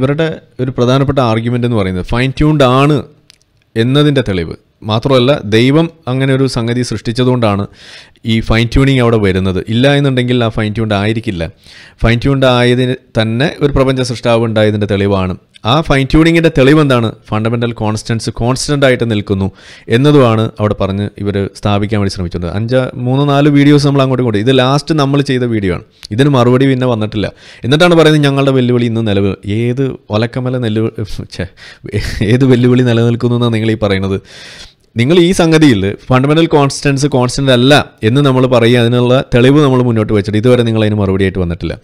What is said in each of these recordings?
ഇവരുടെ ഒരു പ്രധാനപ്പെട്ട ആർഗ്യുമെൻ്റ് എന്ന് പറയുന്നത് ഫൈൻ ട്യൂൺഡ് ആണ് എന്നതിൻ്റെ തെളിവ് മാത്രമല്ല ദൈവം അങ്ങനെ ഒരു സംഗതി സൃഷ്ടിച്ചതുകൊണ്ടാണ് ഈ ഫൈൻ ട്യൂണിങ് അവിടെ വരുന്നത് ഇല്ല എന്നുണ്ടെങ്കിൽ ആ ഫൈൻ ട്യൂൺഡ് ആയിരിക്കില്ല ഫൈൻ ട്യൂൺഡ് ആയതിന് തന്നെ ഒരു പ്രപഞ്ച സൃഷ്ടാവ് ഉണ്ടായതിൻ്റെ തെളിവാണ് ആ ഫൈൻ ട്യൂണിങ്ങിൻ്റെ തെളിവെന്താണ് ഫണ്ടമെൻ്റൽ കോൺസ്റ്റൻസ് കോൺസ്റ്റൻ്റ് ആയിട്ട് നിൽക്കുന്നു എന്നതുമാണ് അവിടെ പറഞ്ഞ് ഇവർ സ്ഥാപിക്കാൻ വേണ്ടി ശ്രമിച്ചിട്ടുണ്ട് അഞ്ച് മൂന്ന് നാല് വീഡിയോസ് നമ്മൾ അങ്ങോട്ടും കൊണ്ട് ഇത് ലാസ്റ്റ് നമ്മൾ ചെയ്ത വീഡിയോ ആണ് ഇതിന് മറുപടി പിന്നെ വന്നിട്ടില്ല എന്നിട്ടാണ് പറയുന്നത് ഞങ്ങളുടെ വെല്ലുവിളി ഇന്ന് നിലവ് ഏത് ഒലക്കമല നെല്ല് ഏത് വെല്ലുവിളി നിലനിൽക്കുന്നു എന്നാണ് നിങ്ങൾ ഈ പറയുന്നത് നിങ്ങൾ ഈ സംഗതിയിൽ ഫണ്ടമെൻ്റൽ കോൺസ്റ്റൻസ് കോൺസ്റ്റൻ്റ് അല്ല എന്ന് നമ്മൾ പറയുക അതിനുള്ള തെളിവ് നമ്മൾ മുന്നോട്ട് വെച്ചിട്ട് ഇതുവരെ നിങ്ങൾ അതിന് മറുപടിയായിട്ട് വന്നിട്ടില്ല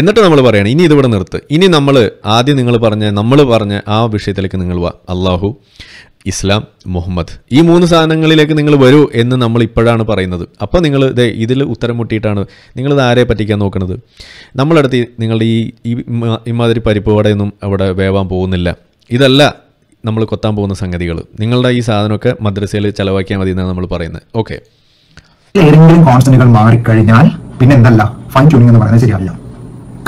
എന്നിട്ട് നമ്മൾ പറയണം ഇനി ഇതിവിടെ നിർത്ത് ഇനി നമ്മൾ ആദ്യം നിങ്ങൾ പറഞ്ഞ നമ്മൾ പറഞ്ഞ ആ വിഷയത്തിലേക്ക് നിങ്ങൾ വാ അള്ളാഹു ഇസ്ലാം മുഹമ്മദ് ഈ മൂന്ന് സാധനങ്ങളിലേക്ക് നിങ്ങൾ വരൂ എന്ന് നമ്മൾ ഇപ്പോഴാണ് പറയുന്നത് അപ്പോൾ നിങ്ങൾ ഇതേ ഇതിൽ ഉത്തരം മുട്ടിയിട്ടാണ് നിങ്ങളിത് ആരെ പറ്റിക്കാൻ നോക്കുന്നത് നമ്മളടുത്ത് നിങ്ങളുടെ ഈ ഈ ഇമാതിരി പരിപ്പുവടയൊന്നും അവിടെ വേവാൻ പോകുന്നില്ല ഇതല്ല നമ്മൾ കൊത്താൻ പോകുന്ന സംഗതികൾ നിങ്ങളുടെ ഈ സാധനമൊക്കെ മദ്രസയിൽ ചെലവാക്കിയാൽ മതി എന്നാണ് നമ്മൾ പറയുന്നത് ഓക്കെ ഏതെങ്കിലും കോൺസ്റ്റന്റുകൾ മാറിക്കഴിഞ്ഞാൽ പിന്നെ എന്തല്ല ഫൈൻ ട്യൂണിംഗ് എന്ന് പറയുന്നത് ശരിയല്ല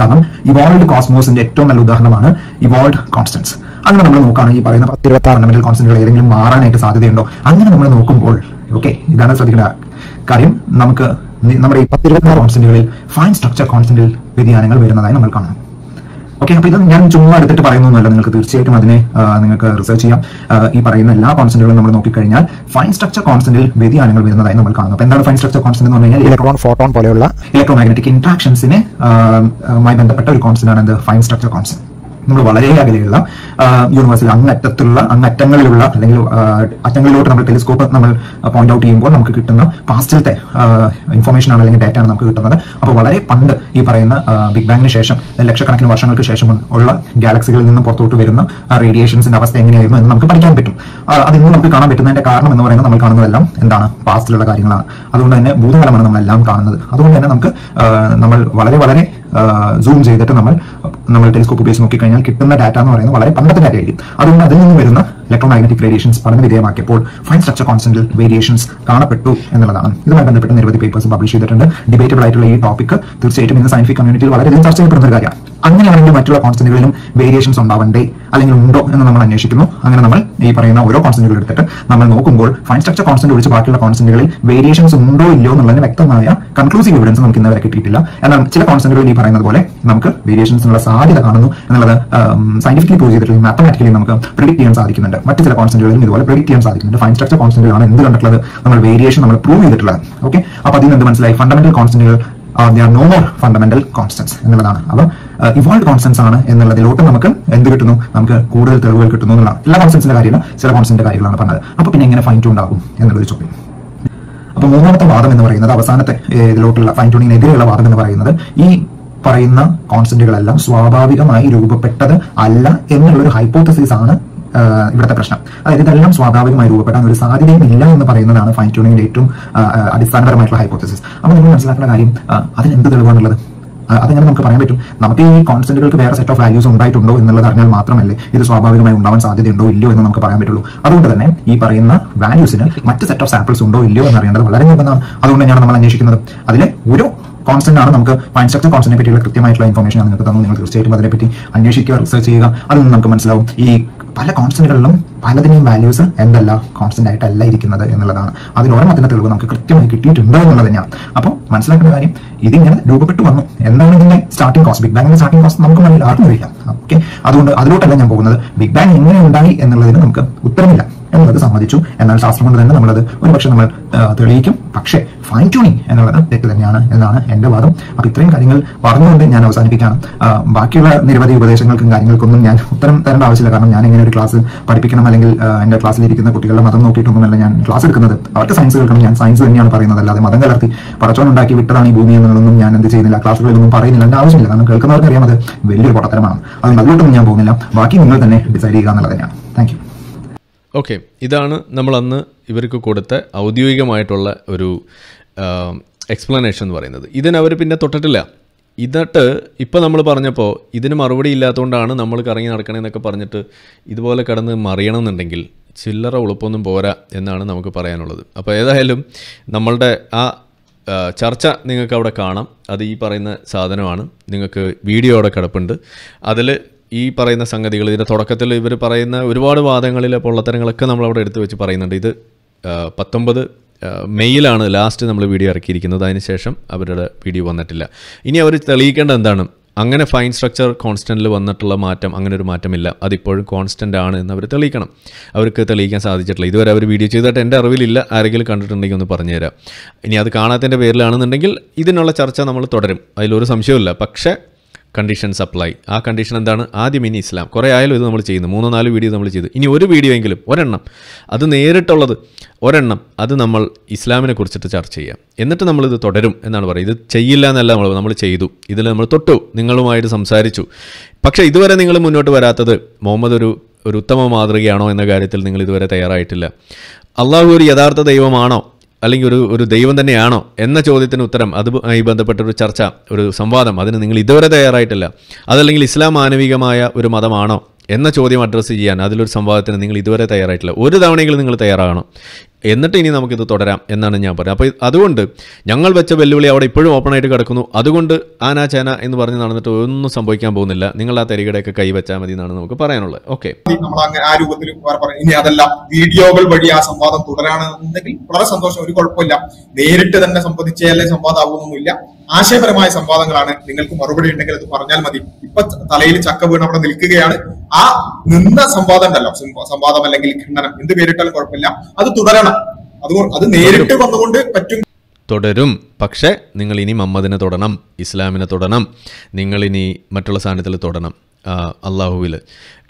കാരണം ഇവോൾഡ് കോസ്മോസിന്റെ ഏറ്റവും നല്ല ഉദാഹരണമാണ് ഇവോൾഡ് കോൺസ്റ്റൻസ് അങ്ങനെ നമ്മൾ നോക്കുകയാണ് ഈ പറയുന്ന ഇരുപത്തി ആറ് എണ്ണമെങ്കിൽ കോൺസ്റ്റന്റുകൾ ഏതെങ്കിലും മാറാനായിട്ട് സാധ്യതയുണ്ടോ അങ്ങനെ നമ്മൾ നോക്കുമ്പോൾ ഓക്കെ ഇതാണ് ശ്രദ്ധിക്കേണ്ട കാര്യം നമുക്ക് നമ്മുടെ ഈ ആറ് കോൺസ്റ്റന്റുകളിൽ ഫൈൻ സ്ട്രക്ചർ കോൺസ്റ്റന്റിൽ വ്യതിയാനങ്ങൾ വരുന്നതായി നമ്മൾ കാണുന്നു ഓക്കെ അപ്പൊ ഇത് ഞാൻ ചുമ്മാ എടുത്തിട്ട് പറയുന്നൊന്നുമല്ല നിങ്ങൾക്ക് തീർച്ചയായിട്ടും അതിനെ നിങ്ങൾക്ക് റിസർച്ച് ചെയ്യാം ഈ പറയുന്ന എല്ലാ കോൺസെന്റുകളും നമ്മൾ നോക്കിക്കഴിഞ്ഞാൽ ഫൈൻ സ്ട്രക്ചർ കോൺസ്റ്റന്റിൽ വ്യതിയാനങ്ങൾ വരുന്നതായി നമ്മൾ കാണുന്നു അപ്പോൾ എന്താണ് ഫൈൻ സ്ട്രക്ചർ കോൺസ്റ്റന്റ് എന്ന് പറഞ്ഞാൽ ഇലക്ട്രോൺ ഫോട്ടോൺ പോലെയുള്ള ഇലക്ട്രോ മാഗ്നറ്റിക് ഇൻട്രാക്ഷൻസിനെ മായി ബന്ധപ്പെട്ട ഒരു കോൺസെന്റ് ആണ് ഫൈൻ സ്ട്രക്ചർ കോൺസ്റ്റന്റ് നമ്മൾ വളരെ അകലെയുള്ള യൂണിവേഴ്സിൽ അങ്ങറ്റത്തുള്ള അങ്ങറ്റങ്ങളിലുള്ള അല്ലെങ്കിൽ അറ്റങ്ങളിലോട്ട് നമ്മൾ ടെലിസ്കോപ്പ് നമ്മൾ പോയിന്റ് ഔട്ട് ചെയ്യുമ്പോൾ നമുക്ക് കിട്ടുന്ന പാസ്റ്റിലത്തെ ഇൻഫർമേഷൻ ആണ് അല്ലെങ്കിൽ ഡാറ്റ ആണ് നമുക്ക് കിട്ടുന്നത് അപ്പോൾ വളരെ പണ്ട് ഈ പറയുന്ന ബിഗ് ബാങ്ങിന് ശേഷം ലക്ഷക്കണക്കിന് വർഷങ്ങൾക്ക് ശേഷം ഉള്ള ഗാലക്സികളിൽ നിന്ന് പുറത്തോട്ട് വരുന്ന റേഡിയേഷൻസിന്റെ അവസ്ഥ എങ്ങനെയായിരുന്നു എന്ന് നമുക്ക് പഠിക്കാൻ പറ്റും അതിന്ന് നമുക്ക് കാണാൻ പറ്റുന്നതിന്റെ കാരണം എന്ന് പറയുന്നത് നമ്മൾ കാണുന്നതെല്ലാം എന്താണ് പാസ്റ്റിലുള്ള കാര്യങ്ങളാണ് അതുകൊണ്ട് തന്നെ ഭൂതകാലമാണ് നമ്മളെല്ലാം കാണുന്നത് അതുകൊണ്ട് തന്നെ നമുക്ക് നമ്മൾ വളരെ വളരെ സൂം ചെയ്തിട്ട് നമ്മൾ നമ്മൾ ടെലിസ്കോപ്പ് ഉപയോഗിച്ച് നോക്കിക്കഴിഞ്ഞാൽ കിട്ടുന്ന ഡാറ്റ എന്ന് പറയുന്നത് വളരെ പണ്ടത്തെ ഡാറ്റ ആയിരിക്കും അതുകൊണ്ട് അതിൽ നിന്ന് വരുന്ന ഇലക്ട്രോമാഗ്നറ്റിക് റേഡിയേഷൻസ് പഠന വിധേയമാക്കിയപ്പോൾ ഫൈൻ സ്ട്രക്ചർ കോൺസെന്റിൽ വേരിയേഷൻസ് കാണപ്പെട്ടു എന്നുള്ളതാണ് ഇതുമായി ബന്ധപ്പെട്ട് നിരവധി പേപ്പേഴ്സ് പബ്ലിഷ് ചെയ്തിട്ടുണ്ട് ഡിബേറ്റബിൾ ആയിട്ടുള്ള ഈ ടോപ്പിക് തീർച്ചയായിട്ടും ഇന്ന് സയൻറ്റിഫിക് കമ്മ്യൂണിറ്റിയിൽ വളരെയധികം ചർച്ച ചെയ്യപ്പെടുന്ന ഒരു കാര്യമാണ് അങ്ങനെയാണെങ്കിൽ മറ്റുള്ള കോൺസ്റ്റന്റുകളിലും വേരിയേഷൻസ് ഉണ്ടാവണ്ടേ അല്ലെങ്കിൽ ഉണ്ടോ എന്ന് നമ്മൾ അന്വേഷിക്കുന്നു അങ്ങനെ നമ്മൾ ഈ പറയുന്ന ഓരോ കോൺസ്റ്റന്റുകൾ എടുത്തിട്ട് നമ്മൾ നോക്കുമ്പോൾ ഫൈൻ സ്ട്രക്ചർ കോൺസ്റ്റന്റ് ഒഴിച്ച് ബാക്കിയുള്ള കോൺസ്റ്റന്റുകളിൽ വേരിയേഷൻസ് ഉണ്ടോ ഇല്ലയോ എന്നുള്ളതിന് വ്യക്തമായ കൺക്ലൂസീവ് എവിഡൻസ് നമുക്ക് ഇന്നവരെ കിട്ടിയിട്ടില്ല എന്നാൽ ചില കോൺസ്റ്റന്റുകളിൽ ഈ പറയുന്നത് പോലെ നമുക്ക് ഉള്ള സാധ്യത കാണുന്നു എന്നുള്ളത് സയന്റിഫിക്കലി പ്രൂവ് ചെയ്തിട്ട് മാത്തമാറ്റിക്കലി നമുക്ക് പ്രിഡിക്ട് ചെയ്യാൻ സാധിക്കുന്നുണ്ട് മറ്റു ചില കോൺസ്റ്റന്റുകളിലും ഇതുപോലെ പ്രിഡിക്ട് ചെയ്യാൻ സാധിക്കുന്നുണ്ട് ഫൈൻ സ്ട്രക്ചർ കോൺസ്റ്റന്റുകളാണ് എന്ത് കണ്ടിട്ടുള്ളത് നമ്മൾ വേരിയേഷൻ നമ്മൾ പ്രൂവ് ചെയ്തിട്ടുള്ളത് ഓക്കെ അപ്പൊ അതിൽ നിന്ന് മനസ്സിലായി ഫണ്ടമെന്റൽ കോൺസ്റ്റന്റുകൾ they are no more fundamental constants എന്നുള്ളതാണ് അവ ഇവോൾവ് കോൺസ്റ്റൻസ് ആണ് എന്നുള്ളതിലോട്ട് നമുക്ക് എന്ത് കിട്ടുന്നു നമുക്ക് കൂടുതൽ തെളിവുകൾ കിട്ടുന്നു എന്നുള്ളതാണ് എല്ലാ കോൺസ്റ്റൻസിന്റെ കാര്യമില്ല ചില കോൺസ്റ്റന്റ് കാര്യങ്ങളാണ് പറഞ്ഞത് അപ്പൊ പിന്നെ എങ്ങനെ ഫൈൻ ട്യൂൺ ആകും എന്നുള്ളൊരു ചോദ്യം അപ്പൊ മൂന്നാമത്തെ വാദം എന്ന് പറയുന്നത് അവസാനത്തെ ഇതിലോട്ടുള്ള ഫൈൻ എതിരെയുള്ള വാദം എന്ന് പറയുന്നത് ഈ പറയുന്ന കോൺസ്റ്റന്റുകളെല്ലാം സ്വാഭാവികമായി രൂപപ്പെട്ടത് അല്ല എന്നുള്ളൊരു ഹൈപ്പോത്തസിസ് ആണ് ഇവിടുത്തെ പ്രശ്നം അതായത് ഇതെല്ലാം സ്വാഭാവികമായി രൂപപ്പെടാൻ ഒരു സാധ്യതയും ഇല്ല എന്ന് പറയുന്നതാണ് ഫൈൻ ട്യൂണിംഗിന്റെ ഏറ്റവും അടിസ്ഥാനപരമായിട്ടുള്ള ഹൈപ്പോസിസ് അപ്പോൾ നിങ്ങൾ മനസ്സിലാക്കേണ്ട കാര്യം അതിന് എന്ത് തെളിവാണുള്ളത് അതെങ്ങനെ നമുക്ക് പറയാൻ പറ്റും നമുക്ക് ഈ കോൺസ്റ്റന്റുകൾക്ക് വേറെ സെറ്റ് ഓഫ് വാല്യൂസ് ഉണ്ടായിട്ടുണ്ടോ എന്നുള്ളത് അറിഞ്ഞാൽ മാത്രമല്ലേ ഇത് സ്വാഭാവികമായി ഉണ്ടാവാൻ സാധ്യതയുണ്ടോ ഇല്ലയോ എന്ന് നമുക്ക് പറയാൻ പറ്റുള്ളൂ അതുകൊണ്ട് തന്നെ ഈ പറയുന്ന വാല്യൂസിന് മറ്റ് സെറ്റ് ഓഫ് സാമ്പിൾസ് ഉണ്ടോ ഇല്ലയോ എന്ന് അറിയേണ്ടത് വളരെ നിർബന്ധമാണ് അതുകൊണ്ട് തന്നെയാണ് നമ്മൾ അന്വേഷിക്കുന്നത് അതിലെ ഒരു കോൺസെന്റ് ആണ് നമുക്ക് ഫൈൻ സ്ട്രക്ചർ കോൺസ്റ്റന്റിനെ പറ്റിയുള്ള കൃത്യമായിട്ടുള്ള ഇൻഫർമേഷൻ നിങ്ങൾക്ക് തന്നു നിങ്ങൾ തീർച്ചയായിട്ടും അതിനെപ്പറ്റി അന്വേഷിക്കുക റിസർച്ച് ചെയ്യുക അതിൽ നിന്ന് നമുക്ക് മനസ്സിലാവും ഈ പല കോൺസ്റ്റന്റുകളിലും പലതിനെയും വാല്യൂസ് എന്തല്ല കോൺസ്റ്റന്റ് ആയിട്ടല്ല ഇരിക്കുന്നത് എന്നുള്ളതാണ് അതിനോരോ ഓരോന്നത്തിൻ്റെ തെളിവ് നമുക്ക് കൃത്യമായി കിട്ടിയിട്ടുണ്ട് എന്നുള്ളത് തന്നെയാണ് അപ്പൊ മനസ്സിലാക്കേണ്ട കാര്യം ഇതിങ്ങനെ രൂപപ്പെട്ടു വന്നു എന്താണ് ഇതിന്റെ സ്റ്റാർട്ടിംഗ് കോസ്റ്റ് ബിഗ് ബാങ്ങിന്റെ സ്റ്റാർട്ടിംഗ് കോസ്റ്റ് നമുക്ക് അറിയില്ല ആർക്കും അറിയില്ല ഓക്കെ അതുകൊണ്ട് അതിലോട്ടല്ല ഞാൻ പോകുന്നത് ബിഗ് ബാങ് എങ്ങനെ ഉണ്ടായി എന്നുള്ളതിന് നമുക്ക് ഉത്തരമില്ല എന്നുള്ളത് സമ്മതിച്ചു എന്നാൽ ശാസ്ത്രം കൊണ്ട് തന്നെ നമ്മളത് ഒരുപക്ഷെ നമ്മൾ തെളിയിക്കും പക്ഷേ ഫൈൻ ട്യൂണിങ് എന്നുള്ളത് തെറ്റ് തന്നെയാണ് എന്നാണ് എന്റെ വാദം അപ്പൊ ഇത്രയും കാര്യങ്ങൾ പറഞ്ഞുകൊണ്ട് ഞാൻ അവസാനിപ്പിക്കുകയാണ് ബാക്കിയുള്ള നിരവധി ഉപദേശങ്ങൾക്കും കാര്യങ്ങൾക്കൊന്നും ഞാൻ ഉത്തരം തരേണ്ട ആവശ്യമില്ല കാരണം ഞാൻ ഇങ്ങനെ ഒരു ക്ലാസ് പഠിപ്പിക്കണം അല്ലെങ്കിൽ എന്റെ ക്ലാസ്സിൽ ഇരിക്കുന്ന കുട്ടികളുടെ മതം നോക്കിയിട്ടൊന്നുമല്ല ഞാൻ ക്ലാസ് എടുക്കുന്നത് അവർക്ക് സയൻസ് കേൾക്കണം ഞാൻ സയൻസ് തന്നെയാണ് പറയുന്നത് അല്ലാതെ മതം കലർത്തി പടച്ചോനുണ്ടാക്കി വിട്ടതാണ് ഈ ഭൂമി എന്നുള്ളതൊന്നും ഞാൻ എന്ത് ചെയ്യുന്നില്ല ക്ലാസ്സുകളിലൊന്നും പറയുന്നില്ല എന്റെ ആവശ്യമില്ല കാരണം കേൾക്കുന്നവർക്ക് അറിയാം അത് വലിയൊരു പൊട്ടത്തരമാണ് അത് നല്ലോട്ടൊന്നും ഞാൻ പോകുന്നില്ല ബാക്കി നിങ്ങൾ തന്നെ ഡിസൈഡ് ചെയ്യുക എന്നുള്ളത് തന്നെയാണ് താങ്ക് യു ഓക്കെ ഇതാണ് നമ്മളന്ന് ഇവർക്ക് കൊടുത്ത ഔദ്യോഗികമായിട്ടുള്ള ഒരു എക്സ്പ്ലനേഷൻ എന്ന് പറയുന്നത് ഇതിനവർ പിന്നെ തൊട്ടിട്ടില്ല ഇതിട്ട് ഇപ്പോൾ നമ്മൾ പറഞ്ഞപ്പോൾ ഇതിന് മറുപടി ഇല്ലാത്തതുകൊണ്ടാണ് നമ്മൾ കറങ്ങി നടക്കണമെന്നൊക്കെ പറഞ്ഞിട്ട് ഇതുപോലെ കടന്ന് മറിയണമെന്നുണ്ടെങ്കിൽ ചില്ലറ ഉളുപ്പൊന്നും പോരാ എന്നാണ് നമുക്ക് പറയാനുള്ളത് അപ്പോൾ ഏതായാലും നമ്മളുടെ ആ ചർച്ച നിങ്ങൾക്ക് അവിടെ കാണാം അത് ഈ പറയുന്ന സാധനമാണ് നിങ്ങൾക്ക് വീഡിയോ അവിടെ കിടപ്പുണ്ട് അതിൽ ഈ പറയുന്ന സംഗതികൾ ഇതിൻ്റെ തുടക്കത്തിൽ ഇവർ പറയുന്ന ഒരുപാട് വാദങ്ങളിലെ പൊള്ളത്തരങ്ങളൊക്കെ നമ്മളവിടെ എടുത്തു വെച്ച് പറയുന്നുണ്ട് ഇത് പത്തൊമ്പത് മെയ്യിലാണ് ലാസ്റ്റ് നമ്മൾ വീഡിയോ ഇറക്കിയിരിക്കുന്നത് അതിനുശേഷം അവരുടെ വീഡിയോ വന്നിട്ടില്ല ഇനി അവർ തെളിയിക്കേണ്ട എന്താണ് അങ്ങനെ ഫൈൻ സ്ട്രക്ചർ കോൺസ്റ്റൻറ്റിൽ വന്നിട്ടുള്ള മാറ്റം അങ്ങനെ ഒരു മാറ്റമില്ല അതിപ്പോഴും കോൺസ്റ്റൻ്റ് ആണ് എന്ന് അവർ തെളിയിക്കണം അവർക്ക് തെളിയിക്കാൻ സാധിച്ചിട്ടില്ല ഇതുവരെ അവർ വീഡിയോ ചെയ്തിട്ട് എൻ്റെ അറിവിലില്ല ആരെങ്കിലും കണ്ടിട്ടുണ്ടെങ്കിൽ ഒന്ന് പറഞ്ഞുതരാം ഇനി അത് കാണാത്തതിൻ്റെ പേരിലാണെന്നുണ്ടെങ്കിൽ ഇതിനുള്ള ചർച്ച നമ്മൾ തുടരും അതിലൊരു സംശയമില്ല പക്ഷേ കണ്ടീഷൻസ് അപ്ലൈ ആ കണ്ടീഷൻ എന്താണ് ആദ്യം ഇനി ഇസ്ലാം കുറേ ആയാലും ഇത് നമ്മൾ ചെയ്യുന്നു മൂന്നോ നാല് വീഡിയോ നമ്മൾ ചെയ്തു ഇനി ഒരു വീഡിയോ എങ്കിലും ഒരെണ്ണം അത് നേരിട്ടുള്ളത് ഒരെണ്ണം അത് നമ്മൾ ഇസ്ലാമിനെ കുറിച്ചിട്ട് ചർച്ച ചെയ്യാം എന്നിട്ട് നമ്മളിത് തുടരും എന്നാണ് പറയുന്നത് ഇത് ചെയ്യില്ല എന്നല്ല നമ്മൾ നമ്മൾ ചെയ്തു ഇതിൽ നമ്മൾ തൊട്ടു നിങ്ങളുമായിട്ട് സംസാരിച്ചു പക്ഷേ ഇതുവരെ നിങ്ങൾ മുന്നോട്ട് വരാത്തത് മുഹമ്മദ് ഒരു ഒരു ഉത്തമ മാതൃകയാണോ എന്ന കാര്യത്തിൽ നിങ്ങൾ ഇതുവരെ തയ്യാറായിട്ടില്ല അള്ളാഹു ഒരു യഥാർത്ഥ ദൈവമാണോ അല്ലെങ്കിൽ ഒരു ഒരു ദൈവം തന്നെയാണോ എന്ന ചോദ്യത്തിന് ഉത്തരം അതുമായി ബന്ധപ്പെട്ട ഒരു ചർച്ച ഒരു സംവാദം അതിന് നിങ്ങൾ ഇതുവരെ തയ്യാറായിട്ടില്ല അതല്ലെങ്കിൽ ഇസ്ലാം മാനവികമായ ഒരു മതമാണോ എന്ന ചോദ്യം അഡ്രസ്സ് ചെയ്യാൻ അതിലൊരു സംവാദത്തിന് നിങ്ങൾ ഇതുവരെ തയ്യാറായിട്ടില്ല ഒരു തവണയെങ്കിലും നിങ്ങൾ തയ്യാറാകണം എന്നിട്ട് ഇനി നമുക്കിത് തുടരാം എന്നാണ് ഞാൻ പറയുന്നത് അപ്പോൾ അതുകൊണ്ട് ഞങ്ങൾ വെച്ച വെല്ലുവിളി അവിടെ ഇപ്പോഴും ഓപ്പണായിട്ട് കിടക്കുന്നു അതുകൊണ്ട് ആന ചേന എന്ന് പറഞ്ഞ് നടന്നിട്ട് ഒന്നും സംഭവിക്കാൻ പോകുന്നില്ല നിങ്ങൾ ആ തെരികടയൊക്കെ കൈവച്ചാൽ മതി എന്നാണ് നമുക്ക് പറയാനുള്ളത് ഓക്കെ ആ രൂപത്തിൽ ഇനി അതെല്ലാം വീഡിയോകൾ വഴി ആ സംവാദം തുടരാണെന്നുണ്ടെങ്കിൽ വളരെ സന്തോഷം ഒരു കുഴപ്പമില്ല നേരിട്ട് തന്നെ സംബന്ധിച്ചാലേ സംവാദം ആവുമൊന്നുമില്ല ആശയപരമായ സംവാദങ്ങളാണ് നിങ്ങൾക്ക് മറുപടി ഉണ്ടെങ്കിൽ അത് പറഞ്ഞാൽ മതി ഇപ്പൊ തലയിൽ ചക്ക വീണ് അവിടെ നിൽക്കുകയാണ് ആ നിന്ന സംവാദം ഉണ്ടല്ലോ സംവാദം അല്ലെങ്കിൽ ഖണ്ഡനം എന്ത് പേരിട്ടാലും കുഴപ്പമില്ല അത് തുടരണം അത് അത് നേരിട്ട് വന്നുകൊണ്ട് പറ്റും തുടരും പക്ഷേ നിങ്ങൾ ഇനി മമ്മദിനെ തൊടണം ഇസ്ലാമിനെ തൊടണം നിങ്ങളിനി മറ്റുള്ള സാന്നിധ്യത്തിൽ തൊടണം അള്ളാഹുവിൽ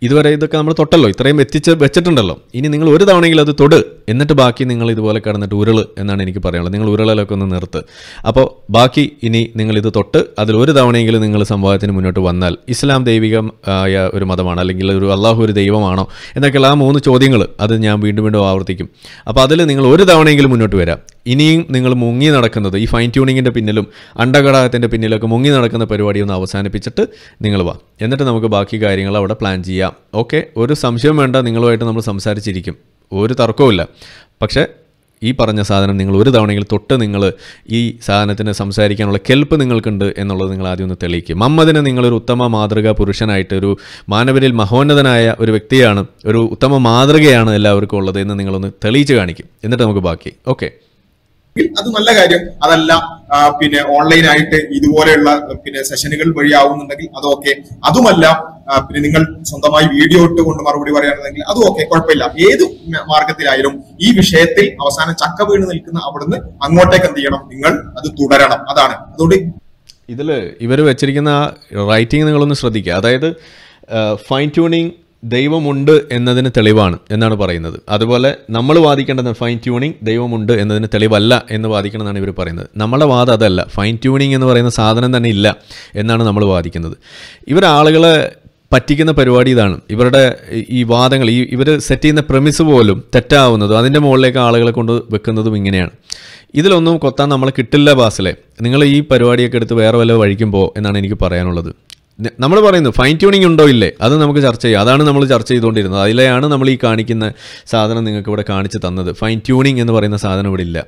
ഇതുവരെ ഇതൊക്കെ നമ്മൾ തൊട്ടല്ലോ ഇത്രയും എത്തിച്ച് വെച്ചിട്ടുണ്ടല്ലോ ഇനി നിങ്ങൾ ഒരു തവണയെങ്കിലും അത് തൊട് എന്നിട്ട് ബാക്കി നിങ്ങൾ ഇതുപോലെ കിടന്നിട്ട് ഉരുള് എന്നാണ് എനിക്ക് പറയാനുള്ളത് നിങ്ങൾ ഉരുളലൊക്കെ ഒന്ന് നിർത്ത് അപ്പോൾ ബാക്കി ഇനി നിങ്ങൾ ഇത് തൊട്ട് അതിൽ ഒരു തവണയെങ്കിലും നിങ്ങൾ സംവാദത്തിന് മുന്നോട്ട് വന്നാൽ ഇസ്ലാം ദൈവിക ഒരു മതമാണ് അല്ലെങ്കിൽ ഒരു അള്ളാഹു ഒരു ദൈവമാണോ എന്നൊക്കെയുള്ള ആ മൂന്ന് ചോദ്യങ്ങൾ അത് ഞാൻ വീണ്ടും വീണ്ടും ആവർത്തിക്കും അപ്പോൾ അതിൽ നിങ്ങൾ ഒരു തവണയെങ്കിലും മുന്നോട്ട് വരാം ഇനിയും നിങ്ങൾ മുങ്ങി നടക്കുന്നത് ഈ ഫൈൻ ട്യൂണിങ്ങിൻ്റെ പിന്നിലും അണ്ടഘടകത്തിൻ്റെ പിന്നിലൊക്കെ മുങ്ങി നടക്കുന്ന പരിപാടി ഒന്ന് അവസാനിപ്പിച്ചിട്ട് നിങ്ങൾ വാ എന്നിട്ട് നമുക്ക് ബാക്കി കാര്യങ്ങൾ അവിടെ പ്ലാൻ ചെയ്യാം ചെയ്യാം ഓക്കെ ഒരു സംശയം വേണ്ട നിങ്ങളുമായിട്ട് നമ്മൾ സംസാരിച്ചിരിക്കും ഒരു തർക്കവുമില്ല പക്ഷേ ഈ പറഞ്ഞ സാധനം നിങ്ങൾ ഒരു തവണയിൽ തൊട്ട് നിങ്ങൾ ഈ സാധനത്തിന് സംസാരിക്കാനുള്ള കെൽപ്പ് നിങ്ങൾക്കുണ്ട് എന്നുള്ളത് നിങ്ങൾ ആദ്യം ഒന്ന് തെളിയിക്കും മമ്മദിനെ നിങ്ങളൊരു ഉത്തമ മാതൃക പുരുഷനായിട്ട് ഒരു മാനവരിൽ മഹോന്നതനായ ഒരു വ്യക്തിയാണ് ഒരു ഉത്തമ മാതൃകയാണ് എല്ലാവർക്കും ഉള്ളത് എന്ന് നിങ്ങളൊന്ന് തെളിയിച്ച് കാണിക്കും എന്നിട്ട് നമുക്ക് ബാക്കി ഓക്കെ അത് നല്ല കാര്യം അതല്ല പിന്നെ ഓൺലൈനായിട്ട് ഇതുപോലെയുള്ള പിന്നെ സെഷനുകൾ വഴിയാവുന്നുണ്ടെങ്കിൽ അതൊക്കെ അതുമല്ല പിന്നെ നിങ്ങൾ സ്വന്തമായി വീഡിയോ ഇട്ടുകൊണ്ട് മറുപടി പറയുകയാണെന്നെങ്കിൽ അതും ഓക്കെ കുഴപ്പമില്ല ഏത് മാർഗത്തിലായാലും ഈ വിഷയത്തിൽ അവസാനം ചക്ക വീണ് നിൽക്കുന്ന അവിടുന്ന് അങ്ങോട്ടേക്ക് എന്ത് ചെയ്യണം നിങ്ങൾ അത് തുടരണം അതാണ് അതുകൊണ്ട് ഇതില് ഇവർ വെച്ചിരിക്കുന്ന റൈറ്റിംഗ് നിങ്ങളൊന്ന് ശ്രദ്ധിക്കുക അതായത് ഫൈൻ ട്യൂണിങ് ദൈവമുണ്ട് എന്നതിന് തെളിവാണ് എന്നാണ് പറയുന്നത് അതുപോലെ നമ്മൾ വാദിക്കേണ്ടത് ഫൈൻ ട്യൂണിങ് ദൈവമുണ്ട് എന്നതിന് തെളിവല്ല എന്ന് വാദിക്കണമെന്നാണ് ഇവർ പറയുന്നത് നമ്മളെ വാദം അതല്ല ഫൈൻ ട്യൂണിങ് എന്ന് പറയുന്ന സാധനം തന്നെ ഇല്ല എന്നാണ് നമ്മൾ വാദിക്കുന്നത് ഇവർ ആളുകളെ പറ്റിക്കുന്ന പരിപാടി ഇതാണ് ഇവരുടെ ഈ വാദങ്ങൾ ഈ ഇവർ സെറ്റ് ചെയ്യുന്ന പ്രമിസ് പോലും തെറ്റാവുന്നതും അതിൻ്റെ മുകളിലേക്ക് ആളുകളെ കൊണ്ട് വെക്കുന്നതും ഇങ്ങനെയാണ് ഇതിലൊന്നും കൊത്താൻ നമ്മൾ കിട്ടില്ല ബാസിലെ നിങ്ങൾ ഈ പരിപാടിയൊക്കെ എടുത്ത് വേറെ വല്ല വഴിക്കുമ്പോൾ എന്നാണ് എനിക്ക് പറയാനുള്ളത് നമ്മൾ പറയുന്നു ഫൈൻ ട്യൂണിംഗ് ഉണ്ടോ ഇല്ലേ അത് നമുക്ക് ചർച്ച ചെയ്യാം അതാണ് നമ്മൾ ചർച്ച ചെയ്തുകൊണ്ടിരുന്നത് അതിലെയാണ് നമ്മൾ ഈ കാണിക്കുന്ന സാധനം നിങ്ങൾക്ക് ഇവിടെ കാണിച്ചു തന്നത് ഫൈൻ ട്യൂണിംഗ് എന്ന് പറയുന്ന സാധനം ഇവിടെ ഇല്ല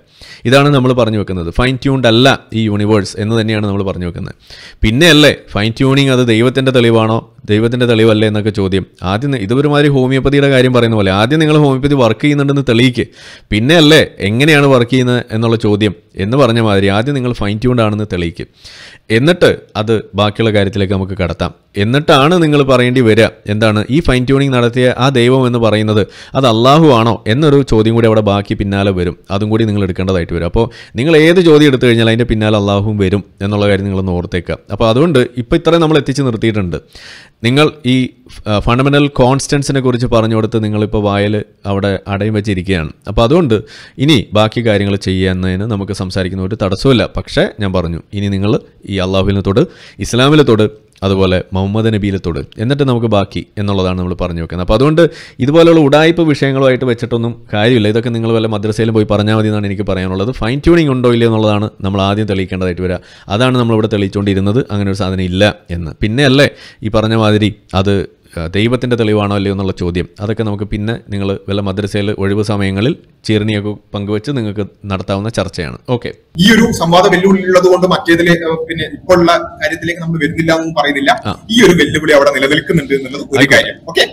ഇതാണ് നമ്മൾ പറഞ്ഞു വെക്കുന്നത് ഫൈൻ ട്യൂൺഡ് അല്ല ഈ യൂണിവേഴ്സ് എന്ന് തന്നെയാണ് നമ്മൾ പറഞ്ഞു വെക്കുന്നത് അല്ലേ ഫൈൻ ട്യൂണിംഗ് അത് ദൈവത്തിൻ്റെ തെളിവാണോ ദൈവത്തിൻ്റെ തെളിവല്ലേ എന്നൊക്കെ ചോദ്യം ആദ്യം ഇതൊരുമാതിരി ഹോമിയോപ്പതിയുടെ കാര്യം പറയുന്ന പോലെ ആദ്യം നിങ്ങൾ ഹോമിയോപ്പതി വർക്ക് ചെയ്യുന്നുണ്ടെന്ന് തെളിയിക്ക് അല്ലേ എങ്ങനെയാണ് വർക്ക് ചെയ്യുന്നത് എന്നുള്ള ചോദ്യം എന്ന് പറഞ്ഞ മാതിരി ആദ്യം നിങ്ങൾ ഫൈൻ ട്യൂൺഡ് ആണെന്ന് തെളിയിക്ക് എന്നിട്ട് അത് ബാക്കിയുള്ള കാര്യത്തിലേക്ക് നമുക്ക് കടത്താം എന്നിട്ടാണ് നിങ്ങൾ പറയേണ്ടി വരിക എന്താണ് ഈ ഫൈൻ ട്യൂണിങ് നടത്തിയ ആ ദൈവം എന്ന് പറയുന്നത് അത് അള്ളാഹു ആണോ എന്നൊരു ചോദ്യം കൂടി അവിടെ ബാക്കി പിന്നാലെ വരും അതും കൂടി നിങ്ങൾ എടുക്കേണ്ടതായിട്ട് വരും അപ്പോൾ നിങ്ങൾ ഏത് ചോദ്യം എടുത്തു കഴിഞ്ഞാൽ അതിൻ്റെ പിന്നാലെ അള്ളാഹുവും വരും എന്നുള്ള കാര്യം നിങ്ങളൊന്ന് ഓർത്തേക്കുക അപ്പോൾ അതുകൊണ്ട് ഇപ്പോൾ ഇത്രയും നമ്മൾ എത്തിച്ച് നിർത്തിയിട്ടുണ്ട് നിങ്ങൾ ഈ ഫണ്ടമെൻ്റൽ കോൺസ്റ്റൻസിനെ കുറിച്ച് പറഞ്ഞു കൊടുത്ത് നിങ്ങളിപ്പോൾ വായൽ അവിടെ അടയും വെച്ചിരിക്കുകയാണ് അപ്പോൾ അതുകൊണ്ട് ഇനി ബാക്കി കാര്യങ്ങൾ ചെയ്യുന്നതിന് നമുക്ക് സംസാരിക്കുന്ന ഒരു തടസ്സമില്ല പക്ഷേ ഞാൻ പറഞ്ഞു ഇനി നിങ്ങൾ ഈ അള്ളാഹുവിനെ തൊട് ഇസ്ലാമിലെ തൊട് അതുപോലെ മുഹമ്മദ് നബീലത്തോട് എന്നിട്ട് നമുക്ക് ബാക്കി എന്നുള്ളതാണ് നമ്മൾ പറഞ്ഞു വെക്കുന്നത് അപ്പോൾ അതുകൊണ്ട് ഇതുപോലെയുള്ള ഉടായ്പ വിഷയങ്ങളുമായിട്ട് വെച്ചിട്ടൊന്നും കാര്യമില്ല ഇതൊക്കെ നിങ്ങൾ വല്ല മദ്രസയിലും പോയി പറഞ്ഞാൽ മതി എന്നാണ് എനിക്ക് പറയാനുള്ളത് ഫൈൻ ട്യൂണിങ് ഉണ്ടോ ഇല്ലേ എന്നുള്ളതാണ് നമ്മൾ ആദ്യം തെളിയിക്കേണ്ടതായിട്ട് വരിക അതാണ് നമ്മളിവിടെ തെളിയിച്ചുകൊണ്ടിരുന്നത് അങ്ങനെ ഒരു സാധനം ഇല്ല എന്ന് പിന്നെയല്ലേ ഈ പറഞ്ഞ മാതിരി അത് ദൈവത്തിൻ്റെ തെളിവാണോ അല്ലയോ എന്നുള്ള ചോദ്യം അതൊക്കെ നമുക്ക് പിന്നെ നിങ്ങൾ വല്ല മദ്രസയിൽ ഒഴിവ് സമയങ്ങളിൽ ചീർണിയൊക്കെ പങ്കുവെച്ച് നിങ്ങൾക്ക് നടത്താവുന്ന ചർച്ചയാണ് ഓക്കെ ഈ ഒരു സംവാദ വെല്ലുവിളി ഉള്ളത് കൊണ്ട് മറ്റേതിലെ പിന്നെ ഉള്ള കാര്യത്തിലേക്ക് നമ്മൾ വരുന്നില്ല എന്ന് പറയുന്നില്ല ഈ ഒരു വെല്ലുവിളി അവിടെ നിലനിൽക്കുന്നുണ്ട് എന്നുള്ളത് ഒരു കാര്യം ഓക്കെ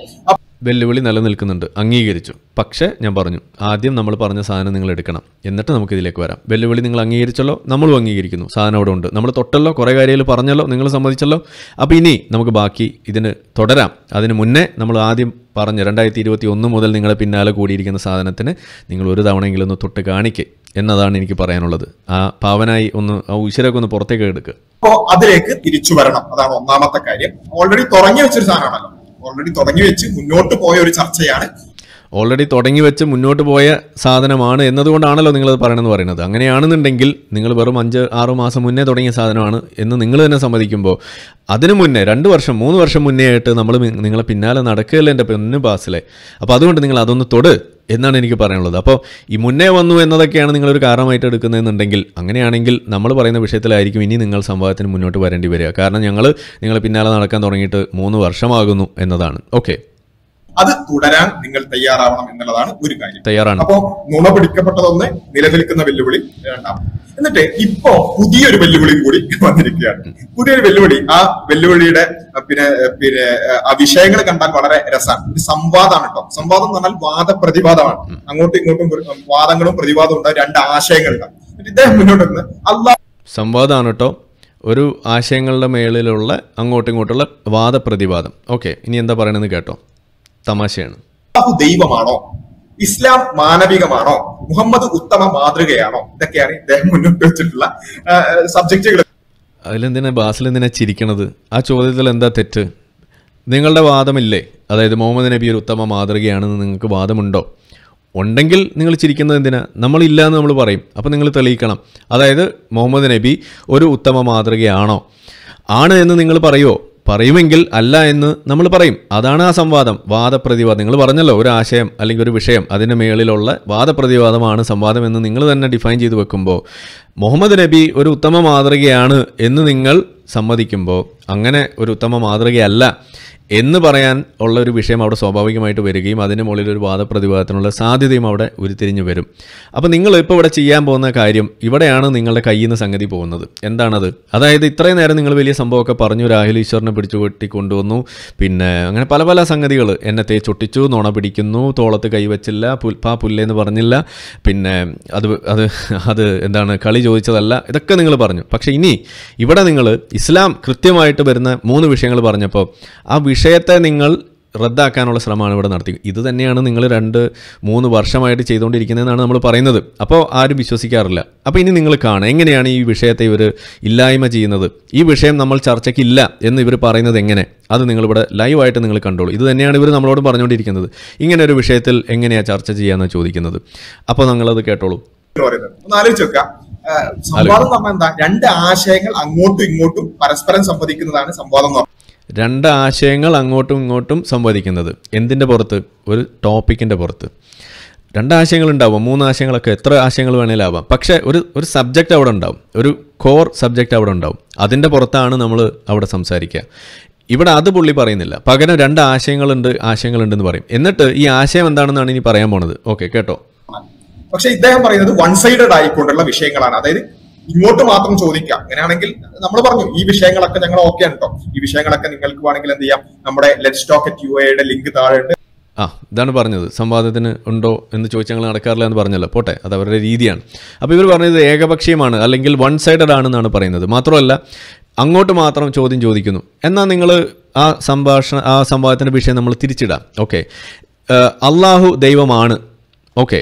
വെല്ലുവിളി നിലനിൽക്കുന്നുണ്ട് അംഗീകരിച്ചു പക്ഷേ ഞാൻ പറഞ്ഞു ആദ്യം നമ്മൾ പറഞ്ഞ സാധനം നിങ്ങൾ എടുക്കണം എന്നിട്ട് നമുക്ക് ഇതിലേക്ക് വരാം വെല്ലുവിളി നിങ്ങൾ അംഗീകരിച്ചല്ലോ നമ്മളും അംഗീകരിക്കുന്നു സാധനം അവിടെ ഉണ്ട് നമ്മൾ തൊട്ടല്ലോ കുറേ കാര്യങ്ങൾ പറഞ്ഞല്ലോ നിങ്ങൾ സമ്മതിച്ചല്ലോ അപ്പോൾ ഇനി നമുക്ക് ബാക്കി ഇതിന് തുടരാം അതിന് മുന്നേ നമ്മൾ ആദ്യം പറഞ്ഞ രണ്ടായിരത്തി ഇരുപത്തി ഒന്ന് മുതൽ നിങ്ങളെ പിന്നാലെ കൂടിയിരിക്കുന്ന സാധനത്തിന് നിങ്ങൾ ഒരു തവണയെങ്കിലും ഒന്ന് തൊട്ട് കാണിക്കുക എന്നതാണ് എനിക്ക് പറയാനുള്ളത് ആ പാവനായി ഒന്ന് ആ ഉശിരൊക്കെ ഒന്ന് പുറത്തേക്ക് എടുക്കുക അപ്പോൾ അതിലേക്ക് തിരിച്ചു വരണം അതാണ് ഒന്നാമത്തെ കാര്യം ഓൾറെഡി തുടങ്ങി വെച്ചൊരു സാധനമാണല്ലോ ഓൾറെഡി തുടങ്ങി വെച്ച് മുന്നോട്ട് പോയ ഒരു ചർച്ചയാണ് ഓൾറെഡി തുടങ്ങി വെച്ച് മുന്നോട്ട് പോയ സാധനമാണ് എന്നതുകൊണ്ടാണല്ലോ അത് പറയണമെന്ന് പറയുന്നത് അങ്ങനെയാണെന്നുണ്ടെങ്കിൽ നിങ്ങൾ വെറും അഞ്ച് ആറ് മാസം മുന്നേ തുടങ്ങിയ സാധനമാണ് എന്ന് നിങ്ങൾ തന്നെ സമ്മതിക്കുമ്പോൾ അതിനു മുന്നേ രണ്ട് വർഷം മൂന്ന് വർഷം മുന്നേ ആയിട്ട് നമ്മൾ നിങ്ങളെ പിന്നാലെ നടക്കുകയല്ലേ എൻ്റെ പൊന്നു പാസിലെ അപ്പോൾ അതുകൊണ്ട് നിങ്ങൾ അതൊന്ന് തൊട് എന്നാണ് എനിക്ക് പറയാനുള്ളത് അപ്പോൾ ഈ മുന്നേ വന്നു എന്നതൊക്കെയാണ് നിങ്ങളൊരു കാരണമായിട്ട് എടുക്കുന്നതെന്നുണ്ടെങ്കിൽ അങ്ങനെയാണെങ്കിൽ നമ്മൾ പറയുന്ന വിഷയത്തിലായിരിക്കും ഇനി നിങ്ങൾ സംവാദത്തിന് മുന്നോട്ട് വരേണ്ടി വരിക കാരണം ഞങ്ങൾ നിങ്ങൾ പിന്നാലെ നടക്കാൻ തുടങ്ങിയിട്ട് മൂന്ന് വർഷമാകുന്നു എന്നതാണ് ഓക്കെ അത് തുടരാൻ നിങ്ങൾ തയ്യാറാവണം എന്നുള്ളതാണ് ഒരു കാര്യം തയ്യാറാണ് അപ്പോ നുണ പിടിക്കപ്പെട്ടതൊന്ന് നിലനിൽക്കുന്ന വെല്ലുവിളി രണ്ടാം എന്നിട്ട് ഇപ്പോ പുതിയൊരു വെല്ലുവിളി കൂടി വന്നിരിക്കുകയാണ് പുതിയൊരു വെല്ലുവിളി ആ വെല്ലുവിളിയുടെ പിന്നെ പിന്നെ ആ വിഷയങ്ങൾ കണ്ടാൽ വളരെ രസമാണ് ഒരു സംവാദമാണ് കേട്ടോ സംവാദം എന്ന് പറഞ്ഞാൽ വാദപ്രതിവാദമാണ് അങ്ങോട്ടും ഇങ്ങോട്ടും വാദങ്ങളും പ്രതിവാദവും ഉണ്ടാകും രണ്ട് ആശയങ്ങൾ ഉണ്ടാവും ഇദ്ദേഹം മുന്നോട്ട് വന്ന് അള്ളാഹ് സംവാദമാണ് കേട്ടോ ഒരു ആശയങ്ങളുടെ മേളിലുള്ള അങ്ങോട്ടും ഇങ്ങോട്ടുള്ള വാദപ്രതിവാദം ഓക്കെ ഇനി എന്താ പറയണമെന്ന് കേട്ടോ തമാശയാണ് അള്ളാഹു ദൈവമാണോ ഇസ്ലാം മാനവികമാണോ മുഹമ്മദ് ഉത്തമ മാതൃകയാണോ ഇതൊക്കെയാണ് ഇദ്ദേഹം മുന്നോട്ട് വെച്ചിട്ടുള്ള സബ്ജക്റ്റുകൾ അതിലെന്തിനാ ബാസിൽ എന്തിനാ ചിരിക്കണത് ആ ചോദ്യത്തിൽ എന്താ തെറ്റ് നിങ്ങളുടെ വാദമില്ലേ അതായത് മുഹമ്മദ് നബി ഒരു ഉത്തമ മാതൃകയാണെന്ന് നിങ്ങൾക്ക് വാദമുണ്ടോ ഉണ്ടെങ്കിൽ നിങ്ങൾ ചിരിക്കുന്നത് എന്തിനാ നമ്മളില്ല എന്ന് നമ്മൾ പറയും അപ്പോൾ നിങ്ങൾ തെളിയിക്കണം അതായത് മുഹമ്മദ് നബി ഒരു ഉത്തമ മാതൃകയാണോ ആണ് എന്ന് നിങ്ങൾ പറയുമോ പറയുമെങ്കിൽ അല്ല എന്ന് നമ്മൾ പറയും അതാണ് ആ സംവാദം വാദപ്രതിവാദം നിങ്ങൾ പറഞ്ഞല്ലോ ഒരു ആശയം അല്ലെങ്കിൽ ഒരു വിഷയം അതിൻ്റെ മേളിലുള്ള വാദപ്രതിവാദമാണ് സംവാദം എന്ന് നിങ്ങൾ തന്നെ ഡിഫൈൻ ചെയ്ത് വെക്കുമ്പോൾ മുഹമ്മദ് നബി ഒരു ഉത്തമ മാതൃകയാണ് എന്ന് നിങ്ങൾ സമ്മതിക്കുമ്പോൾ അങ്ങനെ ഒരു ഉത്തമ മാതൃകയല്ല എന്ന് പറയാൻ ഉള്ള ഒരു വിഷയം അവിടെ സ്വാഭാവികമായിട്ട് വരികയും അതിന് മുകളിൽ ഒരു വാദപ്രതിവാദത്തിനുള്ള സാധ്യതയും അവിടെ ഉരുത്തിരിഞ്ഞ് വരും അപ്പോൾ നിങ്ങൾ ഇപ്പോൾ ഇവിടെ ചെയ്യാൻ പോകുന്ന കാര്യം ഇവിടെയാണ് നിങ്ങളുടെ കയ്യിൽ നിന്ന് സംഗതി പോകുന്നത് എന്താണത് അതായത് ഇത്രയും നേരം നിങ്ങൾ വലിയ സംഭവമൊക്കെ പറഞ്ഞു രാഹുൽ ഈശ്വറിനെ പിടിച്ചു കെട്ടി കൊണ്ടുവന്നു പിന്നെ അങ്ങനെ പല പല സംഗതികൾ എന്നെ തേ ചൊട്ടിച്ചു നുണ പിടിക്കുന്നു തോളത്ത് കൈവച്ചില്ല പുൽപ്പാ പുല്ലേന്ന് പറഞ്ഞില്ല പിന്നെ അത് അത് അത് എന്താണ് കളി ചോദിച്ചതല്ല ഇതൊക്കെ നിങ്ങൾ പറഞ്ഞു പക്ഷേ ഇനി ഇവിടെ നിങ്ങൾ ഇസ്ലാം കൃത്യമായിട്ട് വരുന്ന മൂന്ന് വിഷയങ്ങൾ പറഞ്ഞപ്പോൾ ആ വിഷയത്തെ നിങ്ങൾ റദ്ദാക്കാനുള്ള ശ്രമമാണ് ഇവിടെ നടത്തി ഇത് തന്നെയാണ് നിങ്ങൾ രണ്ട് മൂന്ന് വർഷമായിട്ട് ചെയ്തുകൊണ്ടിരിക്കുന്നതെന്നാണ് നമ്മൾ പറയുന്നത് അപ്പോൾ ആരും വിശ്വസിക്കാറില്ല അപ്പോൾ ഇനി നിങ്ങൾ കാണാം എങ്ങനെയാണ് ഈ വിഷയത്തെ ഇവർ ഇല്ലായ്മ ചെയ്യുന്നത് ഈ വിഷയം നമ്മൾ ചർച്ചയ്ക്കില്ല എന്ന് ഇവർ പറയുന്നത് എങ്ങനെ അത് നിങ്ങളിവിടെ ലൈവായിട്ട് നിങ്ങൾ കണ്ടോളൂ ഇത് തന്നെയാണ് ഇവർ നമ്മളോട് പറഞ്ഞുകൊണ്ടിരിക്കുന്നത് ഇങ്ങനെ ഒരു വിഷയത്തിൽ എങ്ങനെയാണ് ചർച്ച ചെയ്യാമെന്ന് ചോദിക്കുന്നത് അപ്പോൾ നിങ്ങളത് കേട്ടോളൂ സംവാദം എന്താ രണ്ട് ആശയങ്ങൾ അങ്ങോട്ടും ഇങ്ങോട്ടും പരസ്പരം സംവദിക്കുന്നതാണ് സംവാദം എന്ന് രണ്ട് ആശയങ്ങൾ അങ്ങോട്ടും ഇങ്ങോട്ടും സംവദിക്കുന്നത് എന്തിൻ്റെ പുറത്ത് ഒരു ടോപ്പിക്കിൻ്റെ പുറത്ത് രണ്ട് ആശയങ്ങൾ മൂന്ന് ആശയങ്ങളൊക്കെ എത്ര ആശയങ്ങൾ വേണമെങ്കിലും ആവാം പക്ഷേ ഒരു ഒരു സബ്ജക്റ്റ് അവിടെ ഉണ്ടാവും ഒരു കോർ സബ്ജക്റ്റ് അവിടെ ഉണ്ടാവും അതിൻ്റെ പുറത്താണ് നമ്മൾ അവിടെ സംസാരിക്കുക ഇവിടെ അത് പുള്ളി പറയുന്നില്ല പകരം രണ്ട് ആശയങ്ങളുണ്ട് ആശയങ്ങളുണ്ടെന്ന് പറയും എന്നിട്ട് ഈ ആശയം എന്താണെന്നാണ് ഇനി പറയാൻ പോണത് ഓക്കെ കേട്ടോ പക്ഷേ ഇദ്ദേഹം പറയുന്നത് വൺ സൈഡഡ് ആയിക്കൊണ്ടുള്ള വിഷയങ്ങളാണ് അതായത് ഇങ്ങോട്ട് മാത്രം ചോദിക്കാം അങ്ങനെയാണെങ്കിൽ നമ്മൾ പറഞ്ഞു ഈ വിഷയങ്ങളൊക്കെ ഞങ്ങൾ ഓക്കെ ആണ് കേട്ടോ ഈ വിഷയങ്ങളൊക്കെ നിങ്ങൾക്ക് വേണമെങ്കിൽ എന്ത് ചെയ്യാം നമ്മുടെ ലെറ്റ് സ്റ്റോക്ക് അറ്റ് യു എയുടെ ലിങ്ക് താഴെ ഉണ്ട് ആ ഇതാണ് പറഞ്ഞത് സംവാദത്തിന് ഉണ്ടോ എന്ന് ചോദിച്ചാൽ ഞങ്ങൾ നടക്കാറില്ല എന്ന് പറഞ്ഞല്ലോ പോട്ടെ അത് അവരുടെ രീതിയാണ് അപ്പോൾ ഇവർ പറഞ്ഞത് ഏകപക്ഷീയമാണ് അല്ലെങ്കിൽ വൺ സൈഡഡ് ആണെന്നാണ് പറയുന്നത് മാത്രമല്ല അങ്ങോട്ട് മാത്രം ചോദ്യം ചോദിക്കുന്നു എന്നാൽ നിങ്ങൾ ആ സംഭാഷണ ആ സംവാദത്തിൻ്റെ വിഷയം നമ്മൾ തിരിച്ചിടാം ഓക്കെ അള്ളാഹു ദൈവമാണ് ഓക്കെ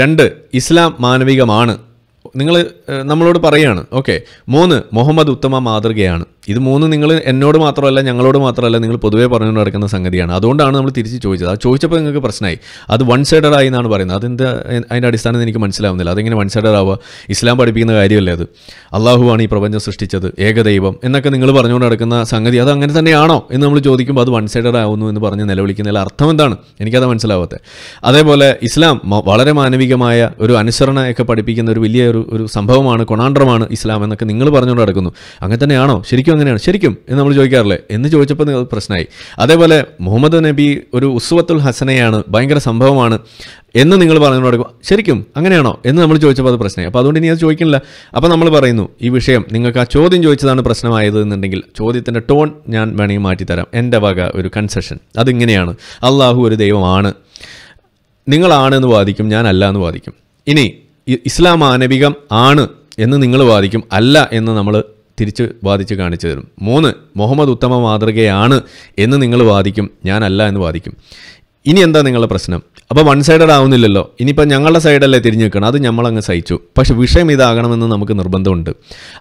രണ്ട് ഇസ്ലാം മാനവികമാണ് നിങ്ങൾ നമ്മളോട് പറയാണ് ഓക്കെ മൂന്ന് മുഹമ്മദ് ഉത്തമ മാതൃകയാണ് ഇത് മൂന്ന് നിങ്ങൾ എന്നോട് മാത്രമല്ല ഞങ്ങളോട് മാത്രമല്ല നിങ്ങൾ പൊതുവേ പറഞ്ഞു നടക്കുന്ന സംഗതിയാണ് അതുകൊണ്ടാണ് നമ്മൾ തിരിച്ച് ചോദിച്ചത് ആ ചോദിച്ചപ്പോൾ നിങ്ങൾക്ക് പ്രശ്നമായി അത് വൺ സൈഡഡ് ആയി എന്നാണ് പറയുന്നത് അതെന്താ അതിൻ്റെ അടിസ്ഥാനത്തിൽ എനിക്ക് മനസ്സിലാവുന്നില്ല അതെങ്ങനെ വൺ സൈഡഡ് ആവുക ഇസ്ലാം പഠിപ്പിക്കുന്ന കാര്യമല്ലേ അത് അള്ളാഹുവാണ് ഈ പ്രപഞ്ചം സൃഷ്ടിച്ചത് ഏകദൈവം എന്നൊക്കെ നിങ്ങൾ പറഞ്ഞുകൊണ്ട് നടക്കുന്ന സംഗതി അത് അങ്ങനെ തന്നെയാണോ എന്ന് നമ്മൾ ചോദിക്കുമ്പോൾ അത് വൺ സൈഡഡ് ആവുന്നു എന്ന് പറഞ്ഞ് നിലവിളിക്കുന്നതിൽ അർത്ഥം എന്താണ് എനിക്കത് മനസ്സിലാവാത്തത് അതേപോലെ ഇസ്ലാം വളരെ മാനവികമായ ഒരു അനുസരണയൊക്കെ പഠിപ്പിക്കുന്ന ഒരു വലിയ ഒരു ഒരു സംഭവമാണ് കൊണാണ്ടറമാണ് ഇസ്ലാം എന്നൊക്കെ നിങ്ങൾ പറഞ്ഞുകൊണ്ട് നടക്കുന്നു അങ്ങനെ തന്നെയാണോ ശരിക്കും അങ്ങനെയാണ് ശരിക്കും എന്ന് നമ്മൾ ചോദിക്കാറില്ലേ എന്ന് ചോദിച്ചപ്പോൾ നിങ്ങൾ പ്രശ്നമായി അതേപോലെ മുഹമ്മദ് നബി ഒരു ഉസ്വത്തുൽ ഹസനയാണ് ഭയങ്കര സംഭവമാണ് എന്ന് നിങ്ങൾ പറഞ്ഞുകൊണ്ട് നടക്കും ശരിക്കും അങ്ങനെയാണോ എന്ന് നമ്മൾ ചോദിച്ചപ്പോൾ അത് പ്രശ്നമായി അപ്പോൾ അതുകൊണ്ട് ഇനി അത് ചോദിക്കുന്നില്ല അപ്പോൾ നമ്മൾ പറയുന്നു ഈ വിഷയം നിങ്ങൾക്ക് ആ ചോദ്യം ചോദിച്ചതാണ് പ്രശ്നമായത് എന്നുണ്ടെങ്കിൽ ചോദ്യത്തിൻ്റെ ടോൺ ഞാൻ വേണമെങ്കിൽ മാറ്റിത്തരാം എൻ്റെ വക ഒരു കൺസെഷൻ അതിങ്ങനെയാണ് അള്ളാഹു ഒരു ദൈവമാണ് നിങ്ങളാണെന്ന് വാദിക്കും ഞാനല്ല എന്ന് വാദിക്കും ഇനി ഇസ്ലാം മാനവികം ആണ് എന്ന് നിങ്ങൾ വാദിക്കും അല്ല എന്ന് നമ്മൾ തിരിച്ച് വാദിച്ച് കാണിച്ചു തരും മൂന്ന് മുഹമ്മദ് ഉത്തമ മാതൃകയാണ് എന്ന് നിങ്ങൾ വാദിക്കും ഞാനല്ല എന്ന് വാദിക്കും ഇനി എന്താ നിങ്ങളുടെ പ്രശ്നം അപ്പോൾ വൺ സൈഡഡ് ആവുന്നില്ലല്ലോ ഇനിയിപ്പോൾ ഞങ്ങളുടെ സൈഡല്ലേ തിരിഞ്ഞു നിൽക്കണം അത് നമ്മളങ്ങ് സഹിച്ചു പക്ഷെ വിഷയം ഇതാകണമെന്ന് നമുക്ക് നിർബന്ധമുണ്ട്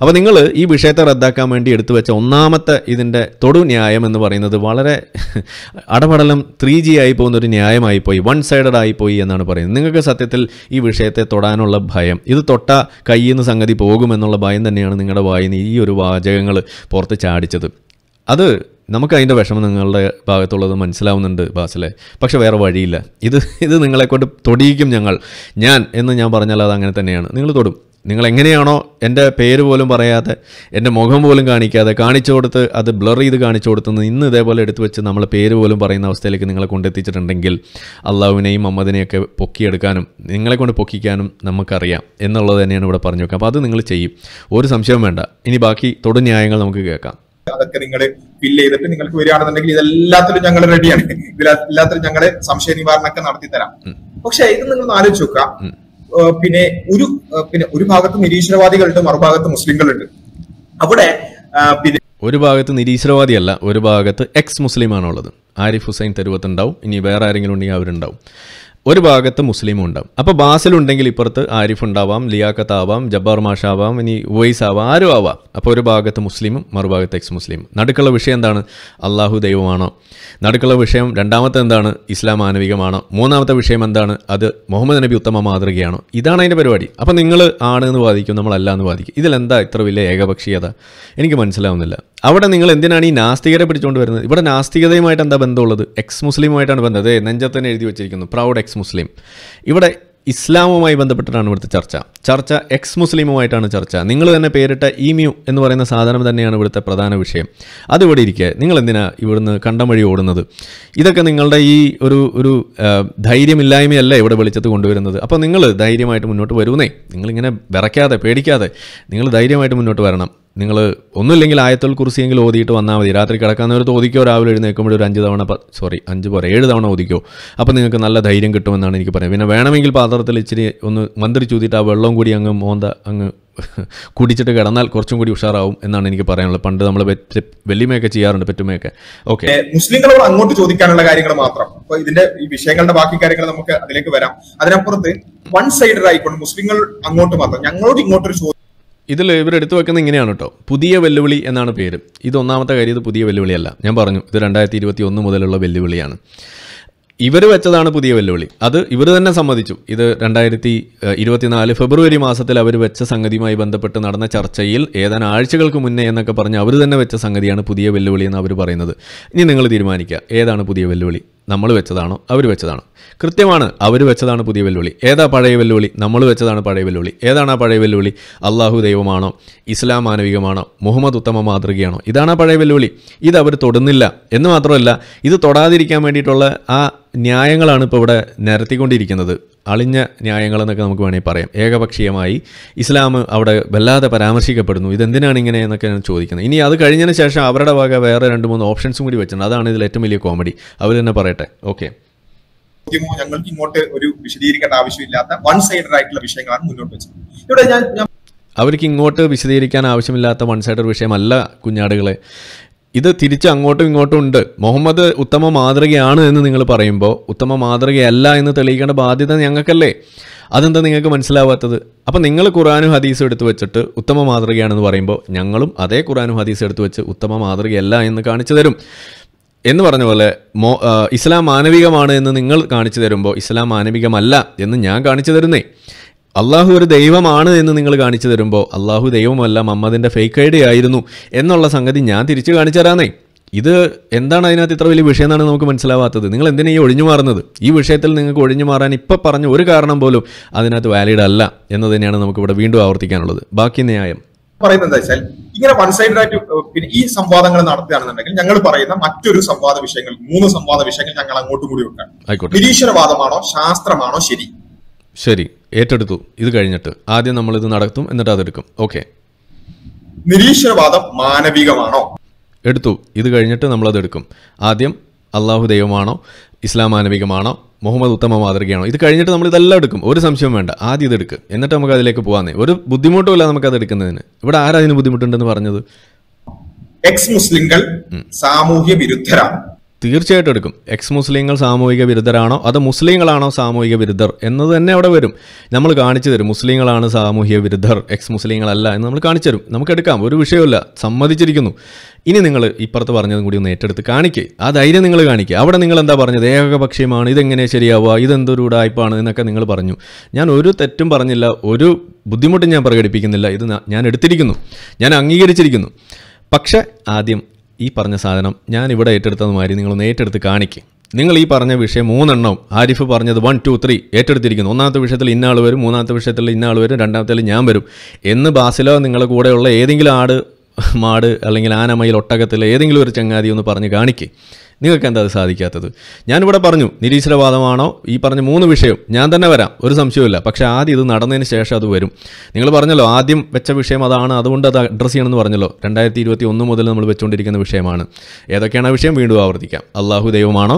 അപ്പോൾ നിങ്ങൾ ഈ വിഷയത്തെ റദ്ദാക്കാൻ വേണ്ടി എടുത്തു വെച്ച ഒന്നാമത്തെ ഇതിൻ്റെ തൊടു ന്യായം എന്ന് പറയുന്നത് വളരെ അടപടലം ത്രീ ജി ആയി പോകുന്നൊരു ന്യായമായി പോയി വൺ സൈഡഡ് ആയിപ്പോയി എന്നാണ് പറയുന്നത് നിങ്ങൾക്ക് സത്യത്തിൽ ഈ വിഷയത്തെ തൊടാനുള്ള ഭയം ഇത് തൊട്ട കയ്യിൽ സംഗതി പോകുമെന്നുള്ള ഭയം തന്നെയാണ് നിങ്ങളുടെ വായിന്ന് ഈ ഒരു വാചകങ്ങൾ പുറത്ത് ചാടിച്ചത് അത് നമുക്ക് അതിൻ്റെ വിഷമം നിങ്ങളുടെ ഭാഗത്തുള്ളത് മനസ്സിലാവുന്നുണ്ട് ബാസിലെ പക്ഷേ വേറെ വഴിയില്ല ഇത് ഇത് നിങ്ങളെക്കൊണ്ട് തൊടിയിക്കും ഞങ്ങൾ ഞാൻ എന്ന് ഞാൻ പറഞ്ഞാൽ അത് അങ്ങനെ തന്നെയാണ് നിങ്ങൾ തൊടും നിങ്ങൾ എങ്ങനെയാണോ എൻ്റെ പേര് പോലും പറയാതെ എൻ്റെ മുഖം പോലും കാണിക്കാതെ കാണിച്ചു കൊടുത്ത് അത് ബ്ലർ ചെയ്ത് കാണിച്ചു കൊടുത്തുനിന്ന് ഇന്ന് ഇതേപോലെ എടുത്തു വെച്ച് നമ്മൾ പേര് പോലും പറയുന്ന അവസ്ഥയിലേക്ക് നിങ്ങളെ കൊണ്ടെത്തിച്ചിട്ടുണ്ടെങ്കിൽ അള്ളാഹുവിനെയും അമ്മദിനെയൊക്കെ പൊക്കിയെടുക്കാനും നിങ്ങളെ കൊണ്ട് പൊക്കിക്കാനും നമുക്കറിയാം എന്നുള്ളത് തന്നെയാണ് ഇവിടെ പറഞ്ഞു വെക്കുക അപ്പോൾ അത് നിങ്ങൾ ചെയ്യും ഒരു സംശയവും വേണ്ട ഇനി ബാക്കി തൊടുന്യായങ്ങൾ നമുക്ക് കേൾക്കാം അതൊക്കെ നിങ്ങൾ ഫില്ല് ചെയ്തിട്ട് നിങ്ങൾക്ക് വരികയാണെന്നുണ്ടെങ്കിൽ ഇതെല്ലാത്തിലും ഞങ്ങൾ റെഡിയാണ് ഇതിലെല്ലാത്തിലും ഞങ്ങൾ സംശയ നിവാരണമൊക്കെ നടത്തി തരാം പക്ഷെ ഇത് നിങ്ങൾ ആലോചിച്ച് നോക്കാം പിന്നെ ഒരു പിന്നെ ഒരു ഭാഗത്ത് നിരീശ്വരവാദികളുണ്ട് മറുഭാഗത്ത് മുസ്ലിങ്ങളുണ്ട് അവിടെ പിന്നെ ഒരു ഭാഗത്ത് നിരീശ്വരവാദിയല്ല ഒരു ഭാഗത്ത് എക്സ് മുസ്ലിമാണുള്ളത് ആരിഫ് ഹുസൈൻ തെരുവത്തുണ്ടാവും ഇനി വേറെ ആരെങ്കിലും ഉണ്ടെങ്കിൽ അവരുണ്ടാവും ഒരു ഭാഗത്ത് മുസ്ലിമും ഉണ്ടാവും അപ്പോൾ ബാസിൽ ഉണ്ടെങ്കിൽ ഇപ്പുറത്ത് ആരിഫ് ഉണ്ടാവാം ലിയാക്കത്ത് ആവാം ജബ്ബാർ മാഷാവാം ഇനി വൈസ് ആവാം ആരും ആവാം അപ്പോൾ ഒരു ഭാഗത്ത് മുസ്ലിമും മറുഭാഗത്ത് എക്സ് മുസ്ലിം നടുക്കുള്ള വിഷയം എന്താണ് അള്ളാഹു ദൈവമാണോ നടുക്കുള്ള വിഷയം രണ്ടാമത്തെ എന്താണ് ഇസ്ലാം മാനവികമാണോ മൂന്നാമത്തെ വിഷയം എന്താണ് അത് മുഹമ്മദ് നബി ഉത്തമ മാതൃകയാണോ ഇതാണ് അതിൻ്റെ പരിപാടി അപ്പോൾ നിങ്ങൾ ആണ് എന്ന് വാദിക്കും നമ്മളല്ല എന്ന് വാദിക്കും ഇതിലെന്താ ഇത്ര വലിയ ഏകപക്ഷീയത എനിക്ക് മനസ്സിലാവുന്നില്ല അവിടെ നിങ്ങൾ എന്തിനാണ് ഈ നാസ്തികരെ പിടിച്ചുകൊണ്ട് വരുന്നത് ഇവിടെ നാസ്തികതയുമായിട്ട് എന്താ ബന്ധമുള്ളത് എക്സ് മുസ്ലിമുമായിട്ടാണ് ബന്ധം അതെ നെഞ്ചത്തന്നെ എഴുതി വെച്ചിരിക്കുന്നു പ്രൗഡ് എക്സ് മുസ്ലിം ഇവിടെ ഇസ്ലാമുമായി ബന്ധപ്പെട്ടിട്ടാണ് ഇവിടുത്തെ ചർച്ച ചർച്ച എക്സ് മുസ്ലിമുമായിട്ടാണ് ചർച്ച നിങ്ങൾ തന്നെ പേരിട്ട ഇമ്യു എന്ന് പറയുന്ന സാധനം തന്നെയാണ് ഇവിടുത്തെ പ്രധാന വിഷയം അതിവിടെ ഇരിക്കുക നിങ്ങൾ എന്തിനാ ഇവിടുന്ന് കണ്ടം വഴി ഓടുന്നത് ഇതൊക്കെ നിങ്ങളുടെ ഈ ഒരു ഒരു ധൈര്യമില്ലായ്മയല്ല ഇവിടെ വെളിച്ചത്ത് കൊണ്ടുവരുന്നത് അപ്പോൾ നിങ്ങൾ ധൈര്യമായിട്ട് മുന്നോട്ട് വരുന്നേ നിങ്ങളിങ്ങനെ വിറയ്ക്കാതെ പേടിക്കാതെ നിങ്ങൾ ധൈര്യമായിട്ട് മുന്നോട്ട് വരണം നിങ്ങൾ ഒന്നുമില്ലെങ്കിൽ ആയത്തുൽ കുറിച്ചെങ്കിലും ഓതിയിട്ട് വന്നാൽ മതി രാത്രി കിടക്കാൻ നേരത്ത് ഓദിക്കോ രാവിലെ എഴുന്നേൽക്കുമ്പോൾ ഒരു അഞ്ച് തവണ സോറി അഞ്ച് പോരെ ഏഴ് തവണ ഓദിക്കോ അപ്പോൾ നിങ്ങൾക്ക് നല്ല ധൈര്യം കിട്ടുമെന്നാണ് എനിക്ക് പറയുന്നത് പിന്നെ വേണമെങ്കിൽ പാത്രത്തിൽ ഇച്ചിരി ഒന്ന് ചൂതിയിട്ട് ആ വെള്ളം കൂടി അങ്ങ് മോന്ത അങ്ങ് കുടിച്ചിട്ട് കിടന്നാൽ കുറച്ചും കൂടി ഉഷാറാവും എന്നാണ് എനിക്ക് പറയാനുള്ളത് പണ്ട് നമ്മൾ വെല്ലിമയൊക്കെ ചെയ്യാറുണ്ട് പെറ്റുമയൊക്കെ ഓക്കെ മുസ്ലിങ്ങളോട് അങ്ങോട്ട് ചോദിക്കാനുള്ള കാര്യങ്ങൾ മാത്രം അപ്പൊ ഇതിന്റെ ഈ വിഷയങ്ങളുടെ ബാക്കി കാര്യങ്ങൾ നമുക്ക് അതിലേക്ക് വരാം അതിനപ്പുറത്ത് വൺ സൈഡഡ് ആയിക്കൊണ്ട് മുസ്ലിങ്ങൾ അങ്ങോട്ട് മാത്രം ഞങ്ങളോട് ഇങ്ങോട്ടൊരു ചോദ്യം ഇതിൽ എടുത്തു വെക്കുന്ന ഇങ്ങനെയാണ് കേട്ടോ പുതിയ വെല്ലുവിളി എന്നാണ് പേര് ഇത് ഒന്നാമത്തെ കാര്യം ഇത് പുതിയ വെല്ലുവിളിയല്ല ഞാൻ പറഞ്ഞു ഇത് രണ്ടായിരത്തി ഇരുപത്തി ഒന്ന് മുതലുള്ള വെല്ലുവിളിയാണ് ഇവർ വെച്ചതാണ് പുതിയ വെല്ലുവിളി അത് ഇവർ തന്നെ സമ്മതിച്ചു ഇത് രണ്ടായിരത്തി ഇരുപത്തിനാല് ഫെബ്രുവരി മാസത്തിൽ അവർ വെച്ച സംഗതിയുമായി ബന്ധപ്പെട്ട് നടന്ന ചർച്ചയിൽ ഏതാനും ആഴ്ചകൾക്ക് മുന്നേ എന്നൊക്കെ പറഞ്ഞ് അവർ തന്നെ വെച്ച സംഗതിയാണ് പുതിയ വെല്ലുവിളി എന്ന് അവർ പറയുന്നത് ഇനി നിങ്ങൾ തീരുമാനിക്കുക ഏതാണ് പുതിയ വെല്ലുവിളി നമ്മൾ വെച്ചതാണോ അവർ വെച്ചതാണോ കൃത്യമാണ് അവർ വെച്ചതാണ് പുതിയ വെല്ലുവിളി ഏതാ പഴയ വെല്ലുവിളി നമ്മൾ വെച്ചതാണ് പഴയ വെല്ലുവിളി ഏതാണ് ആ പഴയ വെല്ലുവിളി അള്ളാഹു ദൈവമാണോ ഇസ്ലാം മാനവികമാണോ മുഹമ്മദ് ഉത്തമ മാതൃകയാണോ ഇതാണ് ആ പഴയ വെല്ലുവിളി ഇത് അവർ തൊടുന്നില്ല എന്ന് മാത്രമല്ല ഇത് തൊടാതിരിക്കാൻ വേണ്ടിയിട്ടുള്ള ആ ന്യായങ്ങളാണ് ഇപ്പോൾ ഇവിടെ നിരത്തിക്കൊണ്ടിരിക്കുന്നത് അളിഞ്ഞ ന്യായങ്ങളെന്നൊക്കെ നമുക്ക് വേണമെങ്കിൽ പറയാം ഏകപക്ഷീയമായി ഇസ്ലാം അവിടെ വല്ലാതെ പരാമർശിക്കപ്പെടുന്നു ഇതെന്തിനാണ് ഇങ്ങനെ എന്നൊക്കെ ഞാൻ ചോദിക്കുന്നത് ഇനി അത് കഴിഞ്ഞതിന് ശേഷം അവരുടെ വക വേറെ രണ്ട് മൂന്ന് ഓപ്ഷൻസും കൂടി വെച്ചിട്ടുണ്ട് അതാണ് ഇതിൽ ഏറ്റവും വലിയ കോമഡി അവർ തന്നെ പറയട്ടെ ഓക്കെ ഞങ്ങൾക്ക് ഇങ്ങോട്ട് ഒരു വിശദീകരിക്കേണ്ട ആവശ്യമില്ലാത്ത വൺ സൈഡഡ് ആയിട്ടുള്ള വിഷയങ്ങളാണ് മുന്നോട്ട് വെച്ചത് ഇവിടെ ഞാൻ അവർക്ക് ഇങ്ങോട്ട് വിശദീകരിക്കാൻ ആവശ്യമില്ലാത്ത വൺ സൈഡർ വിഷയമല്ല കുഞ്ഞാടുകളെ ഇത് തിരിച്ച് അങ്ങോട്ടും ഇങ്ങോട്ടും ഉണ്ട് മുഹമ്മദ് ഉത്തമ മാതൃകയാണ് എന്ന് നിങ്ങൾ പറയുമ്പോൾ ഉത്തമ മാതൃകയല്ല എന്ന് തെളിയിക്കേണ്ട ബാധ്യത ഞങ്ങൾക്കല്ലേ അതെന്താ നിങ്ങൾക്ക് മനസ്സിലാവാത്തത് അപ്പം നിങ്ങൾ ഖുറാനും ഹദീസും എടുത്തു വെച്ചിട്ട് ഉത്തമ മാതൃകയാണെന്ന് പറയുമ്പോൾ ഞങ്ങളും അതേ ഖുറാനും ഹദീസും എടുത്തു വെച്ച് ഉത്തമ മാതൃകയല്ല എന്ന് കാണിച്ചു തരും എന്ന് പറഞ്ഞ പോലെ മോ ഇസ്ലാം മാനവികമാണ് എന്ന് നിങ്ങൾ കാണിച്ചു തരുമ്പോൾ ഇസ്ലാം മാനവികമല്ല എന്ന് ഞാൻ കാണിച്ചു തരുന്നേ അള്ളാഹു ഒരു ദൈവമാണ് എന്ന് നിങ്ങൾ കാണിച്ചു തരുമ്പോൾ അള്ളാഹു ദൈവമല്ല മമ്മദിൻ്റെ ഫേക്ക് ഐഡി ആയിരുന്നു എന്നുള്ള സംഗതി ഞാൻ തിരിച്ചു കാണിച്ചു തരാന്നേ ഇത് എന്താണ് അതിനകത്ത് ഇത്ര വലിയ വിഷയം എന്നാണ് നമുക്ക് മനസ്സിലാവാത്തത് നിങ്ങൾ എന്തിനാ ഈ ഒഴിഞ്ഞു മാറുന്നത് ഈ വിഷയത്തിൽ നിങ്ങൾക്ക് ഒഴിഞ്ഞു മാറാൻ ഇപ്പോൾ പറഞ്ഞ ഒരു കാരണം പോലും അതിനകത്ത് വാലിഡ് അല്ല എന്ന് തന്നെയാണ് നമുക്ക് ഇവിടെ വീണ്ടും ആവർത്തിക്കാനുള്ളത് ബാക്കി ന്യായം പറയുന്നത് എന്താ വെച്ചാൽ ഇങ്ങനെ വൺ സൈഡായിട്ട് ആയിട്ട് പിന്നെ ഈ സംവാദങ്ങൾ നടത്തുകയാണെന്നുണ്ടെങ്കിൽ ഞങ്ങൾ പറയുന്ന മറ്റൊരു സംവാദ വിഷയങ്ങൾ മൂന്ന് സംവാദ വിഷയങ്ങൾ ഞങ്ങൾ അങ്ങോട്ടും കൂടി വെക്കാം നിരീശ്വരവാദമാണോ ശാസ്ത്രമാണോ ശരി ശരി ഏറ്റെടുത്തു ഇത് കഴിഞ്ഞിട്ട് ആദ്യം നമ്മൾ ഇത് നടത്തും എന്നിട്ട് അതെടുക്കും ഓക്കെ നിരീശ്വരവാദം മാനവികമാണോ എടുത്തു ഇത് കഴിഞ്ഞിട്ട് നമ്മൾ അതെടുക്കും ആദ്യം അള്ളാഹു ദൈവമാണോ ഇസ്ലാം മാനവികമാണോ മുഹമ്മദ് ഉത്തമ മാതൃകയാണോ ഇത് കഴിഞ്ഞിട്ട് നമ്മൾ ഇതെല്ലാം എടുക്കും ഒരു സംശയം വേണ്ട ആദ്യം ഇതെടുക്കുക എന്നിട്ട് നമുക്ക് അതിലേക്ക് പോകാന്നേ ഒരു ബുദ്ധിമുട്ടുമില്ല നമുക്ക് അത് എടുക്കുന്നതിന് ഇവിടെ ആരാ അതിന് ബുദ്ധിമുട്ടുണ്ടെന്ന് പറഞ്ഞത് എക്സ് മുസ്ലിങ്ങൾ സാമൂഹ്യ വിരുദ്ധരാണ് തീർച്ചയായിട്ടും എടുക്കും എക്സ് മുസ്ലിങ്ങൾ സാമൂഹിക വിരുദ്ധരാണോ അതോ മുസ്ലിങ്ങളാണോ സാമൂഹിക വിരുദ്ധർ എന്നത് തന്നെ അവിടെ വരും നമ്മൾ കാണിച്ചു തരും മുസ്ലിങ്ങളാണ് സാമൂഹിക വിരുദ്ധർ എക്സ് മുസ്ലിങ്ങളല്ല എന്ന് നമ്മൾ കാണിച്ചു തരും നമുക്ക് എടുക്കാം ഒരു വിഷയമില്ല സമ്മതിച്ചിരിക്കുന്നു ഇനി നിങ്ങൾ ഇപ്പുറത്ത് പറഞ്ഞതും കൂടി ഒന്ന് ഏറ്റെടുത്ത് കാണിക്കുക ആ ധൈര്യം നിങ്ങൾ കാണിക്കുക അവിടെ നിങ്ങൾ എന്താ പറഞ്ഞത് ഏകപക്ഷീയമാണ് ഇതെങ്ങനെ ശരിയാവുക ഇതെന്തൊരു ഉടായ്പാണ് എന്നൊക്കെ നിങ്ങൾ പറഞ്ഞു ഞാൻ ഒരു തെറ്റും പറഞ്ഞില്ല ഒരു ബുദ്ധിമുട്ടും ഞാൻ പ്രകടിപ്പിക്കുന്നില്ല ഇത് ഞാൻ എടുത്തിരിക്കുന്നു ഞാൻ അംഗീകരിച്ചിരിക്കുന്നു പക്ഷേ ആദ്യം ഈ പറഞ്ഞ സാധനം ഞാൻ ഇവിടെ മാതിരി നിങ്ങളൊന്ന് ഏറ്റെടുത്ത് കാണിക്കും നിങ്ങൾ ഈ പറഞ്ഞ വിഷയം മൂന്നെണ്ണവും ആരിഫ് പറഞ്ഞത് വൺ ടു ത്രീ ഏറ്റെടുത്തിരിക്കുന്നു ഒന്നാമത്തെ വിഷയത്തിൽ ഇന്ന ആൾ വരും മൂന്നാമത്തെ വിഷയത്തിൽ ഇന്ന ആൾ വരും രണ്ടാമത്തെ ഞാൻ വരും എന്ന് ബാസിലോ നിങ്ങളുടെ കൂടെയുള്ള ഏതെങ്കിലും ആട് മാട് അല്ലെങ്കിൽ ആനമയിൽ ഒട്ടകത്തിൽ ഏതെങ്കിലും ഒരു ചങ്ങാതി ഒന്ന് പറഞ്ഞ് കാണിക്കേ നിങ്ങൾക്ക് എന്താ അത് സാധിക്കാത്തത് ഞാനിവിടെ പറഞ്ഞു നിരീശ്വരവാദമാണോ ഈ പറഞ്ഞ മൂന്ന് വിഷയം ഞാൻ തന്നെ വരാം ഒരു സംശയമില്ല പക്ഷേ ആദ്യം ഇത് നടന്നതിന് ശേഷം അത് വരും നിങ്ങൾ പറഞ്ഞല്ലോ ആദ്യം വെച്ച വിഷയം അതാണ് അതുകൊണ്ട് അത് അഡ്രസ്സ് ചെയ്യണമെന്ന് പറഞ്ഞല്ലോ രണ്ടായിരത്തി ഇരുപത്തി ഒന്ന് മുതൽ നമ്മൾ വെച്ചുകൊണ്ടിരിക്കുന്ന വിഷയമാണ് ഏതൊക്കെയാണ് ആ വിഷയം വീണ്ടും ആവർത്തിക്കാം അള്ളാഹു ദൈവമാണോ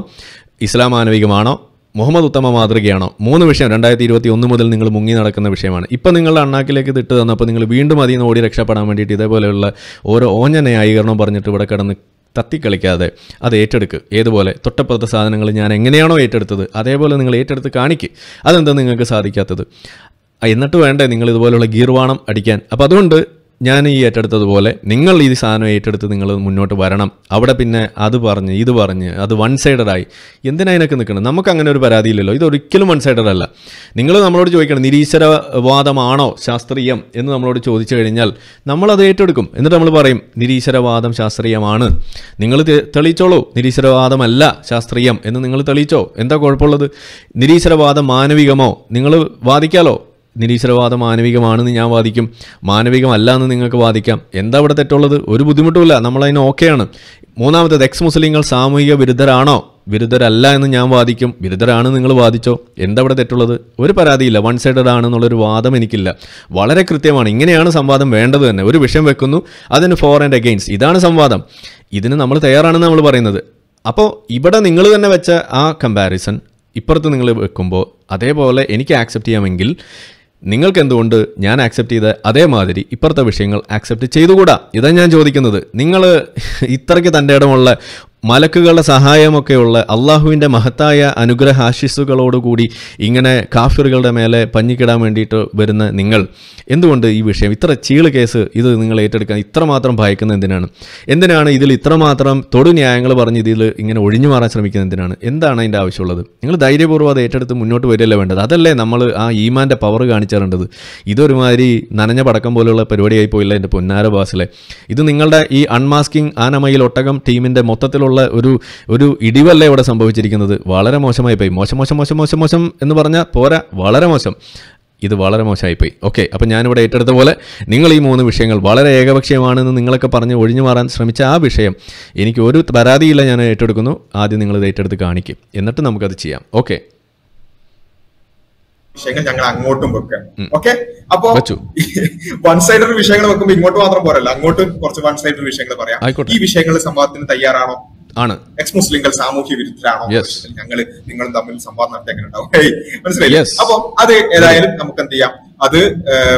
ഇസ്ലാം മാനവികമാണോ മുഹമ്മദ് ഉത്തമ മാതൃകയാണോ മൂന്ന് വിഷയം രണ്ടായിരത്തി ഇരുപത്തി ഒന്ന് മുതൽ നിങ്ങൾ മുങ്ങി നടക്കുന്ന വിഷയമാണ് ഇപ്പം നിങ്ങളുടെ അണ്ണാക്കിലേക്ക് ഇത് ഇട്ട് തന്നപ്പോൾ നിങ്ങൾ വീണ്ടും അതിൽ നിന്ന് ഓടി രക്ഷപ്പെടാൻ വേണ്ടിയിട്ട് ഇതേപോലെയുള്ള ഓരോ ഓഞ്ഞ ന്യായീകരണം പറഞ്ഞിട്ട് ഇവിടെ കിടന്ന് തത്തിക്കളിക്കാതെ അത് ഏറ്റെടുക്കുക ഏതുപോലെ തൊട്ടപ്പുറത്തെ സാധനങ്ങൾ ഞാൻ എങ്ങനെയാണോ ഏറ്റെടുത്തത് അതേപോലെ നിങ്ങൾ ഏറ്റെടുത്ത് കാണിക്ക് അതെന്താ നിങ്ങൾക്ക് സാധിക്കാത്തത് എന്നിട്ട് വേണ്ടേ നിങ്ങൾ ഇതുപോലുള്ള ഗീർവാണം അടിക്കാൻ അപ്പോൾ അതുകൊണ്ട് ഞാൻ ഈ ഏറ്റെടുത്തതുപോലെ നിങ്ങൾ ഈ സാധനം ഏറ്റെടുത്ത് നിങ്ങൾ മുന്നോട്ട് വരണം അവിടെ പിന്നെ അത് പറഞ്ഞ് ഇത് പറഞ്ഞ് അത് വൺ സൈഡഡായി എന്തിനാ അതിനൊക്കെ നിൽക്കണം നമുക്ക് അങ്ങനെ ഒരു പരാതിയില്ലല്ലോ ഇതൊരിക്കലും വൺ സൈഡഡ് അല്ല നിങ്ങൾ നമ്മളോട് ചോദിക്കണം നിരീശ്വരവാദമാണോ ശാസ്ത്രീയം എന്ന് നമ്മളോട് ചോദിച്ചു കഴിഞ്ഞാൽ നമ്മളത് ഏറ്റെടുക്കും എന്നിട്ട് നമ്മൾ പറയും നിരീശ്വരവാദം ശാസ്ത്രീയമാണ് നിങ്ങൾ തെളിയിച്ചോളൂ നിരീശ്വരവാദമല്ല ശാസ്ത്രീയം എന്ന് നിങ്ങൾ തെളിയിച്ചോ എന്താ കുഴപ്പമുള്ളത് നിരീശ്വരവാദം മാനവികമോ നിങ്ങൾ വാദിക്കാലോ നിരീശ്വരവാദം മാനവികമാണെന്ന് ഞാൻ വാദിക്കും മാനവികമല്ല എന്ന് നിങ്ങൾക്ക് വാദിക്കാം എന്താ അവിടെ തെറ്റുള്ളത് ഒരു ബുദ്ധിമുട്ടുമില്ല നമ്മളതിന് ഓക്കെയാണ് മൂന്നാമത്തേത് എക്സ് മുസ്ലിങ്ങൾ സാമൂഹിക വിരുദ്ധരാണോ വിരുദ്ധരല്ല എന്ന് ഞാൻ വാദിക്കും വിരുദ്ധരാണ് നിങ്ങൾ വാദിച്ചോ എന്താ ഇവിടെ തെറ്റുള്ളത് ഒരു പരാതിയില്ല വൺ സൈഡഡ് ആണെന്നുള്ളൊരു വാദം എനിക്കില്ല വളരെ കൃത്യമാണ് ഇങ്ങനെയാണ് സംവാദം വേണ്ടത് തന്നെ ഒരു വിഷയം വെക്കുന്നു അതിന് ഫോർ ആൻഡ് അഗെയിൻസ്റ്റ് ഇതാണ് സംവാദം ഇതിന് നമ്മൾ തയ്യാറാണെന്ന് നമ്മൾ പറയുന്നത് അപ്പോൾ ഇവിടെ നിങ്ങൾ തന്നെ വെച്ച ആ കമ്പാരിസൺ ഇപ്പുറത്ത് നിങ്ങൾ വെക്കുമ്പോൾ അതേപോലെ എനിക്ക് ആക്സെപ്റ്റ് ചെയ്യാമെങ്കിൽ നിങ്ങൾക്ക് എന്തുകൊണ്ട് ഞാൻ ആക്സെപ്റ്റ് ചെയ്ത അതേമാതിരി ഇപ്പുറത്തെ വിഷയങ്ങൾ ആക്സെപ്റ്റ് ചെയ്തുകൂടാ ഇതാണ് ഞാൻ ചോദിക്കുന്നത് നിങ്ങൾ ഇത്രയ്ക്ക് തൻ്റെ ഇടമുള്ള മലക്കുകളുടെ സഹായമൊക്കെയുള്ള അള്ളാഹുവിൻ്റെ മഹത്തായ അനുഗ്രഹാശിസ്സുകളോടുകൂടി ഇങ്ങനെ കാഫിറുകളുടെ മേലെ പഞ്ഞിക്കിടാൻ വേണ്ടിയിട്ട് വരുന്ന നിങ്ങൾ എന്തുകൊണ്ട് ഈ വിഷയം ഇത്ര ചീള് കേസ് ഇത് നിങ്ങൾ ഏറ്റെടുക്കാൻ ഇത്രമാത്രം ഭയക്കുന്ന എന്തിനാണ് എന്തിനാണ് ഇതിൽ ഇത്രമാത്രം തൊടു ന്യായങ്ങൾ പറഞ്ഞ് ഇതിൽ ഇങ്ങനെ ഒഴിഞ്ഞു മാറാൻ ശ്രമിക്കുന്നത് എന്തിനാണ് എന്താണ് അതിൻ്റെ ആവശ്യമുള്ളത് നിങ്ങൾ ധൈര്യപൂർവ്വം അത് ഏറ്റെടുത്ത് മുന്നോട്ട് വരികയല്ലേ വേണ്ടത് അതല്ലേ നമ്മൾ ആ ഈമാൻ്റെ പവർ കാണിച്ചേണ്ടത് ഇതൊരുമാതിരി നനഞ്ഞ പടക്കം പോലുള്ള പരിപാടിയായി പോയില്ല എൻ്റെ പൊന്നാര ബാസിലെ ഇത് നിങ്ങളുടെ ഈ അൺമാസ്കിംഗ് ആനമയിൽ ഒട്ടകം ടീമിൻ്റെ മൊത്തത്തിലുള്ള ഉള്ള ഒരു ഒരു ഇടിവല്ല ഇവിടെ സംഭവിച്ചിരിക്കുന്നത് വളരെ മോശമായി പോയി മോശം മോശം മോശം മോശം മോശം എന്ന് പറഞ്ഞാൽ പോരാ വളരെ മോശം ഇത് വളരെ മോശമായിപ്പോയി ഓക്കെ അപ്പം ഞാനിവിടെ ഏറ്റെടുത്ത പോലെ നിങ്ങൾ ഈ മൂന്ന് വിഷയങ്ങൾ വളരെ ഏകപക്ഷീയമാണെന്ന് നിങ്ങളൊക്കെ പറഞ്ഞ് ഒഴിഞ്ഞു മാറാൻ ശ്രമിച്ച ആ വിഷയം എനിക്ക് ഒരു പരാതിയില്ല ഞാൻ ഏറ്റെടുക്കുന്നു ആദ്യം നിങ്ങൾ ഇത് ഏറ്റെടുത്ത് കാണിക്കും എന്നിട്ട് നമുക്കത് ചെയ്യാം ഓക്കെ വിഷയങ്ങൾ ഞങ്ങൾ അങ്ങോട്ടും വെക്കാം ഓക്കെ അപ്പോ വൺ സൈഡ് വിഷയങ്ങൾ വെക്കുമ്പോൾ ഇങ്ങോട്ട് മാത്രം പോരല്ല അങ്ങോട്ടും കുറച്ച് വൺ സൈഡ് വിഷയങ്ങൾ പറയാം ഈ വിഷയങ്ങൾ സംവാദത്തിന് തയ്യാറാണോ ആണ് എക്സ് മുസ്ലിങ്ങൾ സാമൂഹ്യ വിരുദ്ധരാണോ ഞങ്ങൾ നിങ്ങളും തമ്മിൽ സംവാദം നടത്തി അങ്ങനെ ഉണ്ടാവും മനസ്സിലായില്ലേ അപ്പം അത് ഏതായാലും നമുക്ക് എന്ത് ചെയ്യാം അത്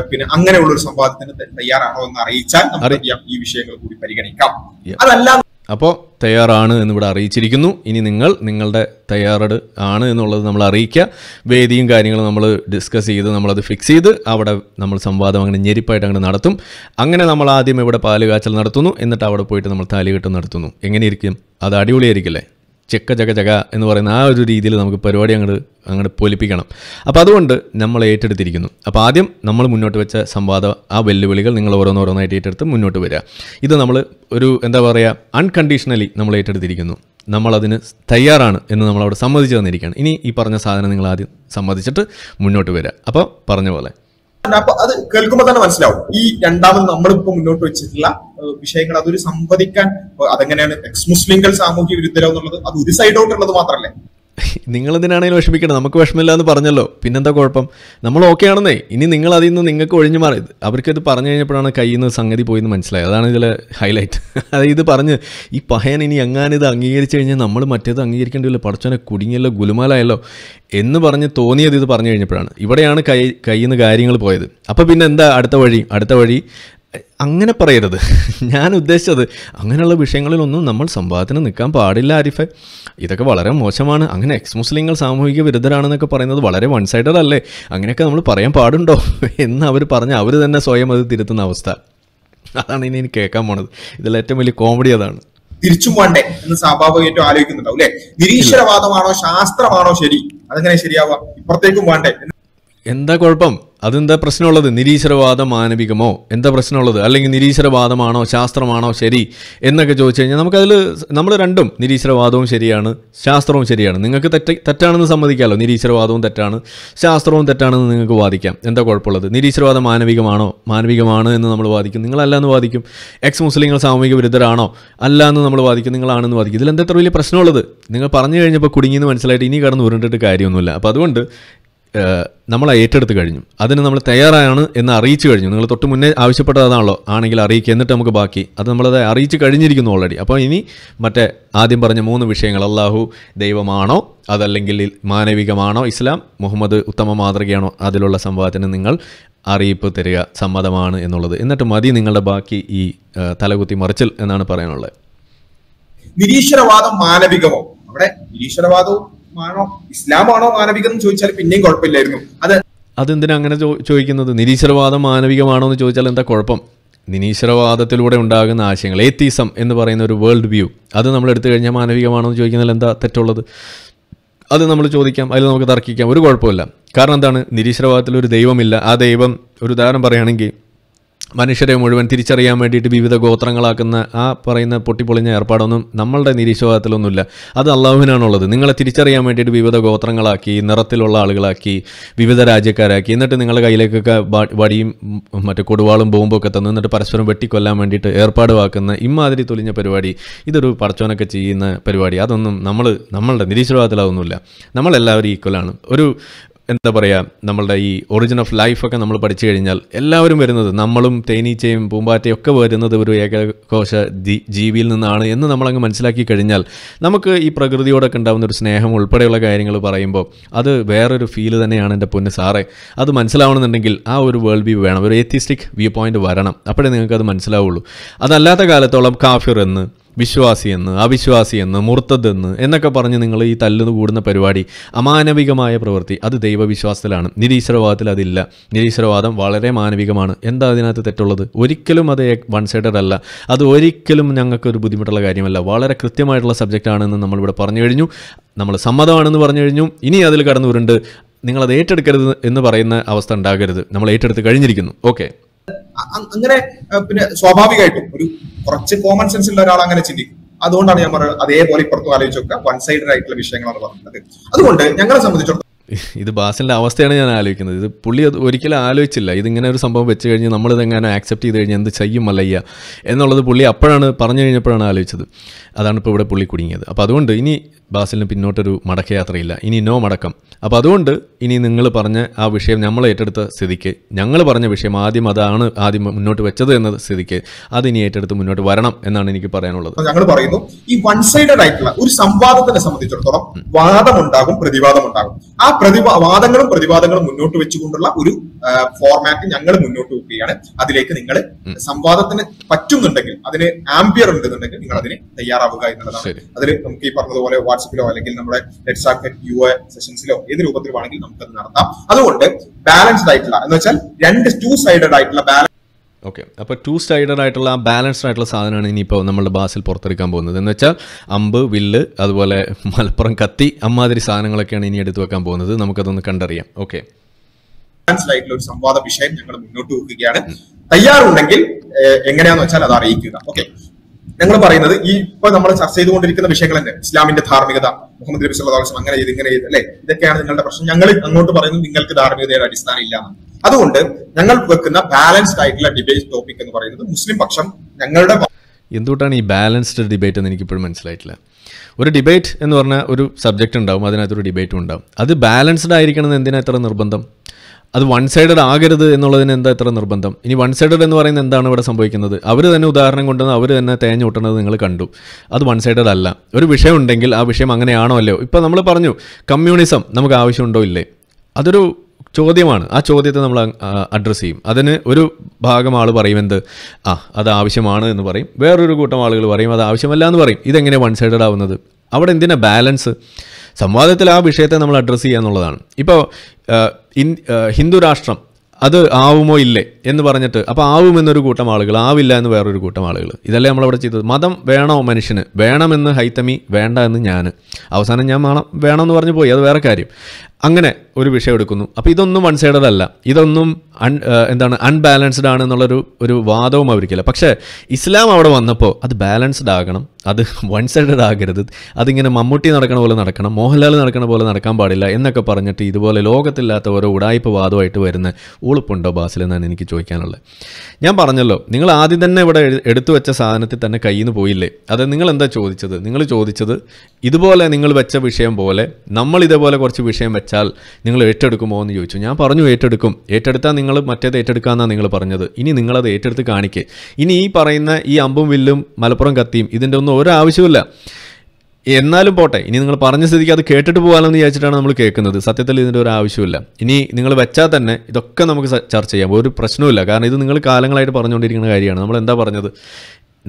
പിന്നെ അങ്ങനെയുള്ള ഒരു സംവാദത്തിന് തയ്യാറാണോ എന്ന് അറിയിച്ചാൽ നമുക്ക് ചെയ്യാം ഈ വിഷയങ്ങൾ കൂടി പരിഗണിക്കാം അതല്ല അപ്പോൾ തയ്യാറാണ് എന്നിവിടെ അറിയിച്ചിരിക്കുന്നു ഇനി നിങ്ങൾ നിങ്ങളുടെ തയ്യാറെട് ആണ് എന്നുള്ളത് നമ്മൾ അറിയിക്കുക വേദിയും കാര്യങ്ങളും നമ്മൾ ഡിസ്കസ് ചെയ്ത് നമ്മളത് ഫിക്സ് ചെയ്ത് അവിടെ നമ്മൾ സംവാദം അങ്ങനെ ഞെരിപ്പായിട്ട് അങ്ങനെ നടത്തും അങ്ങനെ നമ്മൾ ആദ്യം ഇവിടെ പാല് കാച്ചൽ നടത്തുന്നു എന്നിട്ട് അവിടെ പോയിട്ട് നമ്മൾ താലികെട്ട് നടത്തുന്നു എങ്ങനെയിരിക്കും അത് അടിപൊളിയായിരിക്കില്ലേ ചെക്ക ചക ചക എന്ന് പറയുന്ന ആ ഒരു രീതിയിൽ നമുക്ക് പരിപാടി അങ്ങോട്ട് അങ്ങോട്ട് പൊലിപ്പിക്കണം അപ്പോൾ അതുകൊണ്ട് നമ്മൾ ഏറ്റെടുത്തിരിക്കുന്നു അപ്പോൾ ആദ്യം നമ്മൾ മുന്നോട്ട് വെച്ച സംവാദം ആ വെല്ലുവിളികൾ നിങ്ങൾ ഓരോന്നോരോന്നായിട്ട് ഏറ്റെടുത്ത് മുന്നോട്ട് വരിക ഇത് നമ്മൾ ഒരു എന്താ പറയുക അൺകണ്ടീഷണലി നമ്മൾ ഏറ്റെടുത്തിരിക്കുന്നു നമ്മളതിന് തയ്യാറാണ് എന്ന് നമ്മളവിടെ സമ്മതിച്ചു തന്നിരിക്കുകയാണ് ഇനി ഈ പറഞ്ഞ സാധനം നിങ്ങൾ ആദ്യം സമ്മതിച്ചിട്ട് മുന്നോട്ട് വരിക അപ്പോൾ പറഞ്ഞ പോലെ അപ്പൊ അത് കേൾക്കുമ്പോൾ തന്നെ മനസ്സിലാവും ഈ രണ്ടാമത് നമ്മളിപ്പോ മുന്നോട്ട് വെച്ചിട്ടുള്ള വിഷയങ്ങൾ അതൊരു സംവദിക്കാൻ അതെങ്ങനെയാണ് എക്സ് മുസ്ലിങ്ങൾ സാമൂഹ്യ വിരുദ്ധരോ എന്നുള്ളത് അത് ഒരു സൈഡോട്ടുള്ളത് മാത്രമല്ലേ നിങ്ങളെന്തിനാണെങ്കിലും വിഷമിക്കണം നമുക്ക് വിഷമില്ല എന്ന് പറഞ്ഞല്ലോ പിന്നെന്താ കുഴപ്പം നമ്മൾ ഓക്കെ ആണെന്നേ ഇനി നിങ്ങൾ അതിൽ നിന്ന് നിങ്ങൾക്ക് ഒഴിഞ്ഞു മാറി അവർക്കത് പറഞ്ഞു കഴിഞ്ഞപ്പോഴാണ് കയ്യിൽ നിന്ന് സംഗതി പോയെന്ന് മനസ്സിലായത് അതാണ് ഇതിലെ ഹൈലൈറ്റ് അതായത് ഇത് പറഞ്ഞ് ഈ പഹയൻ ഇനി എങ്ങാനിത് അംഗീകരിച്ചു കഴിഞ്ഞാൽ നമ്മൾ മറ്റേത് അംഗീകരിക്കേണ്ടിയല്ലോ പടച്ചോനെ കുടുങ്ങിയല്ലോ ഗുലുമാലായല്ലോ എന്ന് പറഞ്ഞ് തോന്നിയത് ഇത് പറഞ്ഞു കഴിഞ്ഞപ്പോഴാണ് ഇവിടെയാണ് കൈ കയ്യിൽ നിന്ന് കാര്യങ്ങൾ പോയത് അപ്പോൾ പിന്നെ എന്താ അടുത്ത വഴി അടുത്ത വഴി അങ്ങനെ പറയരുത് ഞാൻ ഉദ്ദേശിച്ചത് അങ്ങനെയുള്ള വിഷയങ്ങളിലൊന്നും നമ്മൾ സംവാദത്തിന് നിൽക്കാൻ പാടില്ല ആരിഫ് ഇതൊക്കെ വളരെ മോശമാണ് അങ്ങനെ എക്സ് മുസ്ലിങ്ങൾ സാമൂഹിക വിരുദ്ധരാണെന്നൊക്കെ പറയുന്നത് വളരെ വൺ സൈഡഡ് അല്ലേ അങ്ങനെയൊക്കെ നമ്മൾ പറയാൻ പാടുണ്ടോ എന്ന് അവർ പറഞ്ഞ് അവർ തന്നെ സ്വയം അത് തിരുത്തുന്ന അവസ്ഥ അതാണ് ഇനി എനിക്ക് കേൾക്കാൻ പോണത് ഇതിൽ ഏറ്റവും വലിയ കോമഡി അതാണ് തിരിച്ചും വേണ്ടേ എന്ന് സ്വാഭാവികമായിട്ടും ആലോചിക്കുന്നുണ്ടാവും അല്ലെ നിരീശ്വരവാദമാണോ ശാസ്ത്രമാണോ ശരി അതെങ്ങനെ ശരിയാവുക ഇപ്പുറത്തേക്കും വേണ്ടേ എന്താ കുഴപ്പം അതെന്താ പ്രശ്നമുള്ളത് നിരീശ്വരവാദം മാനവികമോ എന്താ പ്രശ്നമുള്ളത് അല്ലെങ്കിൽ നിരീശ്വരവാദമാണോ ശാസ്ത്രമാണോ ശരി എന്നൊക്കെ ചോദിച്ചു കഴിഞ്ഞാൽ നമുക്കതിൽ നമ്മൾ രണ്ടും നിരീശ്വരവാദവും ശരിയാണ് ശാസ്ത്രവും ശരിയാണ് നിങ്ങൾക്ക് തെറ്റ തെറ്റാണെന്ന് സമ്മതിക്കാമല്ലോ നിരീശ്വരവാദവും തെറ്റാണ് ശാസ്ത്രവും തെറ്റാണെന്ന് നിങ്ങൾക്ക് വാദിക്കാം എന്താ കുഴപ്പമുള്ളത് നിരീശ്വരവാദം മാനവികമാണോ മാനവികമാണ് എന്ന് നമ്മൾ വാദിക്കും നിങ്ങളല്ല എന്ന് വാദിക്കും എക്സ് മുസ്ലിങ്ങൾ സാമൂഹിക വിരുദ്ധരാണോ അല്ല എന്ന് നമ്മൾ വാദിക്കും നിങ്ങളാണെന്ന് വാദിക്കും ഇതിൽ എന്താ എത്ര വലിയ പ്രശ്നമുള്ളത് നിങ്ങൾ പറഞ്ഞു കഴിഞ്ഞപ്പോൾ കുടുങ്ങിയെന്ന് മനസ്സിലായിട്ട് ഇനി കടന്ന് ഉരുണ്ടിട്ട് കാര്യമൊന്നുമില്ല അപ്പോൾ അതുകൊണ്ട് നമ്മൾ ഏറ്റെടുത്ത് കഴിഞ്ഞു അതിന് നമ്മൾ തയ്യാറാണ് എന്ന് അറിയിച്ചു കഴിഞ്ഞു നിങ്ങൾ തൊട്ട് മുന്നേ ആവശ്യപ്പെട്ടതാണല്ലോ ആണെങ്കിൽ അറിയിക്കുക എന്നിട്ട് നമുക്ക് ബാക്കി അത് നമ്മളത് അറിയിച്ചു കഴിഞ്ഞിരിക്കുന്നു ഓൾറെഡി അപ്പോൾ ഇനി മറ്റേ ആദ്യം പറഞ്ഞ മൂന്ന് വിഷയങ്ങൾ അള്ളാഹു ദൈവമാണോ അതല്ലെങ്കിൽ മാനവികമാണോ ഇസ്ലാം മുഹമ്മദ് ഉത്തമ മാതൃകയാണോ അതിലുള്ള സംവാദത്തിന് നിങ്ങൾ അറിയിപ്പ് തരിക സമ്മതമാണ് എന്നുള്ളത് എന്നിട്ട് മതി നിങ്ങളുടെ ബാക്കി ഈ തലകുത്തി മറിച്ചൽ എന്നാണ് പറയാനുള്ളത് നിരീശ്വരവാദം മാനവികമോ അവിടെ നിരീശ്വരവാദവും ആണോ ഇസ്ലാമാണോ മാനവികം എന്ന് ചോദിച്ചാൽ പിന്നെയും കുഴപ്പമില്ലായിരുന്നു അത് അതെന്തിനാ അങ്ങനെ ചോദിക്കുന്നത് നിരീശ്വരവാദം മാനവികമാണോ എന്ന് ചോദിച്ചാൽ എന്താ കുഴപ്പം നിരീശ്വരവാദത്തിലൂടെ ഉണ്ടാകുന്ന ആശയങ്ങൾ ഏത്തീസം എന്ന് പറയുന്ന ഒരു വേൾഡ് വ്യൂ അത് നമ്മൾ എടുത്തു കഴിഞ്ഞാൽ മാനവികമാണോ എന്ന് ചോദിക്കുന്നതിൽ എന്താ തെറ്റുള്ളത് അത് നമ്മൾ ചോദിക്കാം അതിൽ നമുക്ക് തർക്കിക്കാം ഒരു കുഴപ്പമില്ല കാരണം എന്താണ് നിരീശ്വരവാദത്തിൽ ഒരു ദൈവമില്ല ആ ദൈവം ഒരു ഉദാഹരണം പറയുകയാണെങ്കിൽ മനുഷ്യരെ മുഴുവൻ തിരിച്ചറിയാൻ വേണ്ടിയിട്ട് വിവിധ ഗോത്രങ്ങളാക്കുന്ന ആ പറയുന്ന പൊട്ടിപ്പൊളിഞ്ഞ ഏർപ്പാടൊന്നും നമ്മളുടെ നിരീശ്വരത്തിലൊന്നുമില്ല അത് അള്ളാഹുവിനാണുള്ളത് നിങ്ങളെ തിരിച്ചറിയാൻ വേണ്ടിയിട്ട് വിവിധ ഗോത്രങ്ങളാക്കി നിറത്തിലുള്ള ആളുകളാക്കി വിവിധ രാജ്യക്കാരാക്കി എന്നിട്ട് നിങ്ങളുടെ കയ്യിലേക്കൊക്കെ വടിയും മറ്റു കൊടുവാളും ബോംബൊക്കെ തന്നു എന്നിട്ട് പരസ്പരം വെട്ടിക്കൊല്ലാൻ വേണ്ടിയിട്ട് ഏർപ്പാടുവാക്കുന്ന ഇമാതിരി തൊലിഞ്ഞ പരിപാടി ഇതൊരു പടച്ചോനൊക്കെ ചെയ്യുന്ന പരിപാടി അതൊന്നും നമ്മൾ നമ്മളുടെ നിരീശ്വരവാദത്തിലൊന്നുമില്ല നമ്മളെല്ലാവരും ഈക്വലാണ് ഒരു എന്താ പറയുക നമ്മളുടെ ഈ ഒറിജിൻ ഓഫ് ലൈഫൊക്കെ നമ്മൾ പഠിച്ചു കഴിഞ്ഞാൽ എല്ലാവരും വരുന്നത് നമ്മളും തേനീച്ചയും പൂമ്പാറ്റയും ഒക്കെ വരുന്നത് ഒരു ഏകകോശ ജീവിയിൽ നിന്നാണ് എന്ന് നമ്മളങ്ങ് മനസ്സിലാക്കി കഴിഞ്ഞാൽ നമുക്ക് ഈ പ്രകൃതിയോടൊക്കെ ഉണ്ടാകുന്ന ഒരു സ്നേഹം ഉൾപ്പെടെയുള്ള കാര്യങ്ങൾ പറയുമ്പോൾ അത് വേറൊരു ഫീല് തന്നെയാണ് എൻ്റെ പൊന്ന് സാറേ അത് മനസ്സിലാവണമെന്നുണ്ടെങ്കിൽ ആ ഒരു വേൾഡ് വ്യൂ വേണം ഒരു എത്തിസ്റ്റിക് വ്യൂ പോയിൻ്റ് വരണം അപ്പോഴേ നിങ്ങൾക്കത് മനസ്സിലാവുള്ളൂ അതല്ലാത്ത കാലത്തോളം കാഫിർ എന്ന് വിശ്വാസിയെന്ന് അവിശ്വാസിയെന്ന് മുർത്തതെന്ന് എന്നൊക്കെ പറഞ്ഞ് നിങ്ങൾ ഈ തല്ലുന്നു കൂടുന്ന പരിപാടി അമാനവികമായ പ്രവൃത്തി അത് ദൈവവിശ്വാസത്തിലാണ് നിരീശ്വരവാദത്തിൽ അതില്ല നിരീശ്വരവാദം വളരെ മാനവികമാണ് എന്താ അതിനകത്ത് തെറ്റുള്ളത് ഒരിക്കലും അത് വൺ സൈഡഡ് അല്ല അത് ഒരിക്കലും ഞങ്ങൾക്കൊരു ബുദ്ധിമുട്ടുള്ള കാര്യമല്ല വളരെ കൃത്യമായിട്ടുള്ള സബ്ജക്റ്റാണെന്ന് നമ്മളിവിടെ പറഞ്ഞു കഴിഞ്ഞു നമ്മൾ സമ്മതമാണെന്ന് പറഞ്ഞു കഴിഞ്ഞു ഇനി അതിൽ കടന്നു വരുന്നുണ്ട് നിങ്ങളത് ഏറ്റെടുക്കരുത് എന്ന് പറയുന്ന അവസ്ഥ ഉണ്ടാകരുത് നമ്മൾ ഏറ്റെടുത്ത് കഴിഞ്ഞിരിക്കുന്നു ഓക്കെ അങ്ങനെ പിന്നെ സ്വാഭാവികമായിട്ടും ഒരു കുറച്ച് കോമൺ സെൻസ് ഉള്ള ഒരാൾ അങ്ങനെ ചിന്തിക്കും അതുകൊണ്ടാണ് ഞാൻ പറഞ്ഞത് അതേപോലെ ഇപ്പുറത്തും നോക്കുക വൺ സൈഡഡ് ആയിട്ടുള്ള വിഷയങ്ങളാണ് പറഞ്ഞത് അതുകൊണ്ട് ഞങ്ങളെ സംബന്ധിച്ചിടത്തോളം ഇത് ബാസിന്റെ അവസ്ഥയാണ് ഞാൻ ആലോചിക്കുന്നത് ഇത് പുള്ളി ഒരിക്കലും ആലോചിച്ചില്ല ഇതിങ്ങനെ ഒരു സംഭവം വെച്ച് കഴിഞ്ഞ് നമ്മളിതെങ്ങനെ ആക്സെപ്റ്റ് ചെയ്ത് കഴിഞ്ഞാൽ എന്ത് ചെയ്യും അല്ലയ്യ എന്നുള്ളത് പുള്ളി അപ്പോഴാണ് പറഞ്ഞു കഴിഞ്ഞപ്പോഴാണ് ആലോചിച്ചത് അതാണ് ഇപ്പോൾ ഇവിടെ പുള്ളി കുടുങ്ങിയത് അപ്പോൾ അതുകൊണ്ട് ഇനി ബാസിലിന് പിന്നോട്ടൊരു മടക്കയാത്രയില്ല ഇനി നോ മടക്കം അപ്പോൾ അതുകൊണ്ട് ഇനി നിങ്ങൾ പറഞ്ഞ ആ വിഷയം നമ്മൾ ഏറ്റെടുത്ത സ്ഥിതിക്ക് ഞങ്ങൾ പറഞ്ഞ വിഷയം ആദ്യം അതാണ് ആദ്യം മുന്നോട്ട് വെച്ചത് എന്ന സ്ഥിതിക്ക് അത് ഇനി ഏറ്റെടുത്ത് മുന്നോട്ട് വരണം എന്നാണ് എനിക്ക് പറയാനുള്ളത് ഞങ്ങൾ പറയുന്നു ഈ വൺ സൈഡഡ് ആയിട്ടുള്ള ഒരു സംവാദത്തിനെ സംബന്ധിച്ചിടത്തോളം വാദമുണ്ടാകും പ്രതിവാദമുണ്ടാകും ആ പ്രതിവാ വാദങ്ങളും പ്രതിവാദങ്ങളും മുന്നോട്ട് വെച്ചുകൊണ്ടുള്ള ഒരു ഫോർമാറ്റ് ഞങ്ങൾ മുന്നോട്ട് വെക്കുകയാണ് അതിലേക്ക് നിങ്ങൾ സംവാദത്തിന് പറ്റുന്നുണ്ടെങ്കിൽ അതിന് ആംബിയർ ഉണ്ടെന്നുണ്ടെങ്കിൽ നിങ്ങൾ അതിന് തയ്യാറാവുക എന്നുള്ളതാണ് അതിൽ നമുക്ക് ഈ പറഞ്ഞതുപോലെ വാട്സ് വാട്സപ്പിലോ അല്ലെങ്കിൽ നമ്മുടെ ലെറ്റ്സാക്ക് യു എ സെഷൻസിലോ ഏത് രൂപത്തിൽ നമുക്ക് അത് നടത്താം അതുകൊണ്ട് ബാലൻസ്ഡ് ആയിട്ടുള്ള എന്ന് വെച്ചാൽ രണ്ട് ടു സൈഡഡ് ആയിട്ടുള്ള ബാലൻസ് ഓക്കെ അപ്പോൾ ടു സൈഡഡ് ആയിട്ടുള്ള ബാലൻസ്ഡ് ആയിട്ടുള്ള സാധനമാണ് ഇനിയിപ്പോൾ നമ്മൾ ബാസിൽ പുറത്തെടുക്കാൻ പോകുന്നത് എന്ന് വെച്ചാൽ അമ്പ് വില്ല് അതുപോലെ മലപ്പുറം കത്തി അമ്മാതിരി സാധനങ്ങളൊക്കെയാണ് ഇനി എടുത്തു വെക്കാൻ പോകുന്നത് നമുക്കതൊന്ന് കണ്ടറിയാം ഓക്കെ ബാലൻസ്ഡ് ഒരു സംവാദ വിഷയം ഞങ്ങൾ മുന്നോട്ട് വെക്കുകയാണ് തയ്യാറുണ്ടെങ്കിൽ എങ്ങനെയാന്ന് വെച്ചാൽ അത് അറിയിക്കുക ഓക്കെ ഞങ്ങൾ പറയുന്നത് ഈ ഇപ്പൊ നമ്മൾ ചർച്ച ചെയ്തുകൊണ്ടിരിക്കുന്ന വിഷയങ്ങൾ തന്നെ ഇസ്ലാമിന്റെ ധാർമ്മികത മുഹമ്മദ് നബി അലൈഹി വസ്ലം അങ്ങനെ ചെയ്ത് ഇങ്ങനെ ചെയ്ത് അല്ലെ ഇതൊക്കെയാണ് നിങ്ങളുടെ പ്രശ്നം ഞങ്ങൾ അങ്ങോട്ട് പറയുന്നത് നിങ്ങൾക്ക് ധാർമ്മികതയുടെ അടിസ്ഥാനം ഇല്ല അതുകൊണ്ട് ഞങ്ങൾ വെക്കുന്ന ബാലൻസ്ഡ് ആയിട്ടുള്ള ഡിബേറ്റ് ടോപ്പിക് എന്ന് പറയുന്നത് മുസ്ലിം പക്ഷം ഞങ്ങളുടെ എന്തുകൊണ്ടാണ് ഈ ബാലൻസ്ഡ് ഡിബേറ്റ് എന്ന് ഇപ്പോഴും മനസ്സിലായിട്ടില്ല ഒരു ഡിബേറ്റ് എന്ന് പറഞ്ഞാൽ ഒരു സബ്ജക്റ്റ് ഉണ്ടാവും അതിനകത്തൊരു ഡിബേറ്റും ഉണ്ടാവും അത് ബാലൻസ്ഡ് ആയിരിക്കണം എന്ന് എന്തിനാ ഇത്ര നിർബന്ധം അത് വൺ സൈഡഡ് ആകരുത് എന്നുള്ളതിന് എന്താ എത്ര നിർബന്ധം ഇനി വൺ സൈഡഡ് എന്ന് പറയുന്നത് എന്താണ് ഇവിടെ സംഭവിക്കുന്നത് അവർ തന്നെ ഉദാഹരണം കൊണ്ടുവന്ന് അവർ തന്നെ തേഞ്ഞു കൂട്ടണത് നിങ്ങൾ കണ്ടു അത് വൺ സൈഡഡ് അല്ല ഒരു വിഷയം ഉണ്ടെങ്കിൽ ആ വിഷയം അങ്ങനെയാണോ അല്ലയോ ഇപ്പോൾ നമ്മൾ പറഞ്ഞു കമ്മ്യൂണിസം നമുക്ക് ആവശ്യമുണ്ടോ ഇല്ലേ അതൊരു ചോദ്യമാണ് ആ ചോദ്യത്തെ നമ്മൾ അഡ്രസ്സ് ചെയ്യും അതിന് ഒരു ഭാഗം ആൾ പറയും എന്ത് ആ അത് ആവശ്യമാണ് എന്ന് പറയും വേറൊരു കൂട്ടം ആളുകൾ പറയും അത് ആവശ്യമല്ല എന്ന് പറയും ഇതെങ്ങനെ വൺ സൈഡഡ് ആവുന്നത് അവിടെ എന്തിനാ ബാലൻസ് സംവാദത്തിൽ ആ വിഷയത്തെ നമ്മൾ അഡ്രസ്സ് ചെയ്യുക എന്നുള്ളതാണ് ഇപ്പോൾ ഹിന്ദു രാഷ്ട്രം അത് ആവുമോ ഇല്ലേ എന്ന് പറഞ്ഞിട്ട് അപ്പോൾ ആവുമെന്നൊരു കൂട്ടം ആളുകൾ ആവില്ല എന്ന് വേറൊരു കൂട്ടം ആളുകൾ ഇതല്ലേ നമ്മളവിടെ ചെയ്തത് മതം വേണോ മനുഷ്യന് വേണമെന്ന് ഹൈത്തമി വേണ്ട എന്ന് ഞാൻ അവസാനം ഞാൻ വേണം വേണമെന്ന് പറഞ്ഞു പോയി അത് വേറെ കാര്യം അങ്ങനെ ഒരു വിഷയം എടുക്കുന്നു അപ്പോൾ ഇതൊന്നും വൺ സൈഡഡ് അല്ല ഇതൊന്നും അൺ എന്താണ് അൺബാലൻസ്ഡ് ആണ് എന്നുള്ളൊരു ഒരു വാദവും അവർക്കില്ല പക്ഷേ ഇസ്ലാം അവിടെ വന്നപ്പോൾ അത് ബാലൻസ്ഡ് ആകണം അത് വൺ സൈഡഡ് ആകരുത് അതിങ്ങനെ മമ്മൂട്ടി നടക്കണ പോലെ നടക്കണം മോഹൻലാൽ നടക്കണ പോലെ നടക്കാൻ പാടില്ല എന്നൊക്കെ പറഞ്ഞിട്ട് ഇതുപോലെ ലോകത്തില്ലാത്ത ഓരോ ഉടായ്പ വാദമായിട്ട് വരുന്ന ഉളുപ്പുണ്ടോ ബാസിൽ എന്നാണ് എനിക്ക് ചോദിക്കാനുള്ളത് ഞാൻ പറഞ്ഞല്ലോ നിങ്ങൾ ആദ്യം തന്നെ ഇവിടെ എടുത്തു വെച്ച സാധനത്തിൽ തന്നെ കയ്യിൽ നിന്ന് പോയില്ലേ അത് നിങ്ങൾ എന്താ ചോദിച്ചത് നിങ്ങൾ ചോദിച്ചത് ഇതുപോലെ നിങ്ങൾ വെച്ച വിഷയം പോലെ നമ്മൾ ഇതേപോലെ കുറച്ച് വിഷയം വെച്ചാൽ നിങ്ങൾ ഏറ്റെടുക്കുമോ എന്ന് ചോദിച്ചു ഞാൻ പറഞ്ഞു ഏറ്റെടുക്കും ഏറ്റെടുത്താൽ നിങ്ങൾ മറ്റേത് ഏറ്റെടുക്കാമെന്നാണ് നിങ്ങൾ പറഞ്ഞത് ഇനി നിങ്ങളത് ഏറ്റെടുത്ത് കാണിക്കേ ഇനി ഈ പറയുന്ന ഈ അമ്പും വില്ലും മലപ്പുറം കത്തിയും ഇതിൻ്റെ ഒന്നും ഒരാവശ്യമില്ല എന്നാലും പോട്ടെ ഇനി നിങ്ങൾ പറഞ്ഞ സ്ഥിതിക്ക് അത് കേട്ടിട്ട് പോകാമെന്ന് വിചാരിച്ചിട്ടാണ് നമ്മൾ കേൾക്കുന്നത് സത്യത്തിൽ ഇതിൻ്റെ ഒരു ആവശ്യമില്ല ഇനി നിങ്ങൾ വെച്ചാൽ തന്നെ ഇതൊക്കെ നമുക്ക് ചർച്ച ചെയ്യാം ഒരു പ്രശ്നവുമില്ല കാരണം ഇത് നിങ്ങൾ കാലങ്ങളായിട്ട് പറഞ്ഞുകൊണ്ടിരിക്കുന്ന കാര്യമാണ് നമ്മൾ എന്താ പറഞ്ഞത്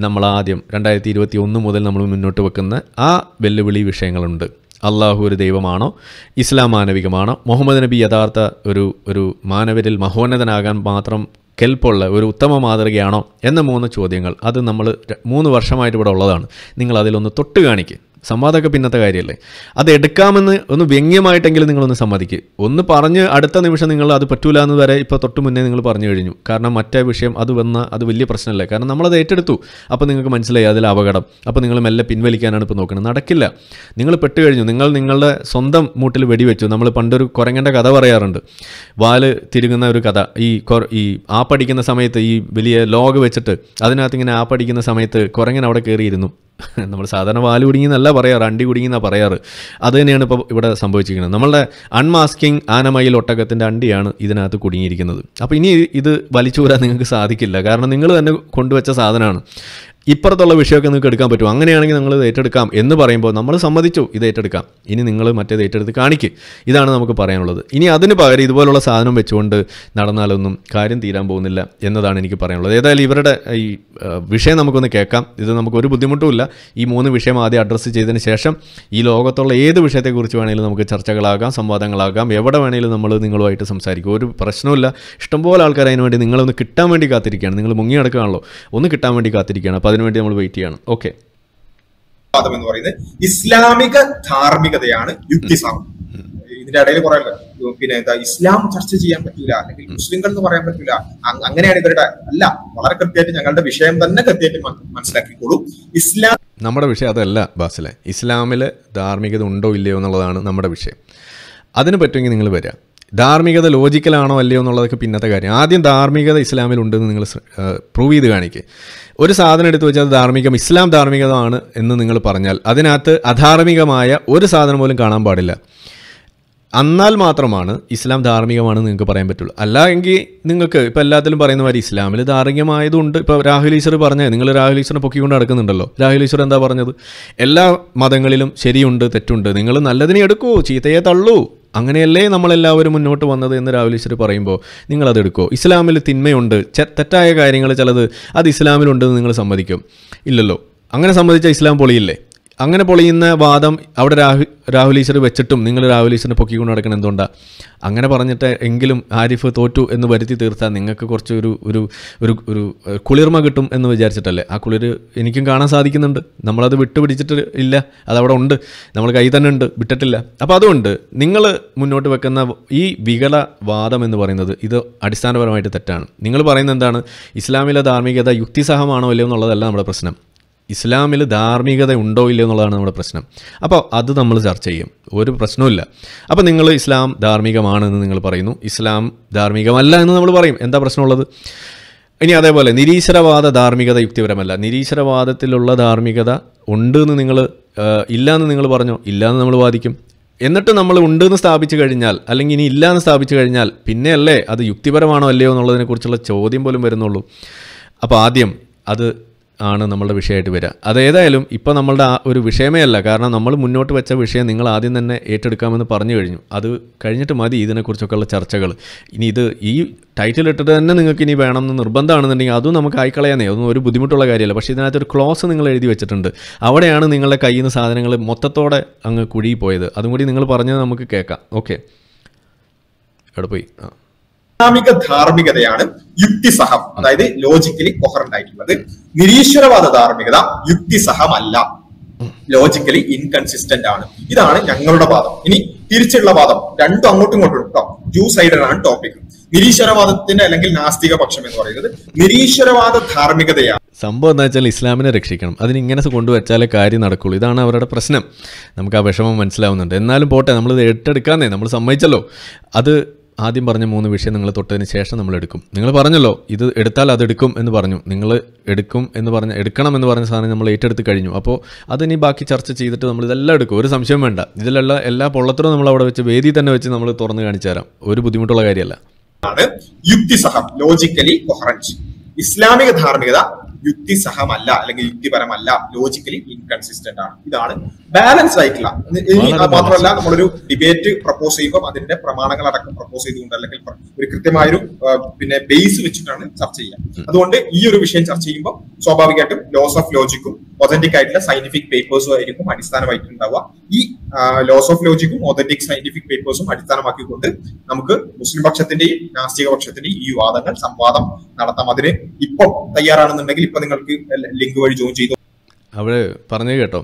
നമ്മൾ ആദ്യം രണ്ടായിരത്തി ഇരുപത്തി ഒന്ന് മുതൽ നമ്മൾ മുന്നോട്ട് വെക്കുന്ന ആ വെല്ലുവിളി വിഷയങ്ങളുണ്ട് അള്ളാഹു ഒരു ദൈവമാണോ ഇസ്ലാം മാനവികമാണോ മുഹമ്മദ് നബി യഥാർത്ഥ ഒരു ഒരു മാനവരിൽ മഹോന്നതനാകാൻ മാത്രം കെൽപ്പുള്ള ഒരു ഉത്തമ മാതൃകയാണോ എന്ന മൂന്ന് ചോദ്യങ്ങൾ അത് നമ്മൾ മൂന്ന് വർഷമായിട്ട് ഇവിടെ ഉള്ളതാണ് നിങ്ങൾ അതിലൊന്ന് തൊട്ട് കാണിക്കുക സംവാദമൊക്കെ പിന്നത്തെ കാര്യമല്ലേ അത് എടുക്കാമെന്ന് ഒന്ന് വ്യംഗ്യമായിട്ടെങ്കിലും നിങ്ങളൊന്ന് സമ്മതിക്കുക ഒന്ന് പറഞ്ഞ് അടുത്ത നിമിഷം നിങ്ങൾ അത് പറ്റൂല എന്ന് വരെ ഇപ്പോൾ തൊട്ട് മുന്നേ നിങ്ങൾ പറഞ്ഞു കഴിഞ്ഞു കാരണം മറ്റേ വിഷയം അത് വന്ന അത് വലിയ പ്രശ്നമല്ലേ കാരണം നമ്മളത് ഏറ്റെടുത്തു അപ്പോൾ നിങ്ങൾക്ക് മനസ്സിലായി അതിൽ അപകടം അപ്പോൾ നിങ്ങൾ മെല്ലെ പിൻവലിക്കാനാണ് ഇപ്പോൾ നോക്കുന്നത് നടക്കില്ല നിങ്ങൾ പെട്ട് കഴിഞ്ഞു നിങ്ങൾ നിങ്ങളുടെ സ്വന്തം മൂട്ടിൽ വെടിവെച്ചു നമ്മൾ പണ്ടൊരു കുരങ്ങൻ്റെ കഥ പറയാറുണ്ട് വാല് തിരുങ്ങുന്ന ഒരു കഥ ഈ ഈ ആ പഠിക്കുന്ന സമയത്ത് ഈ വലിയ ലോഗ് വെച്ചിട്ട് അതിനകത്ത് ഇങ്ങനെ ആ പഠിക്കുന്ന സമയത്ത് കുരങ്ങൻ അവിടെ കയറിയിരുന്നു നമ്മൾ സാധാരണ വാല് കുടുങ്ങി എന്നല്ല പറയാറ് അണ്ടി കുടുങ്ങി പറയാറ് അത് തന്നെയാണ് ഇപ്പോൾ ഇവിടെ സംഭവിച്ചിരിക്കുന്നത് നമ്മളുടെ അൺമാസ്കിങ് ആനമയിൽ ഒട്ടകത്തിൻ്റെ അണ്ടിയാണ് ഇതിനകത്ത് കുടുങ്ങിയിരിക്കുന്നത് അപ്പോൾ ഇനി ഇത് വലിച്ചൂരാൻ നിങ്ങൾക്ക് സാധിക്കില്ല കാരണം നിങ്ങൾ തന്നെ കൊണ്ടുവച്ച സാധനമാണ് ഇപ്പുറത്തുള്ള വിഷയമൊക്കെ നിങ്ങൾക്ക് എടുക്കാൻ പറ്റും അങ്ങനെയാണെങ്കിൽ നിങ്ങൾ ഏറ്റെടുക്കാം എന്ന് പറയുമ്പോൾ നമ്മൾ സമ്മതിച്ചു ഇത് ഏറ്റെടുക്കാം ഇനി നിങ്ങൾ മറ്റേത് ഏറ്റെടുത്ത് കാണിക്കുക ഇതാണ് നമുക്ക് പറയാനുള്ളത് ഇനി അതിന് പകരം ഇതുപോലുള്ള സാധനം വെച്ചുകൊണ്ട് നടന്നാലൊന്നും കാര്യം തീരാൻ പോകുന്നില്ല എന്നതാണ് എനിക്ക് പറയാനുള്ളത് ഏതായാലും ഇവരുടെ ഈ വിഷയം നമുക്കൊന്ന് കേൾക്കാം ഇത് നമുക്ക് ഒരു ബുദ്ധിമുട്ടുമില്ല ഈ മൂന്ന് വിഷയം ആദ്യം അഡ്രസ്സ് ചെയ്തതിന് ശേഷം ഈ ലോകത്തുള്ള ഏത് വിഷയത്തെക്കുറിച്ച് വേണമെങ്കിലും നമുക്ക് ചർച്ചകളാകാം സംവാദങ്ങളാകാം എവിടെ വേണമെങ്കിലും നമ്മൾ നിങ്ങളുമായിട്ട് സംസാരിക്കും ഒരു പ്രശ്നമില്ല ഇഷ്ടംപോലെ ആൾക്കാർ അതിനുവേണ്ടി നിങ്ങളൊന്ന് കിട്ടാൻ വേണ്ടി കാത്തിരിക്കുകയാണ് നിങ്ങൾ മുങ്ങി നടക്കുകയാണല്ലോ ഒന്ന് കിട്ടാൻ വേണ്ടി കാത്തിരിക്കുകയാണ് അപ്പോൾ അതിനുവേണ്ടി നമ്മൾ വെയിറ്റ് ചെയ്യണം ഓക്കെ എന്ന് പറയുന്നത് ഇസ്ലാമിക ധാർമ്മികതയാണ് യുക്തിസാം ഇതിന്റെ ഇടയിൽ കുറെ പിന്നെ എന്താ ഇസ്ലാം ചർച്ച ചെയ്യാൻ പറ്റില്ല അല്ലെങ്കിൽ മുസ്ലിംകൾ എന്ന് പറയാൻ പറ്റില്ല അങ്ങനെയാണ് ഇവരുടെ അല്ല വളരെ കൃത്യമായിട്ട് ഞങ്ങളുടെ വിഷയം തന്നെ കൃത്യമായിട്ട് മനസ്സിലാക്കിക്കോളൂ ഇസ്ലാം നമ്മുടെ വിഷയം അതല്ല ബാസിലെ ഇസ്ലാമിൽ ധാർമ്മികത ഉണ്ടോ ഇല്ലയോ എന്നുള്ളതാണ് നമ്മുടെ വിഷയം അതിന് പറ്റുമെങ്കിൽ നിങ്ങൾ വരാം ധാർമ്മികത ലോജിക്കലാണോ അല്ലയോ എന്നുള്ളതൊക്കെ പിന്നത്തെ കാര്യം ആദ്യം ധാർമ്മികത ഉണ്ടെന്ന് നിങ്ങൾ പ്രൂവ് ചെയ്ത് കാണിക്കുക ഒരു സാധനം എടുത്തു വെച്ചാൽ ധാർമ്മികം ഇസ്ലാം ധാർമ്മികതമാണ് എന്ന് നിങ്ങൾ പറഞ്ഞാൽ അതിനകത്ത് അധാർമികമായ ഒരു സാധനം പോലും കാണാൻ പാടില്ല എന്നാൽ മാത്രമാണ് ഇസ്ലാം ധാർമ്മികമാണെന്ന് നിങ്ങൾക്ക് പറയാൻ പറ്റുള്ളൂ അല്ലെങ്കിൽ നിങ്ങൾക്ക് ഇപ്പം എല്ലാത്തിലും പറയുന്ന മാതിരി ഇസ്ലാമിൽ ധാർമ്മികമായതുകൊണ്ട് ഇപ്പോൾ രാഹുൽ ഈശ്വർ പറഞ്ഞത് നിങ്ങൾ രാഹുൽ ഈശ്വറിനെ പൊക്കിക്കൊണ്ട് നടക്കുന്നുണ്ടല്ലോ രാഹുൽ ഈശ്വർ എന്താ പറഞ്ഞത് എല്ലാ മതങ്ങളിലും ശരിയുണ്ട് തെറ്റുണ്ട് നിങ്ങൾ നല്ലതിനെ എടുക്കൂ ചീത്തയെ തള്ളൂ അങ്ങനെയല്ലേ നമ്മളെല്ലാവരും മുന്നോട്ട് വന്നത് എന്ന് രാവിലെ ഈശ്വർ പറയുമ്പോൾ നിങ്ങളത് എടുക്കുമോ ഇസ്ലാമിൽ തിന്മയുണ്ട് തെറ്റായ കാര്യങ്ങൾ ചിലത് അത് ഇസ്ലാമിലുണ്ടെന്ന് നിങ്ങൾ സമ്മതിക്കും ഇല്ലല്ലോ അങ്ങനെ സമ്മതിച്ച ഇസ്ലാം പൊളിയില്ലേ അങ്ങനെ പൊളിയുന്ന വാദം അവിടെ രാഹു രാഹുൽ ഈശ്വർ വെച്ചിട്ടും നിങ്ങൾ രാഹുൽ ഈശ്വറിനെ പൊക്കിക്കൊണ്ട് നടക്കണം എന്തുകൊണ്ടാണ് അങ്ങനെ പറഞ്ഞിട്ട് എങ്കിലും ആരിഫ് തോറ്റു എന്ന് വരുത്തി തീർത്താൽ നിങ്ങൾക്ക് കുറച്ച് ഒരു ഒരു ഒരു ഒരു കുളിർമ കിട്ടും എന്ന് വിചാരിച്ചിട്ടല്ലേ ആ കുളിർ എനിക്കും കാണാൻ സാധിക്കുന്നുണ്ട് നമ്മളത് വിട്ടുപിടിച്ചിട്ട് ഇല്ല അതവിടെ ഉണ്ട് നമ്മൾ കൈ തന്നെ ഉണ്ട് വിട്ടിട്ടില്ല അപ്പോൾ അതുകൊണ്ട് നിങ്ങൾ മുന്നോട്ട് വെക്കുന്ന ഈ വികല വാദം എന്ന് പറയുന്നത് ഇത് അടിസ്ഥാനപരമായിട്ട് തെറ്റാണ് നിങ്ങൾ പറയുന്നത് എന്താണ് ഇസ്ലാമിലെ ധാർമ്മികത യുക്തിസഹമാണോ അല്ലയോ എന്നുള്ളതല്ല നമ്മുടെ പ്രശ്നം ഇസ്ലാമിൽ ധാർമ്മികത ഉണ്ടോ ഇല്ലയോ എന്നുള്ളതാണ് നമ്മുടെ പ്രശ്നം അപ്പോൾ അത് നമ്മൾ ചർച്ച ചെയ്യും ഒരു പ്രശ്നവുമില്ല അപ്പോൾ നിങ്ങൾ ഇസ്ലാം ധാർമ്മികമാണെന്ന് നിങ്ങൾ പറയുന്നു ഇസ്ലാം ധാർമ്മികമല്ല എന്ന് നമ്മൾ പറയും എന്താ പ്രശ്നമുള്ളത് ഇനി അതേപോലെ നിരീശ്വരവാദ ധാർമ്മികത യുക്തിപരമല്ല നിരീശ്വരവാദത്തിലുള്ള ധാർമ്മികത ഉണ്ട് എന്ന് നിങ്ങൾ ഇല്ല എന്ന് നിങ്ങൾ പറഞ്ഞോ ഇല്ല എന്ന് നമ്മൾ വാദിക്കും എന്നിട്ട് നമ്മൾ ഉണ്ട് എന്ന് സ്ഥാപിച്ചു കഴിഞ്ഞാൽ അല്ലെങ്കിൽ ഇനി ഇല്ല എന്ന് സ്ഥാപിച്ചു കഴിഞ്ഞാൽ പിന്നെയല്ലേ അത് യുക്തിപരമാണോ അല്ലയോ എന്നുള്ളതിനെക്കുറിച്ചുള്ള ചോദ്യം പോലും വരുന്നുള്ളൂ അപ്പോൾ ആദ്യം അത് ആണ് നമ്മളുടെ വിഷയമായിട്ട് വരിക അതേതായാലും ഇപ്പോൾ നമ്മളുടെ ആ ഒരു വിഷയമേ അല്ല കാരണം നമ്മൾ മുന്നോട്ട് വെച്ച വിഷയം നിങ്ങൾ ആദ്യം തന്നെ ഏറ്റെടുക്കാമെന്ന് പറഞ്ഞു കഴിഞ്ഞു അത് കഴിഞ്ഞിട്ട് മതി ഇതിനെക്കുറിച്ചൊക്കെയുള്ള ചർച്ചകൾ ഇനി ഇത് ഈ ടൈറ്റിൽ ഇട്ടിട്ട് തന്നെ നിങ്ങൾക്ക് ഇനി വേണം എന്ന് നിർബന്ധമാണെന്നുണ്ടെങ്കിൽ അതും നമുക്ക് ആയിക്കളയാനേ അതൊന്നും ഒരു ബുദ്ധിമുട്ടുള്ള കാര്യമല്ല പക്ഷേ ഇതിനകത്തൊരു ക്ലോസ് നിങ്ങൾ എഴുതി വെച്ചിട്ടുണ്ട് അവിടെയാണ് നിങ്ങളുടെ കയ്യിൽ നിന്ന് സാധനങ്ങൾ മൊത്തത്തോടെ അങ്ങ് കുഴിയിൽ പോയത് അതും കൂടി നിങ്ങൾ പറഞ്ഞത് നമുക്ക് കേൾക്കാം ഓക്കെ എവിടെ പോയി ആ ഇസ്ലാമിക ധാർമ്മികതയാണ് യുക്തിസഹം അതായത് ലോജിക്കലി കൊഹറന്റ് ആയിട്ടുള്ളത് നിരീശ്വരവാദ ധാർമ്മികത യുക്തിസഹമല്ല ലോജിക്കലി ഇൻകൺസിസ്റ്റന്റ് ആണ് ഇതാണ് ഞങ്ങളുടെ വാദം ഇനി തിരിച്ചുള്ള വാദം രണ്ടും അങ്ങോട്ടും ഇങ്ങോട്ടും കേട്ടോ ടു സൈഡഡാണ് ടോപ്പിക് നിരീശ്വരവാദത്തിന്റെ അല്ലെങ്കിൽ നാസ്തിക പക്ഷം എന്ന് പറയുന്നത് നിരീശ്വരവാദ ധാർമ്മികതയാണ് സംഭവം എന്താ വെച്ചാൽ ഇസ്ലാമിനെ രക്ഷിക്കണം അതിന് ഇങ്ങനെ കൊണ്ടുവച്ചാലേ കാര്യം നടക്കുള്ളൂ ഇതാണ് അവരുടെ പ്രശ്നം നമുക്ക് ആ വിഷമം മനസ്സിലാവുന്നുണ്ട് എന്നാലും പോട്ടെ നമ്മൾ ഏറ്റെടുക്കാന്നേ നമ്മൾ സമ്മതിച്ചല്ലോ അത് ആദ്യം പറഞ്ഞ മൂന്ന് വിഷയം നിങ്ങൾ തൊട്ടതിന് ശേഷം നമ്മൾ എടുക്കും നിങ്ങൾ പറഞ്ഞല്ലോ ഇത് എടുത്താൽ അതെടുക്കും എന്ന് പറഞ്ഞു നിങ്ങൾ എടുക്കും എന്ന് പറഞ്ഞ എടുക്കണം എന്ന് പറഞ്ഞ സാധനം നമ്മൾ ഏറ്റെടുത്ത് കഴിഞ്ഞു അപ്പോൾ അതിനി ബാക്കി ചർച്ച ചെയ്തിട്ട് നമ്മൾ ഇതെല്ലാം എടുക്കും ഒരു സംശയം വേണ്ട ഇതിലുള്ള എല്ലാ പൊള്ളത്തരവും നമ്മൾ അവിടെ വെച്ച് വേദി തന്നെ വെച്ച് നമ്മൾ തുറന്ന് കാണിച്ചു തരാം ഒരു ബുദ്ധിമുട്ടുള്ള കാര്യമല്ല യുക്തിസഹം ലോജിക്കലി ഇസ്ലാമിക ധാർമ്മികത യുക്തിസഹമല്ല അല്ലെങ്കിൽ യുക്തിപരമല്ല ലോജിക്കലി ഇൻകൺസിസ്റ്റന്റ് ആണ് ഇതാണ് ബാലൻസ് ആയിട്ടില്ല ഇനി മാത്രമല്ല നമ്മളൊരു ഡിബേറ്റ് പ്രപ്പോസ് ചെയ്യുമ്പോൾ അതിന്റെ പ്രമാണങ്ങൾ അടക്കം പ്രപ്പോസ് ചെയ്തുകൊണ്ട് അല്ലെങ്കിൽ ഒരു കൃത്യമായൊരു പിന്നെ ബേസ് വെച്ചിട്ടാണ് ചർച്ച ചെയ്യുക അതുകൊണ്ട് ഈ ഒരു വിഷയം ചർച്ച ചെയ്യുമ്പോൾ സ്വാഭാവികമായിട്ടും ലോസ് ഓഫ് ലോജിക്കും ഒതന്റിക് ആയിട്ടുള്ള സയന്റിഫിക് പേപ്പേഴ്സും ആയിരിക്കും അടിസ്ഥാനമായിട്ടുണ്ടാവുക ഈ ലോസ് ഓഫ് ലോജിക്കും ഒതന്റിക് സയന്റിഫിക് പേപ്പേഴ്സും അടിസ്ഥാനമാക്കിക്കൊണ്ട് നമുക്ക് മുസ്ലിം പക്ഷത്തിന്റെയും നാസ്തിക പക്ഷത്തിന്റെയും ഈ വാദങ്ങൾ സംവാദം നടത്താം അതിന് ഇപ്പം തയ്യാറാണെന്നുണ്ടെങ്കിൽ ഇപ്പൊ നിങ്ങൾക്ക് ലിങ്ക് വഴി ജോയിൻ ചെയ്തു അവിടെ പറഞ്ഞു കേട്ടോ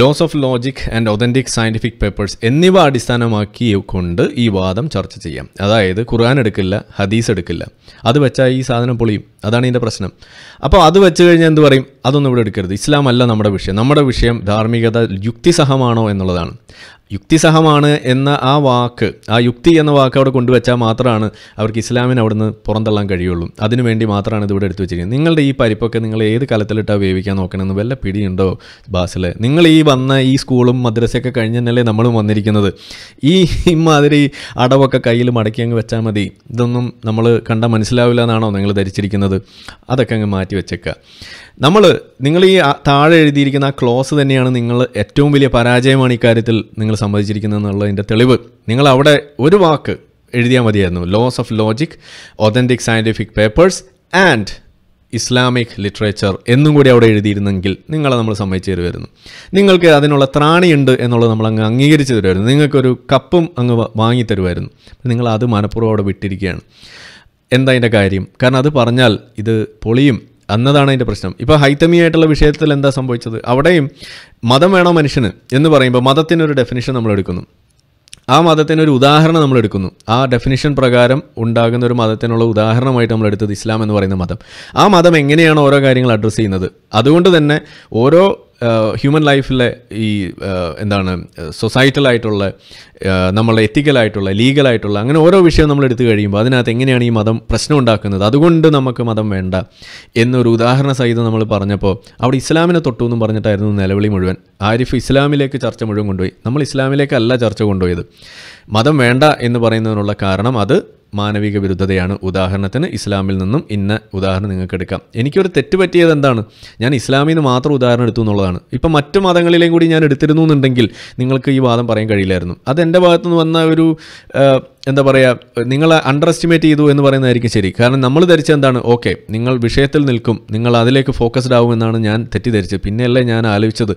laws of logic and authentic scientific papers എന്നിവ അടിസ്ഥാനമാക്കി കൊണ്ട് ഈ വാദം ചർച്ച ചെയ്യാം അതായത് ഖുർആൻ എടുക്കില്ല ഹദീസ് എടുക്കില്ല അത് വെച്ചാൽ ഈ സാധനം പൊളിയും അതാണ് ഇതിൻ്റെ പ്രശ്നം അപ്പോൾ അത് വെച്ച് കഴിഞ്ഞാൽ എന്ത് പറയും അതൊന്നും ഇവിടെ എടുക്കരുത് ഇസ്ലാം അല്ല നമ്മുടെ വിഷയം നമ്മുടെ വിഷയം ധാർമ്മികത യുക്തിസഹമാണോ എന്നുള്ളതാണ് യുക്തിസഹമാണ് എന്ന ആ വാക്ക് ആ യുക്തി എന്ന വാക്ക് അവിടെ കൊണ്ടുവച്ചാൽ മാത്രമാണ് അവർക്ക് ഇസ്ലാമിനെ അവിടുന്ന് പുറന്തള്ളാൻ കഴിയുള്ളൂ അതിനുവേണ്ടി മാത്രമാണ് ഇതിവിടെ എടുത്തു വെച്ചിരിക്കുന്നത് നിങ്ങളുടെ ഈ പരിപ്പൊക്കെ നിങ്ങൾ ഏത് കലത്തിലിട്ടാണ് വേവിക്കാൻ നോക്കണമെന്ന് വല്ല പിടിയുണ്ടോ ബാസിൽ നിങ്ങൾ ഈ വന്ന ഈ സ്കൂളും മദ്രസയൊക്കെ കഴിഞ്ഞല്ലേ നമ്മളും വന്നിരിക്കുന്നത് ഈ ഇമാതിരി അടവൊക്കെ കയ്യിൽ മടക്കി അങ്ങ് വെച്ചാൽ മതി ഇതൊന്നും നമ്മൾ കണ്ടാൽ മനസ്സിലാവില്ല എന്നാണോ നിങ്ങൾ ധരിച്ചിരിക്കുന്നത് അതൊക്കെ അങ്ങ് മാറ്റി വെച്ചേക്കുക നമ്മൾ നിങ്ങൾ ഈ താഴെ എഴുതിയിരിക്കുന്ന ആ ക്ലോസ് തന്നെയാണ് നിങ്ങൾ ഏറ്റവും വലിയ പരാജയമാണ് ഇക്കാര്യത്തിൽ നിങ്ങൾ സമ്മതിച്ചിരിക്കുന്നത് എന്നുള്ളതിൻ്റെ തെളിവ് നിങ്ങൾ അവിടെ ഒരു വാക്ക് എഴുതിയാൽ മതിയായിരുന്നു laws of logic authentic scientific papers and Islamic literature എന്നും കൂടി അവിടെ എഴുതിയിരുന്നെങ്കിൽ നിങ്ങളെ നമ്മൾ സമ്മതിച്ചു തരുമായിരുന്നു നിങ്ങൾക്ക് അതിനുള്ള ത്രാണിയുണ്ട് എന്നുള്ളത് നമ്മൾ അങ്ങ് അംഗീകരിച്ചു തരുമായിരുന്നു നിങ്ങൾക്കൊരു കപ്പും അങ്ങ് വാങ്ങി തരുമായിരുന്നു നിങ്ങൾ അത് മനഃപൂർവ്വം അവിടെ വിട്ടിരിക്കുകയാണ് എന്താ അതിൻ്റെ കാര്യം കാരണം അത് പറഞ്ഞാൽ ഇത് പൊളിയും എന്നതാണ് അതിൻ്റെ പ്രശ്നം ഇപ്പോൾ ഹൈത്തമിയായിട്ടുള്ള വിഷയത്തിൽ എന്താ സംഭവിച്ചത് അവിടെയും മതം വേണം മനുഷ്യന് എന്ന് പറയുമ്പോൾ മതത്തിനൊരു ഡെഫിനിഷൻ നമ്മൾ എടുക്കുന്നു ആ മതത്തിനൊരു ഉദാഹരണം നമ്മൾ എടുക്കുന്നു ആ ഡെഫിനിഷൻ പ്രകാരം ഉണ്ടാകുന്ന ഒരു മതത്തിനുള്ള ഉദാഹരണമായിട്ട് നമ്മൾ എടുത്തത് ഇസ്ലാം എന്ന് പറയുന്ന മതം ആ മതം എങ്ങനെയാണ് ഓരോ കാര്യങ്ങൾ അഡ്രസ്സ് ചെയ്യുന്നത് അതുകൊണ്ട് തന്നെ ഓരോ ഹ്യൂമൻ ലൈഫിലെ ഈ എന്താണ് സൊസൈറ്റലായിട്ടുള്ള നമ്മളെ എത്തിക്കലായിട്ടുള്ള ലീഗലായിട്ടുള്ള അങ്ങനെ ഓരോ വിഷയം നമ്മൾ എടുത്തു കഴിയുമ്പോൾ അതിനകത്ത് എങ്ങനെയാണ് ഈ മതം പ്രശ്നം ഉണ്ടാക്കുന്നത് അതുകൊണ്ട് നമുക്ക് മതം വേണ്ട എന്നൊരു ഉദാഹരണ സഹിതം നമ്മൾ പറഞ്ഞപ്പോൾ അവിടെ ഇസ്ലാമിനെ തൊട്ടു എന്നും പറഞ്ഞിട്ടായിരുന്നു നിലവിളി മുഴുവൻ ആരിഫ് ഇസ്ലാമിലേക്ക് ചർച്ച മുഴുവൻ കൊണ്ടുപോയി നമ്മൾ ഇസ്ലാമിലേക്കല്ല ചർച്ച കൊണ്ടുപോയത് മതം വേണ്ട എന്ന് പറയുന്നതിനുള്ള കാരണം അത് മാനവിക വിരുദ്ധതയാണ് ഉദാഹരണത്തിന് ഇസ്ലാമിൽ നിന്നും ഇന്ന ഉദാഹരണം നിങ്ങൾക്ക് എടുക്കാം എനിക്കൊരു തെറ്റ് പറ്റിയത് എന്താണ് ഞാൻ ഇസ്ലാമിൽ നിന്ന് മാത്രം ഉദാഹരണം എടുത്തു എന്നുള്ളതാണ് ഇപ്പം മറ്റ് മതങ്ങളിലേയും കൂടി ഞാൻ എടുത്തിരുന്നു എന്നുണ്ടെങ്കിൽ നിങ്ങൾക്ക് ഈ വാദം പറയാൻ കഴിയില്ലായിരുന്നു അത് എൻ്റെ ഭാഗത്തുനിന്ന് വന്ന ഒരു എന്താ പറയുക നിങ്ങൾ അണ്ടർ എസ്റ്റിമേറ്റ് ചെയ്തു എന്ന് പറയുന്നതായിരിക്കും ശരി കാരണം നമ്മൾ ധരിച്ച എന്താണ് ഓക്കെ നിങ്ങൾ വിഷയത്തിൽ നിൽക്കും നിങ്ങൾ അതിലേക്ക് ഫോക്കസ്ഡ് ആകുമെന്നാണ് ഞാൻ തെറ്റിദ്ധരിച്ചത് പിന്നെയല്ലേ ഞാൻ ആലോചിച്ചത്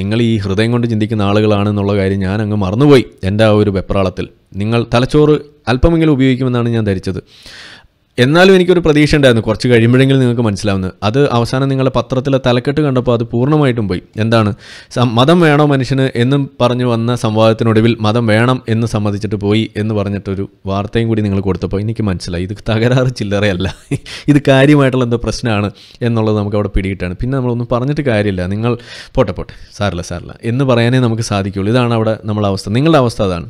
നിങ്ങൾ ഈ ഹൃദയം കൊണ്ട് ചിന്തിക്കുന്ന ആളുകളാണെന്നുള്ള കാര്യം ഞാൻ അങ്ങ് മറന്നുപോയി എൻ്റെ ആ ഒരു വെപ്രാളത്തിൽ നിങ്ങൾ തലച്ചോറ് അല്പമെങ്കിലും ഉപയോഗിക്കുമെന്നാണ് ഞാൻ ധരിച്ചത് എന്നാലും എനിക്കൊരു പ്രതീക്ഷ ഉണ്ടായിരുന്നു കുറച്ച് കഴിയുമ്പോഴെങ്കിലും നിങ്ങൾക്ക് മനസ്സിലാവുന്നത് അത് അവസാനം നിങ്ങളുടെ പത്രത്തിലെ തലക്കെട്ട് കണ്ടപ്പോൾ അത് പൂർണ്ണമായിട്ടും പോയി എന്താണ് മതം വേണോ മനുഷ്യന് എന്നും പറഞ്ഞു വന്ന സംവാദത്തിനൊടുവിൽ മതം വേണം എന്ന് സമ്മതിച്ചിട്ട് പോയി എന്ന് പറഞ്ഞിട്ടൊരു വാർത്തയും കൂടി നിങ്ങൾ കൊടുത്തപ്പോൾ എനിക്ക് മനസ്സിലായി ഇത് തകരാറ് ചില്ലറയല്ല ഇത് കാര്യമായിട്ടുള്ള എന്തോ പ്രശ്നമാണ് എന്നുള്ളത് നമുക്ക് അവിടെ പിടിയിട്ടാണ് പിന്നെ നമ്മളൊന്നും പറഞ്ഞിട്ട് കാര്യമില്ല നിങ്ങൾ പോട്ടെ പോട്ടെ സാറില്ല സാറില്ല എന്ന് പറയാനേ നമുക്ക് സാധിക്കുകയുള്ളൂ ഇതാണ് അവിടെ നമ്മളെ അവസ്ഥ നിങ്ങളുടെ അവസ്ഥ അതാണ്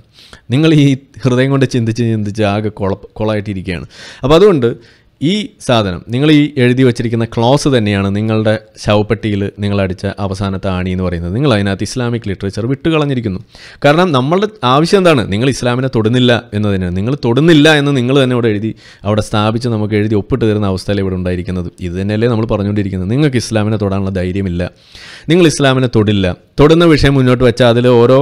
നിങ്ങൾ ഈ ഹൃദയം കൊണ്ട് ചിന്തിച്ച് ചിന്തിച്ച് ആകെ കുള കുളമായിട്ടിരിക്കുകയാണ് അപ്പോൾ അതുകൊണ്ട് അതുകൊണ്ട് ഈ സാധനം നിങ്ങൾ ഈ എഴുതി വച്ചിരിക്കുന്ന ക്ലോസ് തന്നെയാണ് നിങ്ങളുടെ ശവപ്പെട്ടിയിൽ നിങ്ങളടിച്ച അവസാനത്തെ ആണി എന്ന് പറയുന്നത് നിങ്ങൾ അതിനകത്ത് ഇസ്ലാമിക് ലിറ്ററേച്ചർ വിട്ടുകളഞ്ഞിരിക്കുന്നു കാരണം നമ്മളുടെ ആവശ്യം എന്താണ് നിങ്ങൾ ഇസ്ലാമിനെ തൊടുന്നില്ല എന്നതിന് നിങ്ങൾ തൊടുന്നില്ല എന്ന് നിങ്ങൾ തന്നെ അവിടെ എഴുതി അവിടെ സ്ഥാപിച്ച് നമുക്ക് എഴുതി ഒപ്പിട്ട് തരുന്ന അവസ്ഥയിൽ ഇവിടെ ഉണ്ടായിരിക്കുന്നത് ഇത് തന്നെയല്ലേ നമ്മൾ പറഞ്ഞുകൊണ്ടിരിക്കുന്നത് നിങ്ങൾക്ക് ഇസ്ലാമിനെ തൊടാനുള്ള ധൈര്യമില്ല നിങ്ങൾ ഇസ്ലാമിനെ തൊടില്ല തൊടുന്ന വിഷയം മുന്നോട്ട് വെച്ചാൽ അതിൽ ഓരോ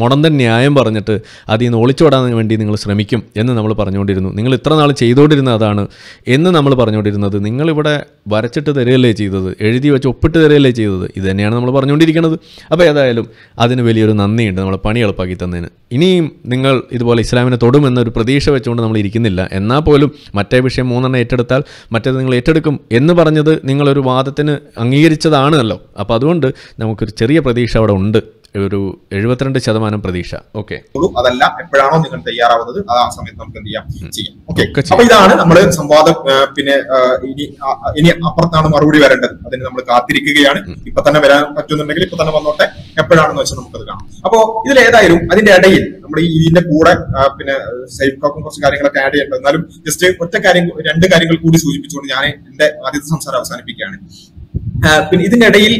മുടന്തൻ ന്യായം പറഞ്ഞിട്ട് അതിൽ നിന്ന് ഒളിച്ചോടാൻ വേണ്ടി നിങ്ങൾ ശ്രമിക്കും എന്ന് നമ്മൾ പറഞ്ഞുകൊണ്ടിരുന്നു നിങ്ങൾ ഇത്ര നാൾ ചെയ്തുകൊണ്ടിരുന്ന അതാണ് എന്ന് നമ്മൾ പറഞ്ഞുകൊണ്ടിരുന്നത് നിങ്ങളിവിടെ വരച്ചിട്ട് തരികയല്ലേ ചെയ്തത് എഴുതി വെച്ച് ഒപ്പിട്ട് തരികയല്ലേ ചെയ്തത് ഇത് തന്നെയാണ് നമ്മൾ പറഞ്ഞുകൊണ്ടിരിക്കുന്നത് അപ്പോൾ ഏതായാലും അതിന് വലിയൊരു നന്ദിയുണ്ട് നമ്മൾ പണി എളുപ്പാക്കി തന്നതിന് ഇനിയും നിങ്ങൾ ഇതുപോലെ ഇസ്ലാമിനെ തൊടുമെന്നൊരു പ്രതീക്ഷ വെച്ചുകൊണ്ട് നമ്മൾ ഇരിക്കുന്നില്ല എന്നാൽ പോലും മറ്റേ വിഷയം മൂന്നെണ്ണം ഏറ്റെടുത്താൽ മറ്റേത് നിങ്ങൾ ഏറ്റെടുക്കും എന്ന് പറഞ്ഞത് നിങ്ങളൊരു വാദത്തിന് അംഗീകരിച്ചതാണല്ലോ അപ്പോൾ അതുകൊണ്ട് നമുക്കൊരു ചെറിയ പ്രതീക്ഷ അവിടെ ഉണ്ട് ഒരു എഴുപത്തിരണ്ട് ശതമാനം പ്രതീക്ഷ ഓക്കെ അതല്ല എപ്പോഴാണോ നിങ്ങൾ തയ്യാറാവുന്നത് ആ സമയത്ത് നമുക്ക് എന്ത് ചെയ്യാം ചെയ്യാം ഓക്കെ അപ്പൊ ഇതാണ് നമ്മൾ സംവാദം പിന്നെ ഇനി ഇനി അപ്പുറത്താണ് മറുപടി വരേണ്ടത് അതിന് നമ്മൾ കാത്തിരിക്കുകയാണ് ഇപ്പൊ തന്നെ വരാൻ പറ്റുന്നുണ്ടെങ്കിൽ ഇപ്പൊ തന്നെ വന്നോട്ടെ എപ്പോഴാണെന്ന് വെച്ചാൽ നമുക്കത് കാണാം അപ്പോ ഇതിലേതായാലും അതിന്റെ ഇടയിൽ നമ്മൾ ഇതിന്റെ കൂടെ പിന്നെ സേഫ് ടോക്കും കുറച്ച് കാര്യങ്ങളൊക്കെ ആഡ് ചെയ്യേണ്ടത് എന്നാലും ജസ്റ്റ് ഒറ്റ കാര്യം രണ്ട് കാര്യങ്ങൾ കൂടി സൂചിപ്പിച്ചുകൊണ്ട് ഞാൻ എന്റെ ആദ്യത്തെ സംസാരം അവസാനിപ്പിക്കുകയാണ് പിന്നെ ഇതിന്റെ ഇടയിൽ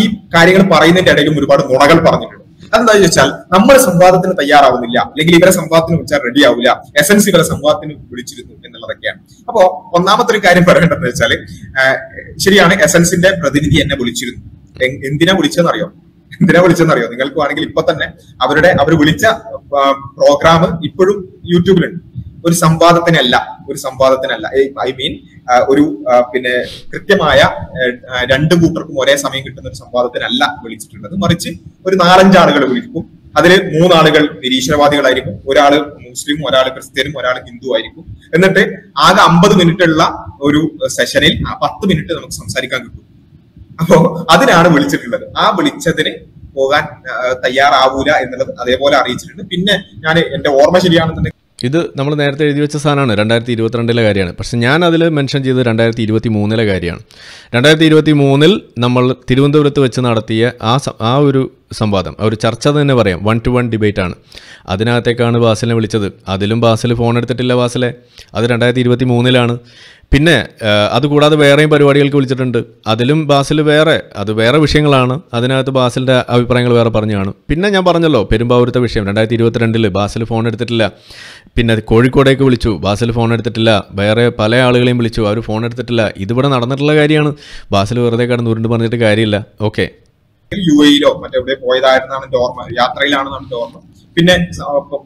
ഈ കാര്യങ്ങൾ പറയുന്നതിന്റെ ഇടയിലും ഒരുപാട് ഗുണകൾ പറഞ്ഞിട്ടുണ്ട് അതെന്താ ചോദിച്ചാൽ നമ്മൾ സംവാദത്തിന് തയ്യാറാവുന്നില്ല അല്ലെങ്കിൽ ഇവരെ സംവാദത്തിന് വിളിച്ചാൽ റെഡി ആവില്ല എസ് എൻ സി വരെ സംവാദത്തിന് വിളിച്ചിരുന്നു എന്നുള്ളതൊക്കെയാണ് അപ്പോ ഒന്നാമത്തെ ഒരു കാര്യം പറയേണ്ടതെന്ന് വെച്ചാൽ ശരിയാണ് എസ് എൻ സിന്റെ പ്രതിനിധി എന്നെ വിളിച്ചിരുന്നു എന്തിനാ വിളിച്ചതെന്നറിയോ എന്തിനാ വിളിച്ചെന്നറിയോ നിങ്ങൾക്ക് വേണമെങ്കിൽ ഇപ്പൊ തന്നെ അവരുടെ അവർ വിളിച്ച പ്രോഗ്രാം ഇപ്പോഴും യൂട്യൂബിലുണ്ട് ഒരു സംവാദത്തിനല്ല ഒരു സംവാദത്തിനല്ല ഐ മീൻ ഒരു പിന്നെ കൃത്യമായ രണ്ട് കൂട്ടർക്കും ഒരേ സമയം കിട്ടുന്ന ഒരു സംവാദത്തിനല്ല വിളിച്ചിട്ടുള്ളത് മറിച്ച് ഒരു നാലഞ്ചാളുകൾ വിളിക്കും അതിൽ മൂന്നാളുകൾ നിരീശ്വരവാദികളായിരിക്കും ഒരാൾ മുസ്ലിം ഒരാൾ ക്രിസ്ത്യനും ഒരാൾ ഹിന്ദു ആയിരിക്കും എന്നിട്ട് ആകെ അമ്പത് മിനിറ്റ് ഉള്ള ഒരു സെഷനിൽ ആ പത്ത് മിനിറ്റ് നമുക്ക് സംസാരിക്കാൻ കിട്ടും അപ്പോ അതിനാണ് വിളിച്ചിട്ടുള്ളത് ആ വിളിച്ചതിന് പോകാൻ തയ്യാറാവൂല എന്നുള്ളത് അതേപോലെ അറിയിച്ചിട്ടുണ്ട് പിന്നെ ഞാൻ എന്റെ ഓർമ്മ ശരിയാണെന്നുണ്ടെങ്കിൽ ഇത് നമ്മൾ നേരത്തെ എഴുതി വെച്ച സാധനമാണ് രണ്ടായിരത്തി ഇരുപത്തിരണ്ടിലെ കാര്യമാണ് പക്ഷെ ഞാൻ അതിൽ മെൻഷൻ ചെയ്തത് രണ്ടായിരത്തി ഇരുപത്തി മൂന്നിലെ കാര്യമാണ് രണ്ടായിരത്തി ഇരുപത്തി മൂന്നിൽ നമ്മൾ തിരുവനന്തപുരത്ത് വെച്ച് നടത്തിയ ആ ആ ഒരു സംവാദം ഒരു ചർച്ച തന്നെ പറയാം വൺ ടു വൺ ഡിബേറ്റ് ആണ് അതിനകത്തേക്കാണ് ബാസിലിനെ വിളിച്ചത് അതിലും ബാസിൽ ഫോൺ എടുത്തിട്ടില്ല ബാസിലെ അത് രണ്ടായിരത്തി ഇരുപത്തി മൂന്നിലാണ് പിന്നെ അതുകൂടാതെ വേറെയും പരിപാടികൾക്ക് വിളിച്ചിട്ടുണ്ട് അതിലും ബാസിൽ വേറെ അത് വേറെ വിഷയങ്ങളാണ് അതിനകത്ത് ബാസിലിൻ്റെ അഭിപ്രായങ്ങൾ വേറെ പറഞ്ഞാണ് പിന്നെ ഞാൻ പറഞ്ഞല്ലോ പെരുമ്പാവൂരത്തെ വിഷയം രണ്ടായിരത്തി ഇരുപത്തിരണ്ടിൽ ബാസിൽ ഫോൺ എടുത്തിട്ടില്ല പിന്നെ കോഴിക്കോടേക്ക് വിളിച്ചു ബാസിൽ ഫോൺ എടുത്തിട്ടില്ല വേറെ പല ആളുകളെയും വിളിച്ചു അവർ ഫോൺ എടുത്തിട്ടില്ല ഇതിവിടെ നടന്നിട്ടുള്ള കാര്യമാണ് ബാസിൽ വെറുതെ കടന്നുരുണ്ട് പറഞ്ഞിട്ട് കാര്യമില്ല ഓക്കെ യു എയിലോ മറ്റെവിടെ പോയതായിരുന്നാണ് എന്റെ ഓർമ്മ യാത്രയിലാണെന്നാണ് എന്റെ ഓർമ്മ പിന്നെ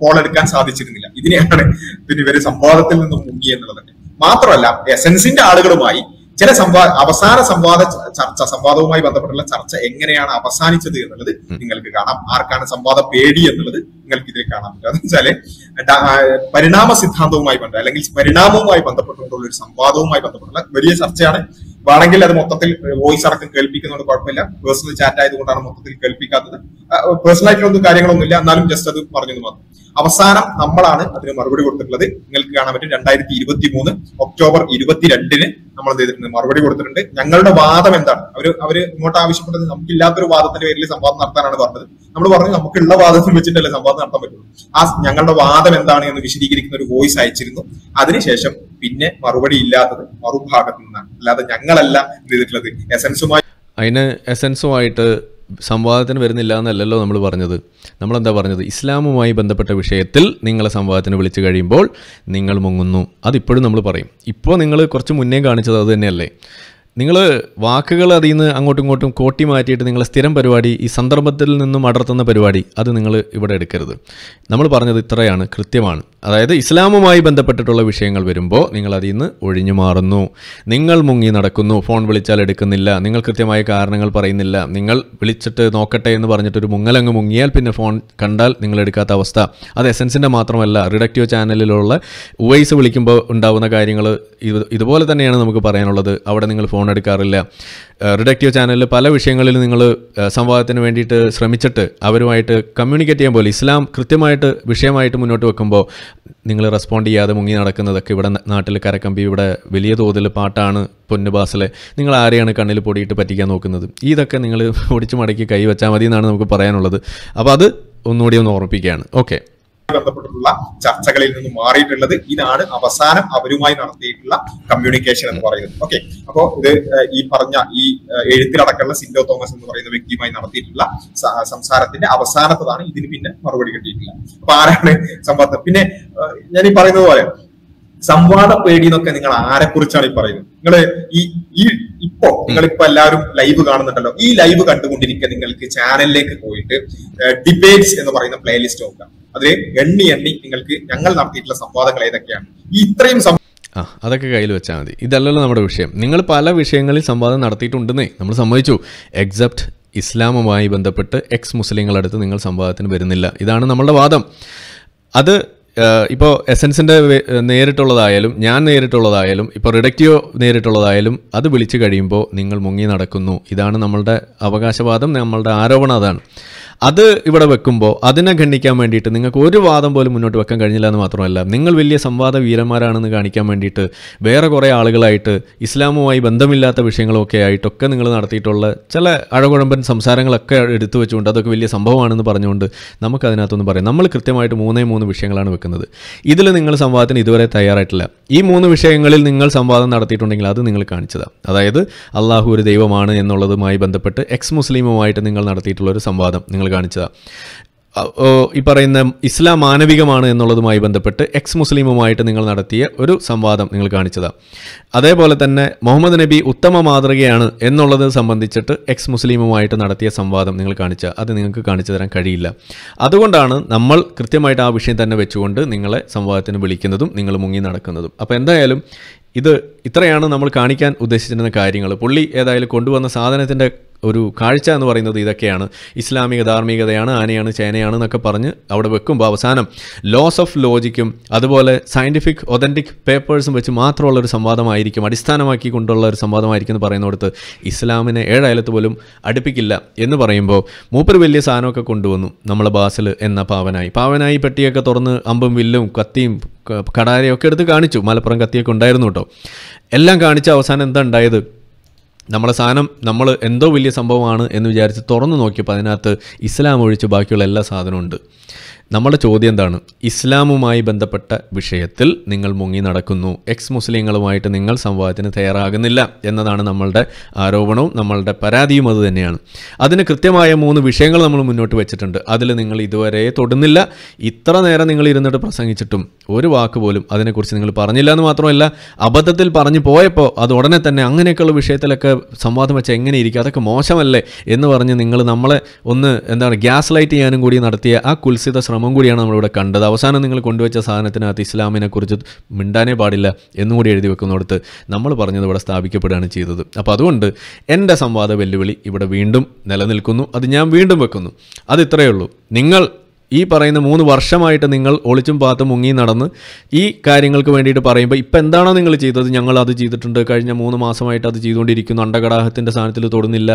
കോൾ എടുക്കാൻ സാധിച്ചിരുന്നില്ല ഇതിനെയാണ് പിന്നെ ഇവര് സംവാദത്തിൽ നിന്നും മുങ്ങി എന്നുള്ളത് തന്നെ മാത്രമല്ല എസൻസിന്റെ ആളുകളുമായി ചില സംവാ അവസാന സംവാദ ചർച്ച സംവാദവുമായി ബന്ധപ്പെട്ടുള്ള ചർച്ച എങ്ങനെയാണ് അവസാനിച്ചത് എന്നുള്ളത് നിങ്ങൾക്ക് കാണാം ആർക്കാണ് സംവാദ പേടി എന്നുള്ളത് നിങ്ങൾക്ക് ഇതിൽ കാണാൻ പറ്റും അതെന്ന് വെച്ചാല് പരിണാമ സിദ്ധാന്തവുമായി ബന്ധം അല്ലെങ്കിൽ പരിണാമവുമായി ബന്ധപ്പെട്ടുകൊണ്ടുള്ള ഒരു സംവാദവുമായി ബന്ധപ്പെട്ടുള്ള വലിയ ചർച്ചയാണ് വേണമെങ്കിൽ അത് മൊത്തത്തിൽ വോയിസ് അടക്കം കേൾപ്പിക്കുന്നതുകൊണ്ട് കുഴപ്പമില്ല പേഴ്സണൽ ചാറ്റ് ആയതുകൊണ്ടാണ് മൊത്തത്തിൽ കേൾപ്പിക്കാത്തത് പേഴ്സണൽ ആയിട്ടുള്ള കാര്യങ്ങളൊന്നുമില്ല എന്നാലും ജസ്റ്റ് അത് പറഞ്ഞു മാത്രം അവസാനം നമ്മളാണ് അതിന് മറുപടി കൊടുത്തിട്ടുള്ളത് നിങ്ങൾക്ക് കാണാൻ പറ്റും രണ്ടായിരത്തി ഇരുപത്തി മൂന്ന് ഒക്ടോബർ ഇരുപത്തിരണ്ടിന് നമ്മൾ എന്ത് ചെയ്തിട്ടുണ്ട് മറുപടി കൊടുത്തിട്ടുണ്ട് ഞങ്ങളുടെ വാദം എന്താണ് അവർ അവർ ഇങ്ങോട്ട് ആവശ്യപ്പെട്ടത് നമുക്കില്ലാത്തൊരു വാദത്തിന്റെ പേരിൽ സംവാദം നടത്താനാണ് പറഞ്ഞത് നമ്മൾ പറഞ്ഞു നമുക്കുള്ള വാദത്തിൽ വെച്ചിട്ടല്ലേ സംവാദം നടത്താൻ പറ്റുള്ളൂ ആ ഞങ്ങളുടെ വാദം എന്താണ് എന്ന് വിശദീകരിക്കുന്ന ഒരു വോയിസ് അയച്ചിരുന്നു അതിനുശേഷം പിന്നെ മറുപടി ഇല്ലാത്തത് മറുഭാഗത്തു നിന്നാണ് അല്ലാതെ ഞങ്ങളല്ല എന്ത് ചെയ്തിട്ടുള്ളത് എസൻസുമായി അതിന് എസൻസുമായിട്ട് സംവാദത്തിന് വരുന്നില്ല എന്നല്ലല്ലോ നമ്മൾ പറഞ്ഞത് നമ്മളെന്താ പറഞ്ഞത് ഇസ്ലാമുമായി ബന്ധപ്പെട്ട വിഷയത്തിൽ നിങ്ങളെ സംവാദത്തിന് വിളിച്ചു കഴിയുമ്പോൾ നിങ്ങൾ മുങ്ങുന്നു അതിപ്പോഴും നമ്മൾ പറയും ഇപ്പോൾ നിങ്ങൾ കുറച്ച് മുന്നേ കാണിച്ചത് അത് തന്നെയല്ലേ നിങ്ങൾ വാക്കുകൾ അതിൽ നിന്ന് അങ്ങോട്ടും ഇങ്ങോട്ടും കോട്ടി മാറ്റിയിട്ട് നിങ്ങളെ സ്ഥിരം പരിപാടി ഈ സന്ദർഭത്തിൽ നിന്നും അടർത്തുന്ന പരിപാടി അത് നിങ്ങൾ ഇവിടെ എടുക്കരുത് നമ്മൾ പറഞ്ഞത് ഇത്രയാണ് കൃത്യമാണ് അതായത് ഇസ്ലാമുമായി ബന്ധപ്പെട്ടിട്ടുള്ള വിഷയങ്ങൾ വരുമ്പോൾ നിങ്ങൾ അതിൽ നിന്ന് ഒഴിഞ്ഞു മാറുന്നു നിങ്ങൾ മുങ്ങി നടക്കുന്നു ഫോൺ വിളിച്ചാൽ എടുക്കുന്നില്ല നിങ്ങൾ കൃത്യമായ കാരണങ്ങൾ പറയുന്നില്ല നിങ്ങൾ വിളിച്ചിട്ട് നോക്കട്ടെ എന്ന് പറഞ്ഞിട്ടൊരു മുങ്ങലങ്ങ് മുങ്ങിയാൽ പിന്നെ ഫോൺ കണ്ടാൽ നിങ്ങൾ എടുക്കാത്ത അവസ്ഥ അത് എസെൻസിൻ്റെ മാത്രമല്ല റിഡക്റ്റീവ് ചാനലിലുള്ള ഉവൈസ് വിളിക്കുമ്പോൾ ഉണ്ടാവുന്ന കാര്യങ്ങൾ ഇതുപോലെ തന്നെയാണ് നമുക്ക് പറയാനുള്ളത് അവിടെ നിങ്ങൾ ഫോൺ എടുക്കാറില്ല റിഡക്റ്റീവ് ചാനലിൽ പല വിഷയങ്ങളിൽ നിങ്ങൾ സംവാദത്തിന് വേണ്ടിയിട്ട് ശ്രമിച്ചിട്ട് അവരുമായിട്ട് കമ്മ്യൂണിക്കേറ്റ് ചെയ്യാൻ പോലും ഇസ്ലാം കൃത്യമായിട്ട് വിഷയമായിട്ട് മുന്നോട്ട് വെക്കുമ്പോൾ നിങ്ങൾ റെസ്പോണ്ട് ചെയ്യാതെ മുങ്ങി നടക്കുന്നതൊക്കെ ഇവിടെ നാട്ടിൽ കരക്കമ്പി ഇവിടെ വലിയ തോതിൽ പാട്ടാണ് പൊന്നുബാസിലെ നിങ്ങൾ ആരെയാണ് കണ്ണിൽ പൊടിയിട്ട് പറ്റിക്കാൻ നോക്കുന്നത് ഇതൊക്കെ നിങ്ങൾ ഓടിച്ചു മടക്കി കൈവച്ചാൽ മതി എന്നാണ് നമുക്ക് പറയാനുള്ളത് അപ്പോൾ അത് ഒന്നുകൂടി ഒന്ന് ഓർമ്മിപ്പിക്കുകയാണ് ഓക്കെ ബന്ധപ്പെട്ടിട്ടുള്ള ചർച്ചകളിൽ നിന്ന് മാറിയിട്ടുള്ളത് ഇതാണ് അവസാനം അവരുമായി നടത്തിയിട്ടുള്ള കമ്മ്യൂണിക്കേഷൻ എന്ന് പറയുന്നത് ഓക്കെ അപ്പോ ഇത് ഈ പറഞ്ഞ ഈ എഴുത്തിലടക്കമുള്ള സിന്റോ തോമസ് എന്ന് പറയുന്ന വ്യക്തിയുമായി നടത്തിയിട്ടുള്ള സംസാരത്തിന്റെ അവസാനത്തതാണ് ഇതിന് പിന്നെ മറുപടി കിട്ടിയിട്ടുള്ളത് അപ്പൊ ആരാണ് സംവാദം പിന്നെ ഞാൻ ഈ പറയുന്നത് പോലെ സംവാദ പേടി എന്നൊക്കെ നിങ്ങൾ ആരെ കുറിച്ചാണ് ഈ പറയുന്നത് നിങ്ങൾ ഈ ഈ ഇപ്പോ നിങ്ങളിപ്പോ എല്ലാവരും ലൈവ് കാണുന്നുണ്ടല്ലോ ഈ ലൈവ് കണ്ടുകൊണ്ടിരിക്കുക നിങ്ങൾക്ക് ചാനലിലേക്ക് പോയിട്ട് ഡിബേറ്റ്സ് എന്ന് പറയുന്ന പ്ലേലിസ്റ്റ് നോക്കാം അതിൽ എണ്ണി എണ്ണി നിങ്ങൾക്ക് ഞങ്ങൾ നടത്തിയിട്ടുള്ള സംവാദങ്ങൾ ഏതൊക്കെയാണ് ഈ ഇത്രയും ആ അതൊക്കെ കയ്യിൽ വെച്ചാൽ മതി ഇതല്ലല്ലോ നമ്മുടെ വിഷയം നിങ്ങൾ പല വിഷയങ്ങളിൽ സംവാദം നടത്തിയിട്ടുണ്ടെന്നേ നമ്മൾ സമ്മതിച്ചു എക്സെപ്റ്റ് ഇസ്ലാമുമായി ബന്ധപ്പെട്ട് എക്സ് മുസ്ലിങ്ങളടുത്ത് നിങ്ങൾ സംവാദത്തിന് വരുന്നില്ല ഇതാണ് നമ്മളുടെ വാദം അത് ഇപ്പോൾ എസൻസിൻ്റെ നേരിട്ടുള്ളതായാലും ഞാൻ നേരിട്ടുള്ളതായാലും ഇപ്പോൾ റിഡക്റ്റീവ് നേരിട്ടുള്ളതായാലും അത് വിളിച്ചു കഴിയുമ്പോൾ നിങ്ങൾ മുങ്ങി നടക്കുന്നു ഇതാണ് നമ്മളുടെ അവകാശവാദം നമ്മളുടെ ആരോപണം അതാണ് അത് ഇവിടെ വെക്കുമ്പോൾ അതിനെ ഖണ്ഡിക്കാൻ വേണ്ടിയിട്ട് നിങ്ങൾക്ക് ഒരു വാദം പോലും മുന്നോട്ട് വെക്കാൻ കഴിഞ്ഞില്ല എന്ന് മാത്രമല്ല നിങ്ങൾ വലിയ സംവാദ വീരന്മാരാണെന്ന് കാണിക്കാൻ വേണ്ടിയിട്ട് വേറെ കുറേ ആളുകളായിട്ട് ഇസ്ലാമുമായി ബന്ധമില്ലാത്ത വിഷയങ്ങളൊക്കെ ആയിട്ടൊക്കെ നിങ്ങൾ നടത്തിയിട്ടുള്ള ചില അഴകുഴമ്പൻ സംസാരങ്ങളൊക്കെ എടുത്തു വെച്ചുകൊണ്ട് അതൊക്കെ വലിയ സംഭവമാണെന്ന് പറഞ്ഞുകൊണ്ട് നമുക്കതിനകത്തൊന്നും പറയാം നമ്മൾ കൃത്യമായിട്ട് മൂന്നേ മൂന്ന് വിഷയങ്ങളാണ് വെക്കുന്നത് ഇതിൽ നിങ്ങൾ സംവാദത്തിന് ഇതുവരെ തയ്യാറായിട്ടില്ല ഈ മൂന്ന് വിഷയങ്ങളിൽ നിങ്ങൾ സംവാദം നടത്തിയിട്ടുണ്ടെങ്കിൽ അത് നിങ്ങൾ കാണിച്ചതാണ് അതായത് അള്ളാഹു ഒരു ദൈവമാണ് എന്നുള്ളതുമായി ബന്ധപ്പെട്ട് എക്സ് മുസ്ലിമുമായിട്ട് നിങ്ങൾ നടത്തിയിട്ടുള്ള ഒരു സംവാദം നിങ്ങൾ കാണിച്ചതാണ് ഈ പറയുന്ന ഇസ്ലാം മാനവികമാണ് എന്നുള്ളതുമായി ബന്ധപ്പെട്ട് എക്സ് മുസ്ലിമുമായിട്ട് നിങ്ങൾ നടത്തിയ ഒരു സംവാദം നിങ്ങൾ കാണിച്ചതാണ് അതേപോലെ തന്നെ മുഹമ്മദ് നബി ഉത്തമ മാതൃകയാണ് എന്നുള്ളത് സംബന്ധിച്ചിട്ട് എക്സ് മുസ്ലിമുമായിട്ട് നടത്തിയ സംവാദം നിങ്ങൾ കാണിച്ച അത് നിങ്ങൾക്ക് കാണിച്ചു തരാൻ കഴിയില്ല അതുകൊണ്ടാണ് നമ്മൾ കൃത്യമായിട്ട് ആ വിഷയം തന്നെ വെച്ചുകൊണ്ട് നിങ്ങളെ സംവാദത്തിന് വിളിക്കുന്നതും നിങ്ങൾ മുങ്ങി നടക്കുന്നതും അപ്പോൾ എന്തായാലും ഇത് ഇത്രയാണ് നമ്മൾ കാണിക്കാൻ ഉദ്ദേശിച്ചിരുന്ന കാര്യങ്ങൾ പുള്ളി ഏതായാലും കൊണ്ടുവന്ന സാധനത്തിൻ്റെ ഒരു കാഴ്ച എന്ന് പറയുന്നത് ഇതൊക്കെയാണ് ഇസ്ലാമിക ധാർമ്മികതയാണ് ആനയാണ് ചേനയാണ് എന്നൊക്കെ പറഞ്ഞ് അവിടെ വെക്കുമ്പോൾ അവസാനം ലോസ് ഓഫ് ലോജിക്കും അതുപോലെ സയൻറ്റിഫിക് ഒതൻറ്റിക് പേപ്പേഴ്സും വെച്ച് മാത്രമുള്ള ഒരു സംവാദമായിരിക്കും അടിസ്ഥാനമാക്കി കൊണ്ടുള്ള ഒരു സംവാദമായിരിക്കും എന്ന് പറയുന്നിടത്ത് ഇസ്ലാമിനെ ഏഴായാലത്ത് പോലും അടുപ്പിക്കില്ല എന്ന് പറയുമ്പോൾ മൂപ്പർ വലിയ സാധനമൊക്കെ കൊണ്ടുവന്നു നമ്മളെ ബാസിൽ എന്ന പാവനായി പാവനായി പെട്ടിയൊക്കെ തുറന്ന് അമ്പും വില്ലും കത്തിയും കടാരയൊക്കെ എടുത്ത് കാണിച്ചു മലപ്പുറം കത്തിയൊക്കെ ഉണ്ടായിരുന്നു കേട്ടോ എല്ലാം കാണിച്ച അവസാനം എന്താ ഉണ്ടായത് നമ്മളെ സാധനം നമ്മൾ എന്തോ വലിയ സംഭവമാണ് എന്ന് വിചാരിച്ച് തുറന്നു നോക്കിയപ്പോൾ അതിനകത്ത് ഇസ്ലാം ഒഴിച്ച് ബാക്കിയുള്ള എല്ലാ സാധനവും ഉണ്ട് നമ്മുടെ ചോദ്യം എന്താണ് ഇസ്ലാമുമായി ബന്ധപ്പെട്ട വിഷയത്തിൽ നിങ്ങൾ മുങ്ങി നടക്കുന്നു എക്സ് മുസ്ലിങ്ങളുമായിട്ട് നിങ്ങൾ സംവാദത്തിന് തയ്യാറാകുന്നില്ല എന്നതാണ് നമ്മളുടെ ആരോപണവും നമ്മളുടെ പരാതിയും അത് തന്നെയാണ് അതിന് കൃത്യമായ മൂന്ന് വിഷയങ്ങൾ നമ്മൾ മുന്നോട്ട് വെച്ചിട്ടുണ്ട് അതിൽ നിങ്ങൾ ഇതുവരെ തൊടുന്നില്ല ഇത്ര നേരം നിങ്ങൾ ഇരുന്നിട്ട് പ്രസംഗിച്ചിട്ടും ഒരു വാക്ക് പോലും അതിനെക്കുറിച്ച് നിങ്ങൾ പറഞ്ഞില്ല എന്ന് മാത്രമല്ല അബദ്ധത്തിൽ പറഞ്ഞു പോയപ്പോൾ അത് ഉടനെ തന്നെ അങ്ങനെയൊക്കെയുള്ള വിഷയത്തിലൊക്കെ സംവാദം വെച്ച് എങ്ങനെ ഇരിക്കും അതൊക്കെ മോശമല്ലേ എന്ന് പറഞ്ഞ് നിങ്ങൾ നമ്മളെ ഒന്ന് എന്താണ് ഗ്യാസ് ലൈറ്റ് ചെയ്യാനും കൂടി നടത്തിയ ആ കുൽസിത ശ്രമം ശ്രമം കൂടിയാണ് നമ്മളിവിടെ കണ്ടത് അവസാനം നിങ്ങൾ കൊണ്ടുവച്ച സാധനത്തിനകത്ത് ഇസ്ലാമിനെ കുറിച്ച് മിണ്ടാനേ പാടില്ല എന്നും കൂടി എഴുതി വെക്കുന്നിടത്ത് നമ്മൾ പറഞ്ഞത് ഇവിടെ സ്ഥാപിക്കപ്പെടുകയാണ് ചെയ്തത് അപ്പോൾ അതുകൊണ്ട് എൻ്റെ സംവാദ വെല്ലുവിളി ഇവിടെ വീണ്ടും നിലനിൽക്കുന്നു അത് ഞാൻ വീണ്ടും വെക്കുന്നു അത് ഇത്രയേ ഉള്ളൂ നിങ്ങൾ ഈ പറയുന്ന മൂന്ന് വർഷമായിട്ട് നിങ്ങൾ ഒളിച്ചും പാത്തും മുങ്ങി നടന്ന് ഈ കാര്യങ്ങൾക്ക് വേണ്ടിയിട്ട് പറയുമ്പോൾ ഇപ്പം എന്താണോ നിങ്ങൾ ചെയ്തത് ഞങ്ങൾ അത് ചെയ്തിട്ടുണ്ട് കഴിഞ്ഞ മൂന്ന് മാസമായിട്ട് അത് ചെയ്തുകൊണ്ടിരിക്കുന്നു അണ്ടകടാഹത്തിൻ്റെ സാധനത്തിൽ തൊടുന്നില്ല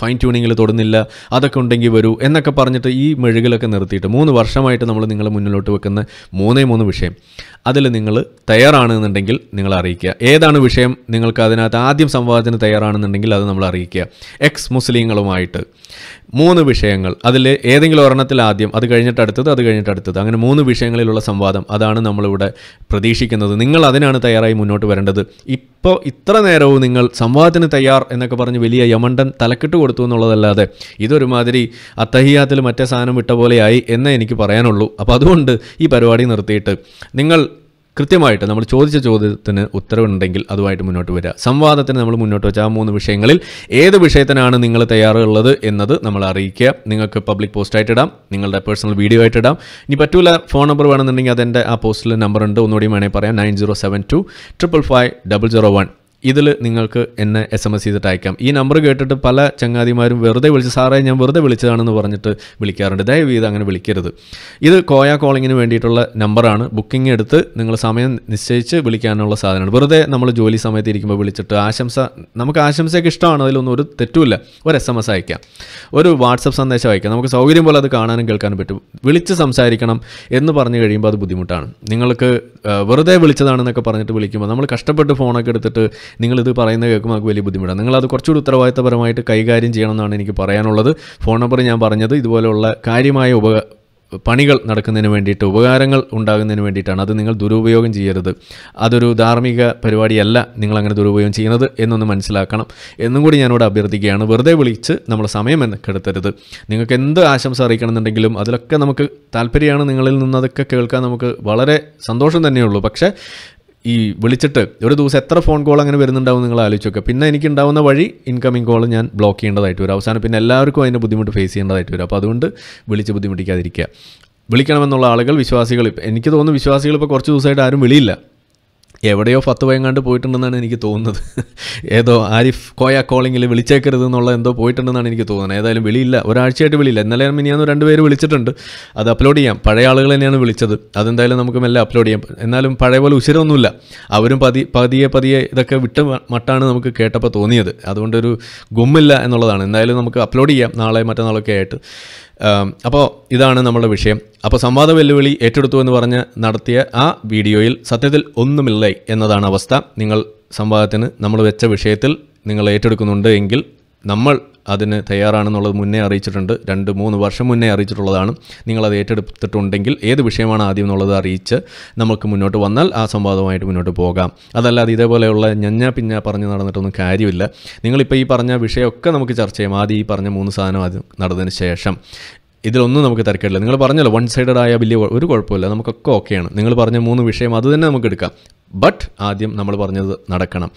ഫൈൻ ട്യൂണിങ്ങിൽ തൊടുന്നില്ല അതൊക്കെ ഉണ്ടെങ്കിൽ വരൂ എന്നൊക്കെ പറഞ്ഞിട്ട് ഈ മെഴുകിലൊക്കെ നിർത്തിയിട്ട് മൂന്ന് വർഷമായിട്ട് നമ്മൾ നിങ്ങളെ മുന്നിലോട്ട് വെക്കുന്ന മൂന്നേ മൂന്ന് വിഷയം അതിൽ നിങ്ങൾ തയ്യാറാണെന്നുണ്ടെങ്കിൽ നിങ്ങൾ അറിയിക്കുക ഏതാണ് വിഷയം നിങ്ങൾക്ക് അതിനകത്ത് ആദ്യം സംവാദത്തിന് തയ്യാറാണെന്നുണ്ടെങ്കിൽ അത് നമ്മൾ അറിയിക്കുക എക്സ് മുസ്ലിങ്ങളുമായിട്ട് മൂന്ന് വിഷയങ്ങൾ അതിൽ ഏതെങ്കിലും ഒരെണ്ണത്തിൽ ആദ്യം അത് കഴിഞ്ഞിട്ട് അടുത്തത് അത് കഴിഞ്ഞിട്ട് അടുത്തത് അങ്ങനെ മൂന്ന് വിഷയങ്ങളിലുള്ള സംവാദം അതാണ് നമ്മളിവിടെ പ്രതീക്ഷിക്കുന്നത് നിങ്ങൾ അതിനാണ് തയ്യാറായി മുന്നോട്ട് വരേണ്ടത് ഇപ്പോൾ ഇത്ര നേരവും നിങ്ങൾ സംവാദത്തിന് തയ്യാർ എന്നൊക്കെ പറഞ്ഞ് വലിയ യമണ്ടൻ തലക്കെട്ട് കൊടുത്തു എന്നുള്ളതല്ലാതെ ഇതൊരുമാതിരി അത്തഹിയാത്തിൽ മറ്റേ സാധനം വിട്ട പോലെയായി എന്നേ എനിക്ക് പറയാനുള്ളൂ അപ്പോൾ അതുകൊണ്ട് ഈ പരിപാടി നിർത്തിയിട്ട് നിങ്ങൾ കൃത്യമായിട്ട് നമ്മൾ ചോദിച്ച ചോദ്യത്തിന് ഉത്തരവുണ്ടെങ്കിൽ അതുമായിട്ട് മുന്നോട്ട് വരിക സംവാദത്തിന് നമ്മൾ മുന്നോട്ട് വെച്ച ആ മൂന്ന് വിഷയങ്ങളിൽ ഏത് വിഷയത്തിനാണ് നിങ്ങൾ തയ്യാറുള്ളത് എന്നത് നമ്മൾ അറിയിക്കുക നിങ്ങൾക്ക് പബ്ലിക് പോസ്റ്റായിട്ട് ഇടാം നിങ്ങളുടെ പേഴ്സണൽ വീഡിയോ ആയിട്ട് ഇടാം ഇനി പറ്റൂല ഫോൺ നമ്പർ വേണമെന്നുണ്ടെങ്കിൽ അതെൻ്റെ ആ പോസ്റ്റിൽ നമ്പർ ഉണ്ട് ഒന്നുകൂടി വേണമെങ്കിൽ പറയാം nine zero seven two triple five double zero one ഇതിൽ നിങ്ങൾക്ക് എന്നെ എസ് എം എസ് ചെയ്തിട്ട് അയക്കാം ഈ നമ്പർ കേട്ടിട്ട് പല ചങ്ങാതിമാരും വെറുതെ വിളിച്ച് സാറേ ഞാൻ വെറുതെ വിളിച്ചതാണെന്ന് പറഞ്ഞിട്ട് വിളിക്കാറുണ്ട് ദയവ് ഇത് അങ്ങനെ വിളിക്കരുത് ഇത് കോയ കോളിങ്ങിന് വേണ്ടിയിട്ടുള്ള നമ്പറാണ് ബുക്കിംഗ് എടുത്ത് നിങ്ങൾ സമയം നിശ്ചയിച്ച് വിളിക്കാനുള്ള സാധനമാണ് വെറുതെ നമ്മൾ ജോലി സമയത്ത് ഇരിക്കുമ്പോൾ വിളിച്ചിട്ട് ആശംസ നമുക്ക് ആശംസയൊക്കെ ഇഷ്ടമാണ് അതിലൊന്നും ഒരു തെറ്റുമില്ല ഒരു എസ് എം എസ് അയക്കാം ഒരു വാട്സപ്പ് സന്ദേശം അയക്കാം നമുക്ക് സൗകര്യം പോലെ അത് കാണാനും കേൾക്കാനും പറ്റും വിളിച്ച് സംസാരിക്കണം എന്ന് പറഞ്ഞു കഴിയുമ്പോൾ അത് ബുദ്ധിമുട്ടാണ് നിങ്ങൾക്ക് വെറുതെ വിളിച്ചതാണെന്നൊക്കെ പറഞ്ഞിട്ട് വിളിക്കുമ്പോൾ നമ്മൾ കഷ്ടപ്പെട്ട് ഫോണൊക്കെ എടുത്തിട്ട് നിങ്ങളിത് പറയുന്ന കേൾക്കുമ്പോൾ നമുക്ക് വലിയ ബുദ്ധിമുട്ടാണ് നിങ്ങളത് കുറച്ചുകൂടി ഉത്തരവാദിത്തപരമായിട്ട് കൈകാര്യം ചെയ്യണമെന്നാണ് എനിക്ക് പറയാനുള്ളത് ഫോൺ നമ്പർ ഞാൻ പറഞ്ഞത് ഇതുപോലെയുള്ള കാര്യമായ ഉപ പണികൾ നടക്കുന്നതിന് വേണ്ടിയിട്ട് ഉപകാരങ്ങൾ ഉണ്ടാകുന്നതിന് വേണ്ടിയിട്ടാണ് അത് നിങ്ങൾ ദുരുപയോഗം ചെയ്യരുത് അതൊരു ധാർമ്മിക പരിപാടിയല്ല അങ്ങനെ ദുരുപയോഗം ചെയ്യുന്നത് എന്നൊന്ന് മനസ്സിലാക്കണം എന്നും കൂടി ഞാനിവിടെ അഭ്യർത്ഥിക്കുകയാണ് വെറുതെ വിളിച്ച് നമ്മൾ സമയം എന്ന് കെടുത്തരുത് നിങ്ങൾക്ക് എന്ത് ആശംസ അറിയിക്കണമെന്നുണ്ടെങ്കിലും അതിലൊക്കെ നമുക്ക് താല്പര്യമാണ് നിങ്ങളിൽ നിന്ന് അതൊക്കെ കേൾക്കാൻ നമുക്ക് വളരെ സന്തോഷം തന്നെയുള്ളൂ പക്ഷേ ഈ വിളിച്ചിട്ട് ഒരു ദിവസം എത്ര ഫോൺ കോൾ അങ്ങനെ വരുന്നുണ്ടാവും നിങ്ങൾ ആലോചിച്ചൊക്കെ പിന്നെ എനിക്ക് ഉണ്ടാവുന്ന വഴി ഇൻകമിംഗ് കോൾ ഞാൻ ബ്ലോക്ക് ചെയ്യേണ്ടതായിട്ട് വരും അവസാനം പിന്നെ എല്ലാവർക്കും അതിൻ്റെ ബുദ്ധിമുട്ട് ഫേസ് ചെയ്യേണ്ടതായിട്ട് വരും അപ്പോൾ അതുകൊണ്ട് വിളിച്ച് ബുദ്ധിമുട്ടിക്കാതിരിക്കുക വിളിക്കണമെന്നുള്ള ആളുകൾ വിശ്വാസികൾ എനിക്ക് തോന്നുന്നു വിശ്വാസികൾ ഇപ്പോൾ കുറച്ച് ദിവസമായിട്ട് ആരും വിളിയില്ല എവിടെയോ പത്ത് വയങ്ങാണ്ട് പോയിട്ടുണ്ടെന്നാണ് എനിക്ക് തോന്നുന്നത് ഏതോ ആരിഫ് കോയ കോളിങ്ങിൽ വിളിച്ചേക്കരുത് എന്നുള്ള എന്തോ പോയിട്ടുണ്ടെന്നാണ് എനിക്ക് തോന്നുന്നത് ഏതായാലും വിളിയില്ല ഒരാഴ്ചയായിട്ട് വിളിയില്ല ഇന്നലെ മിനിയാന്ന് രണ്ടുപേര് വിളിച്ചിട്ടുണ്ട് അത് അപ്ലോഡ് ചെയ്യാം പഴയ ആളുകൾ തന്നെയാണ് വിളിച്ചത് അതെന്തായാലും നമുക്ക് മെല്ലെ അപ്ലോഡ് ചെയ്യാം എന്നാലും പഴയ പോലെ അവരും പതി പതിയെ പതിയെ ഇതൊക്കെ വിട്ട് മട്ടാണ് നമുക്ക് കേട്ടപ്പോൾ തോന്നിയത് അതുകൊണ്ടൊരു ഗുമ്മില്ല എന്നുള്ളതാണ് എന്തായാലും നമുക്ക് അപ്ലോഡ് ചെയ്യാം നാളെ മറ്റന്നാളൊക്കെ ആയിട്ട് അപ്പോൾ ഇതാണ് നമ്മുടെ വിഷയം അപ്പോൾ സംവാദ വെല്ലുവിളി ഏറ്റെടുത്തു എന്ന് പറഞ്ഞ് നടത്തിയ ആ വീഡിയോയിൽ സത്യത്തിൽ ഒന്നുമില്ല എന്നതാണ് അവസ്ഥ നിങ്ങൾ സംവാദത്തിന് നമ്മൾ വെച്ച വിഷയത്തിൽ നിങ്ങൾ ഏറ്റെടുക്കുന്നുണ്ട് എങ്കിൽ നമ്മൾ അതിന് തയ്യാറാണെന്നുള്ളത് മുന്നേ അറിയിച്ചിട്ടുണ്ട് രണ്ട് മൂന്ന് വർഷം മുന്നേ അറിയിച്ചിട്ടുള്ളതാണ് നിങ്ങളത് ഏറ്റെടുത്തിട്ടുണ്ടെങ്കിൽ ഏത് വിഷയമാണ് ആദ്യം എന്നുള്ളത് അറിയിച്ച് നമുക്ക് മുന്നോട്ട് വന്നാൽ ആ സംവാദവുമായിട്ട് മുന്നോട്ട് പോകാം അതല്ലാതെ ഇതേപോലെയുള്ള ഞഞ്ഞ പിഞ്ഞ പറഞ്ഞ് നടന്നിട്ടൊന്നും കാര്യമില്ല നിങ്ങളിപ്പോൾ ഈ പറഞ്ഞ വിഷയമൊക്കെ നമുക്ക് ചർച്ച ചെയ്യാം ആദ്യം ഈ പറഞ്ഞ മൂന്ന് സാധനം ആദ്യം നടന്നതിന് ശേഷം ഇതിലൊന്നും നമുക്ക് തിരക്കില്ല നിങ്ങൾ പറഞ്ഞല്ലോ വൺ സൈഡഡ് ആയ വലിയ ഒരു കുഴപ്പമില്ല നമുക്കൊക്കെ ഓക്കെയാണ് നിങ്ങൾ പറഞ്ഞ മൂന്ന് വിഷയം അത് തന്നെ നമുക്ക് എടുക്കാം ബട്ട് ആദ്യം നമ്മൾ പറഞ്ഞത് നടക്കണം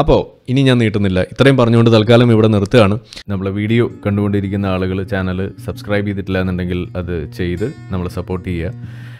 അപ്പോൾ ഇനി ഞാൻ നീട്ടുന്നില്ല ഇത്രയും പറഞ്ഞുകൊണ്ട് തൽക്കാലം ഇവിടെ നിർത്തുകയാണ് നമ്മളെ വീഡിയോ കണ്ടുകൊണ്ടിരിക്കുന്ന ആളുകൾ ചാനൽ സബ്സ്ക്രൈബ് ചെയ്തിട്ടില്ല എന്നുണ്ടെങ്കിൽ അത് ചെയ്ത് നമ്മളെ സപ്പോർട്ട് ചെയ്യുക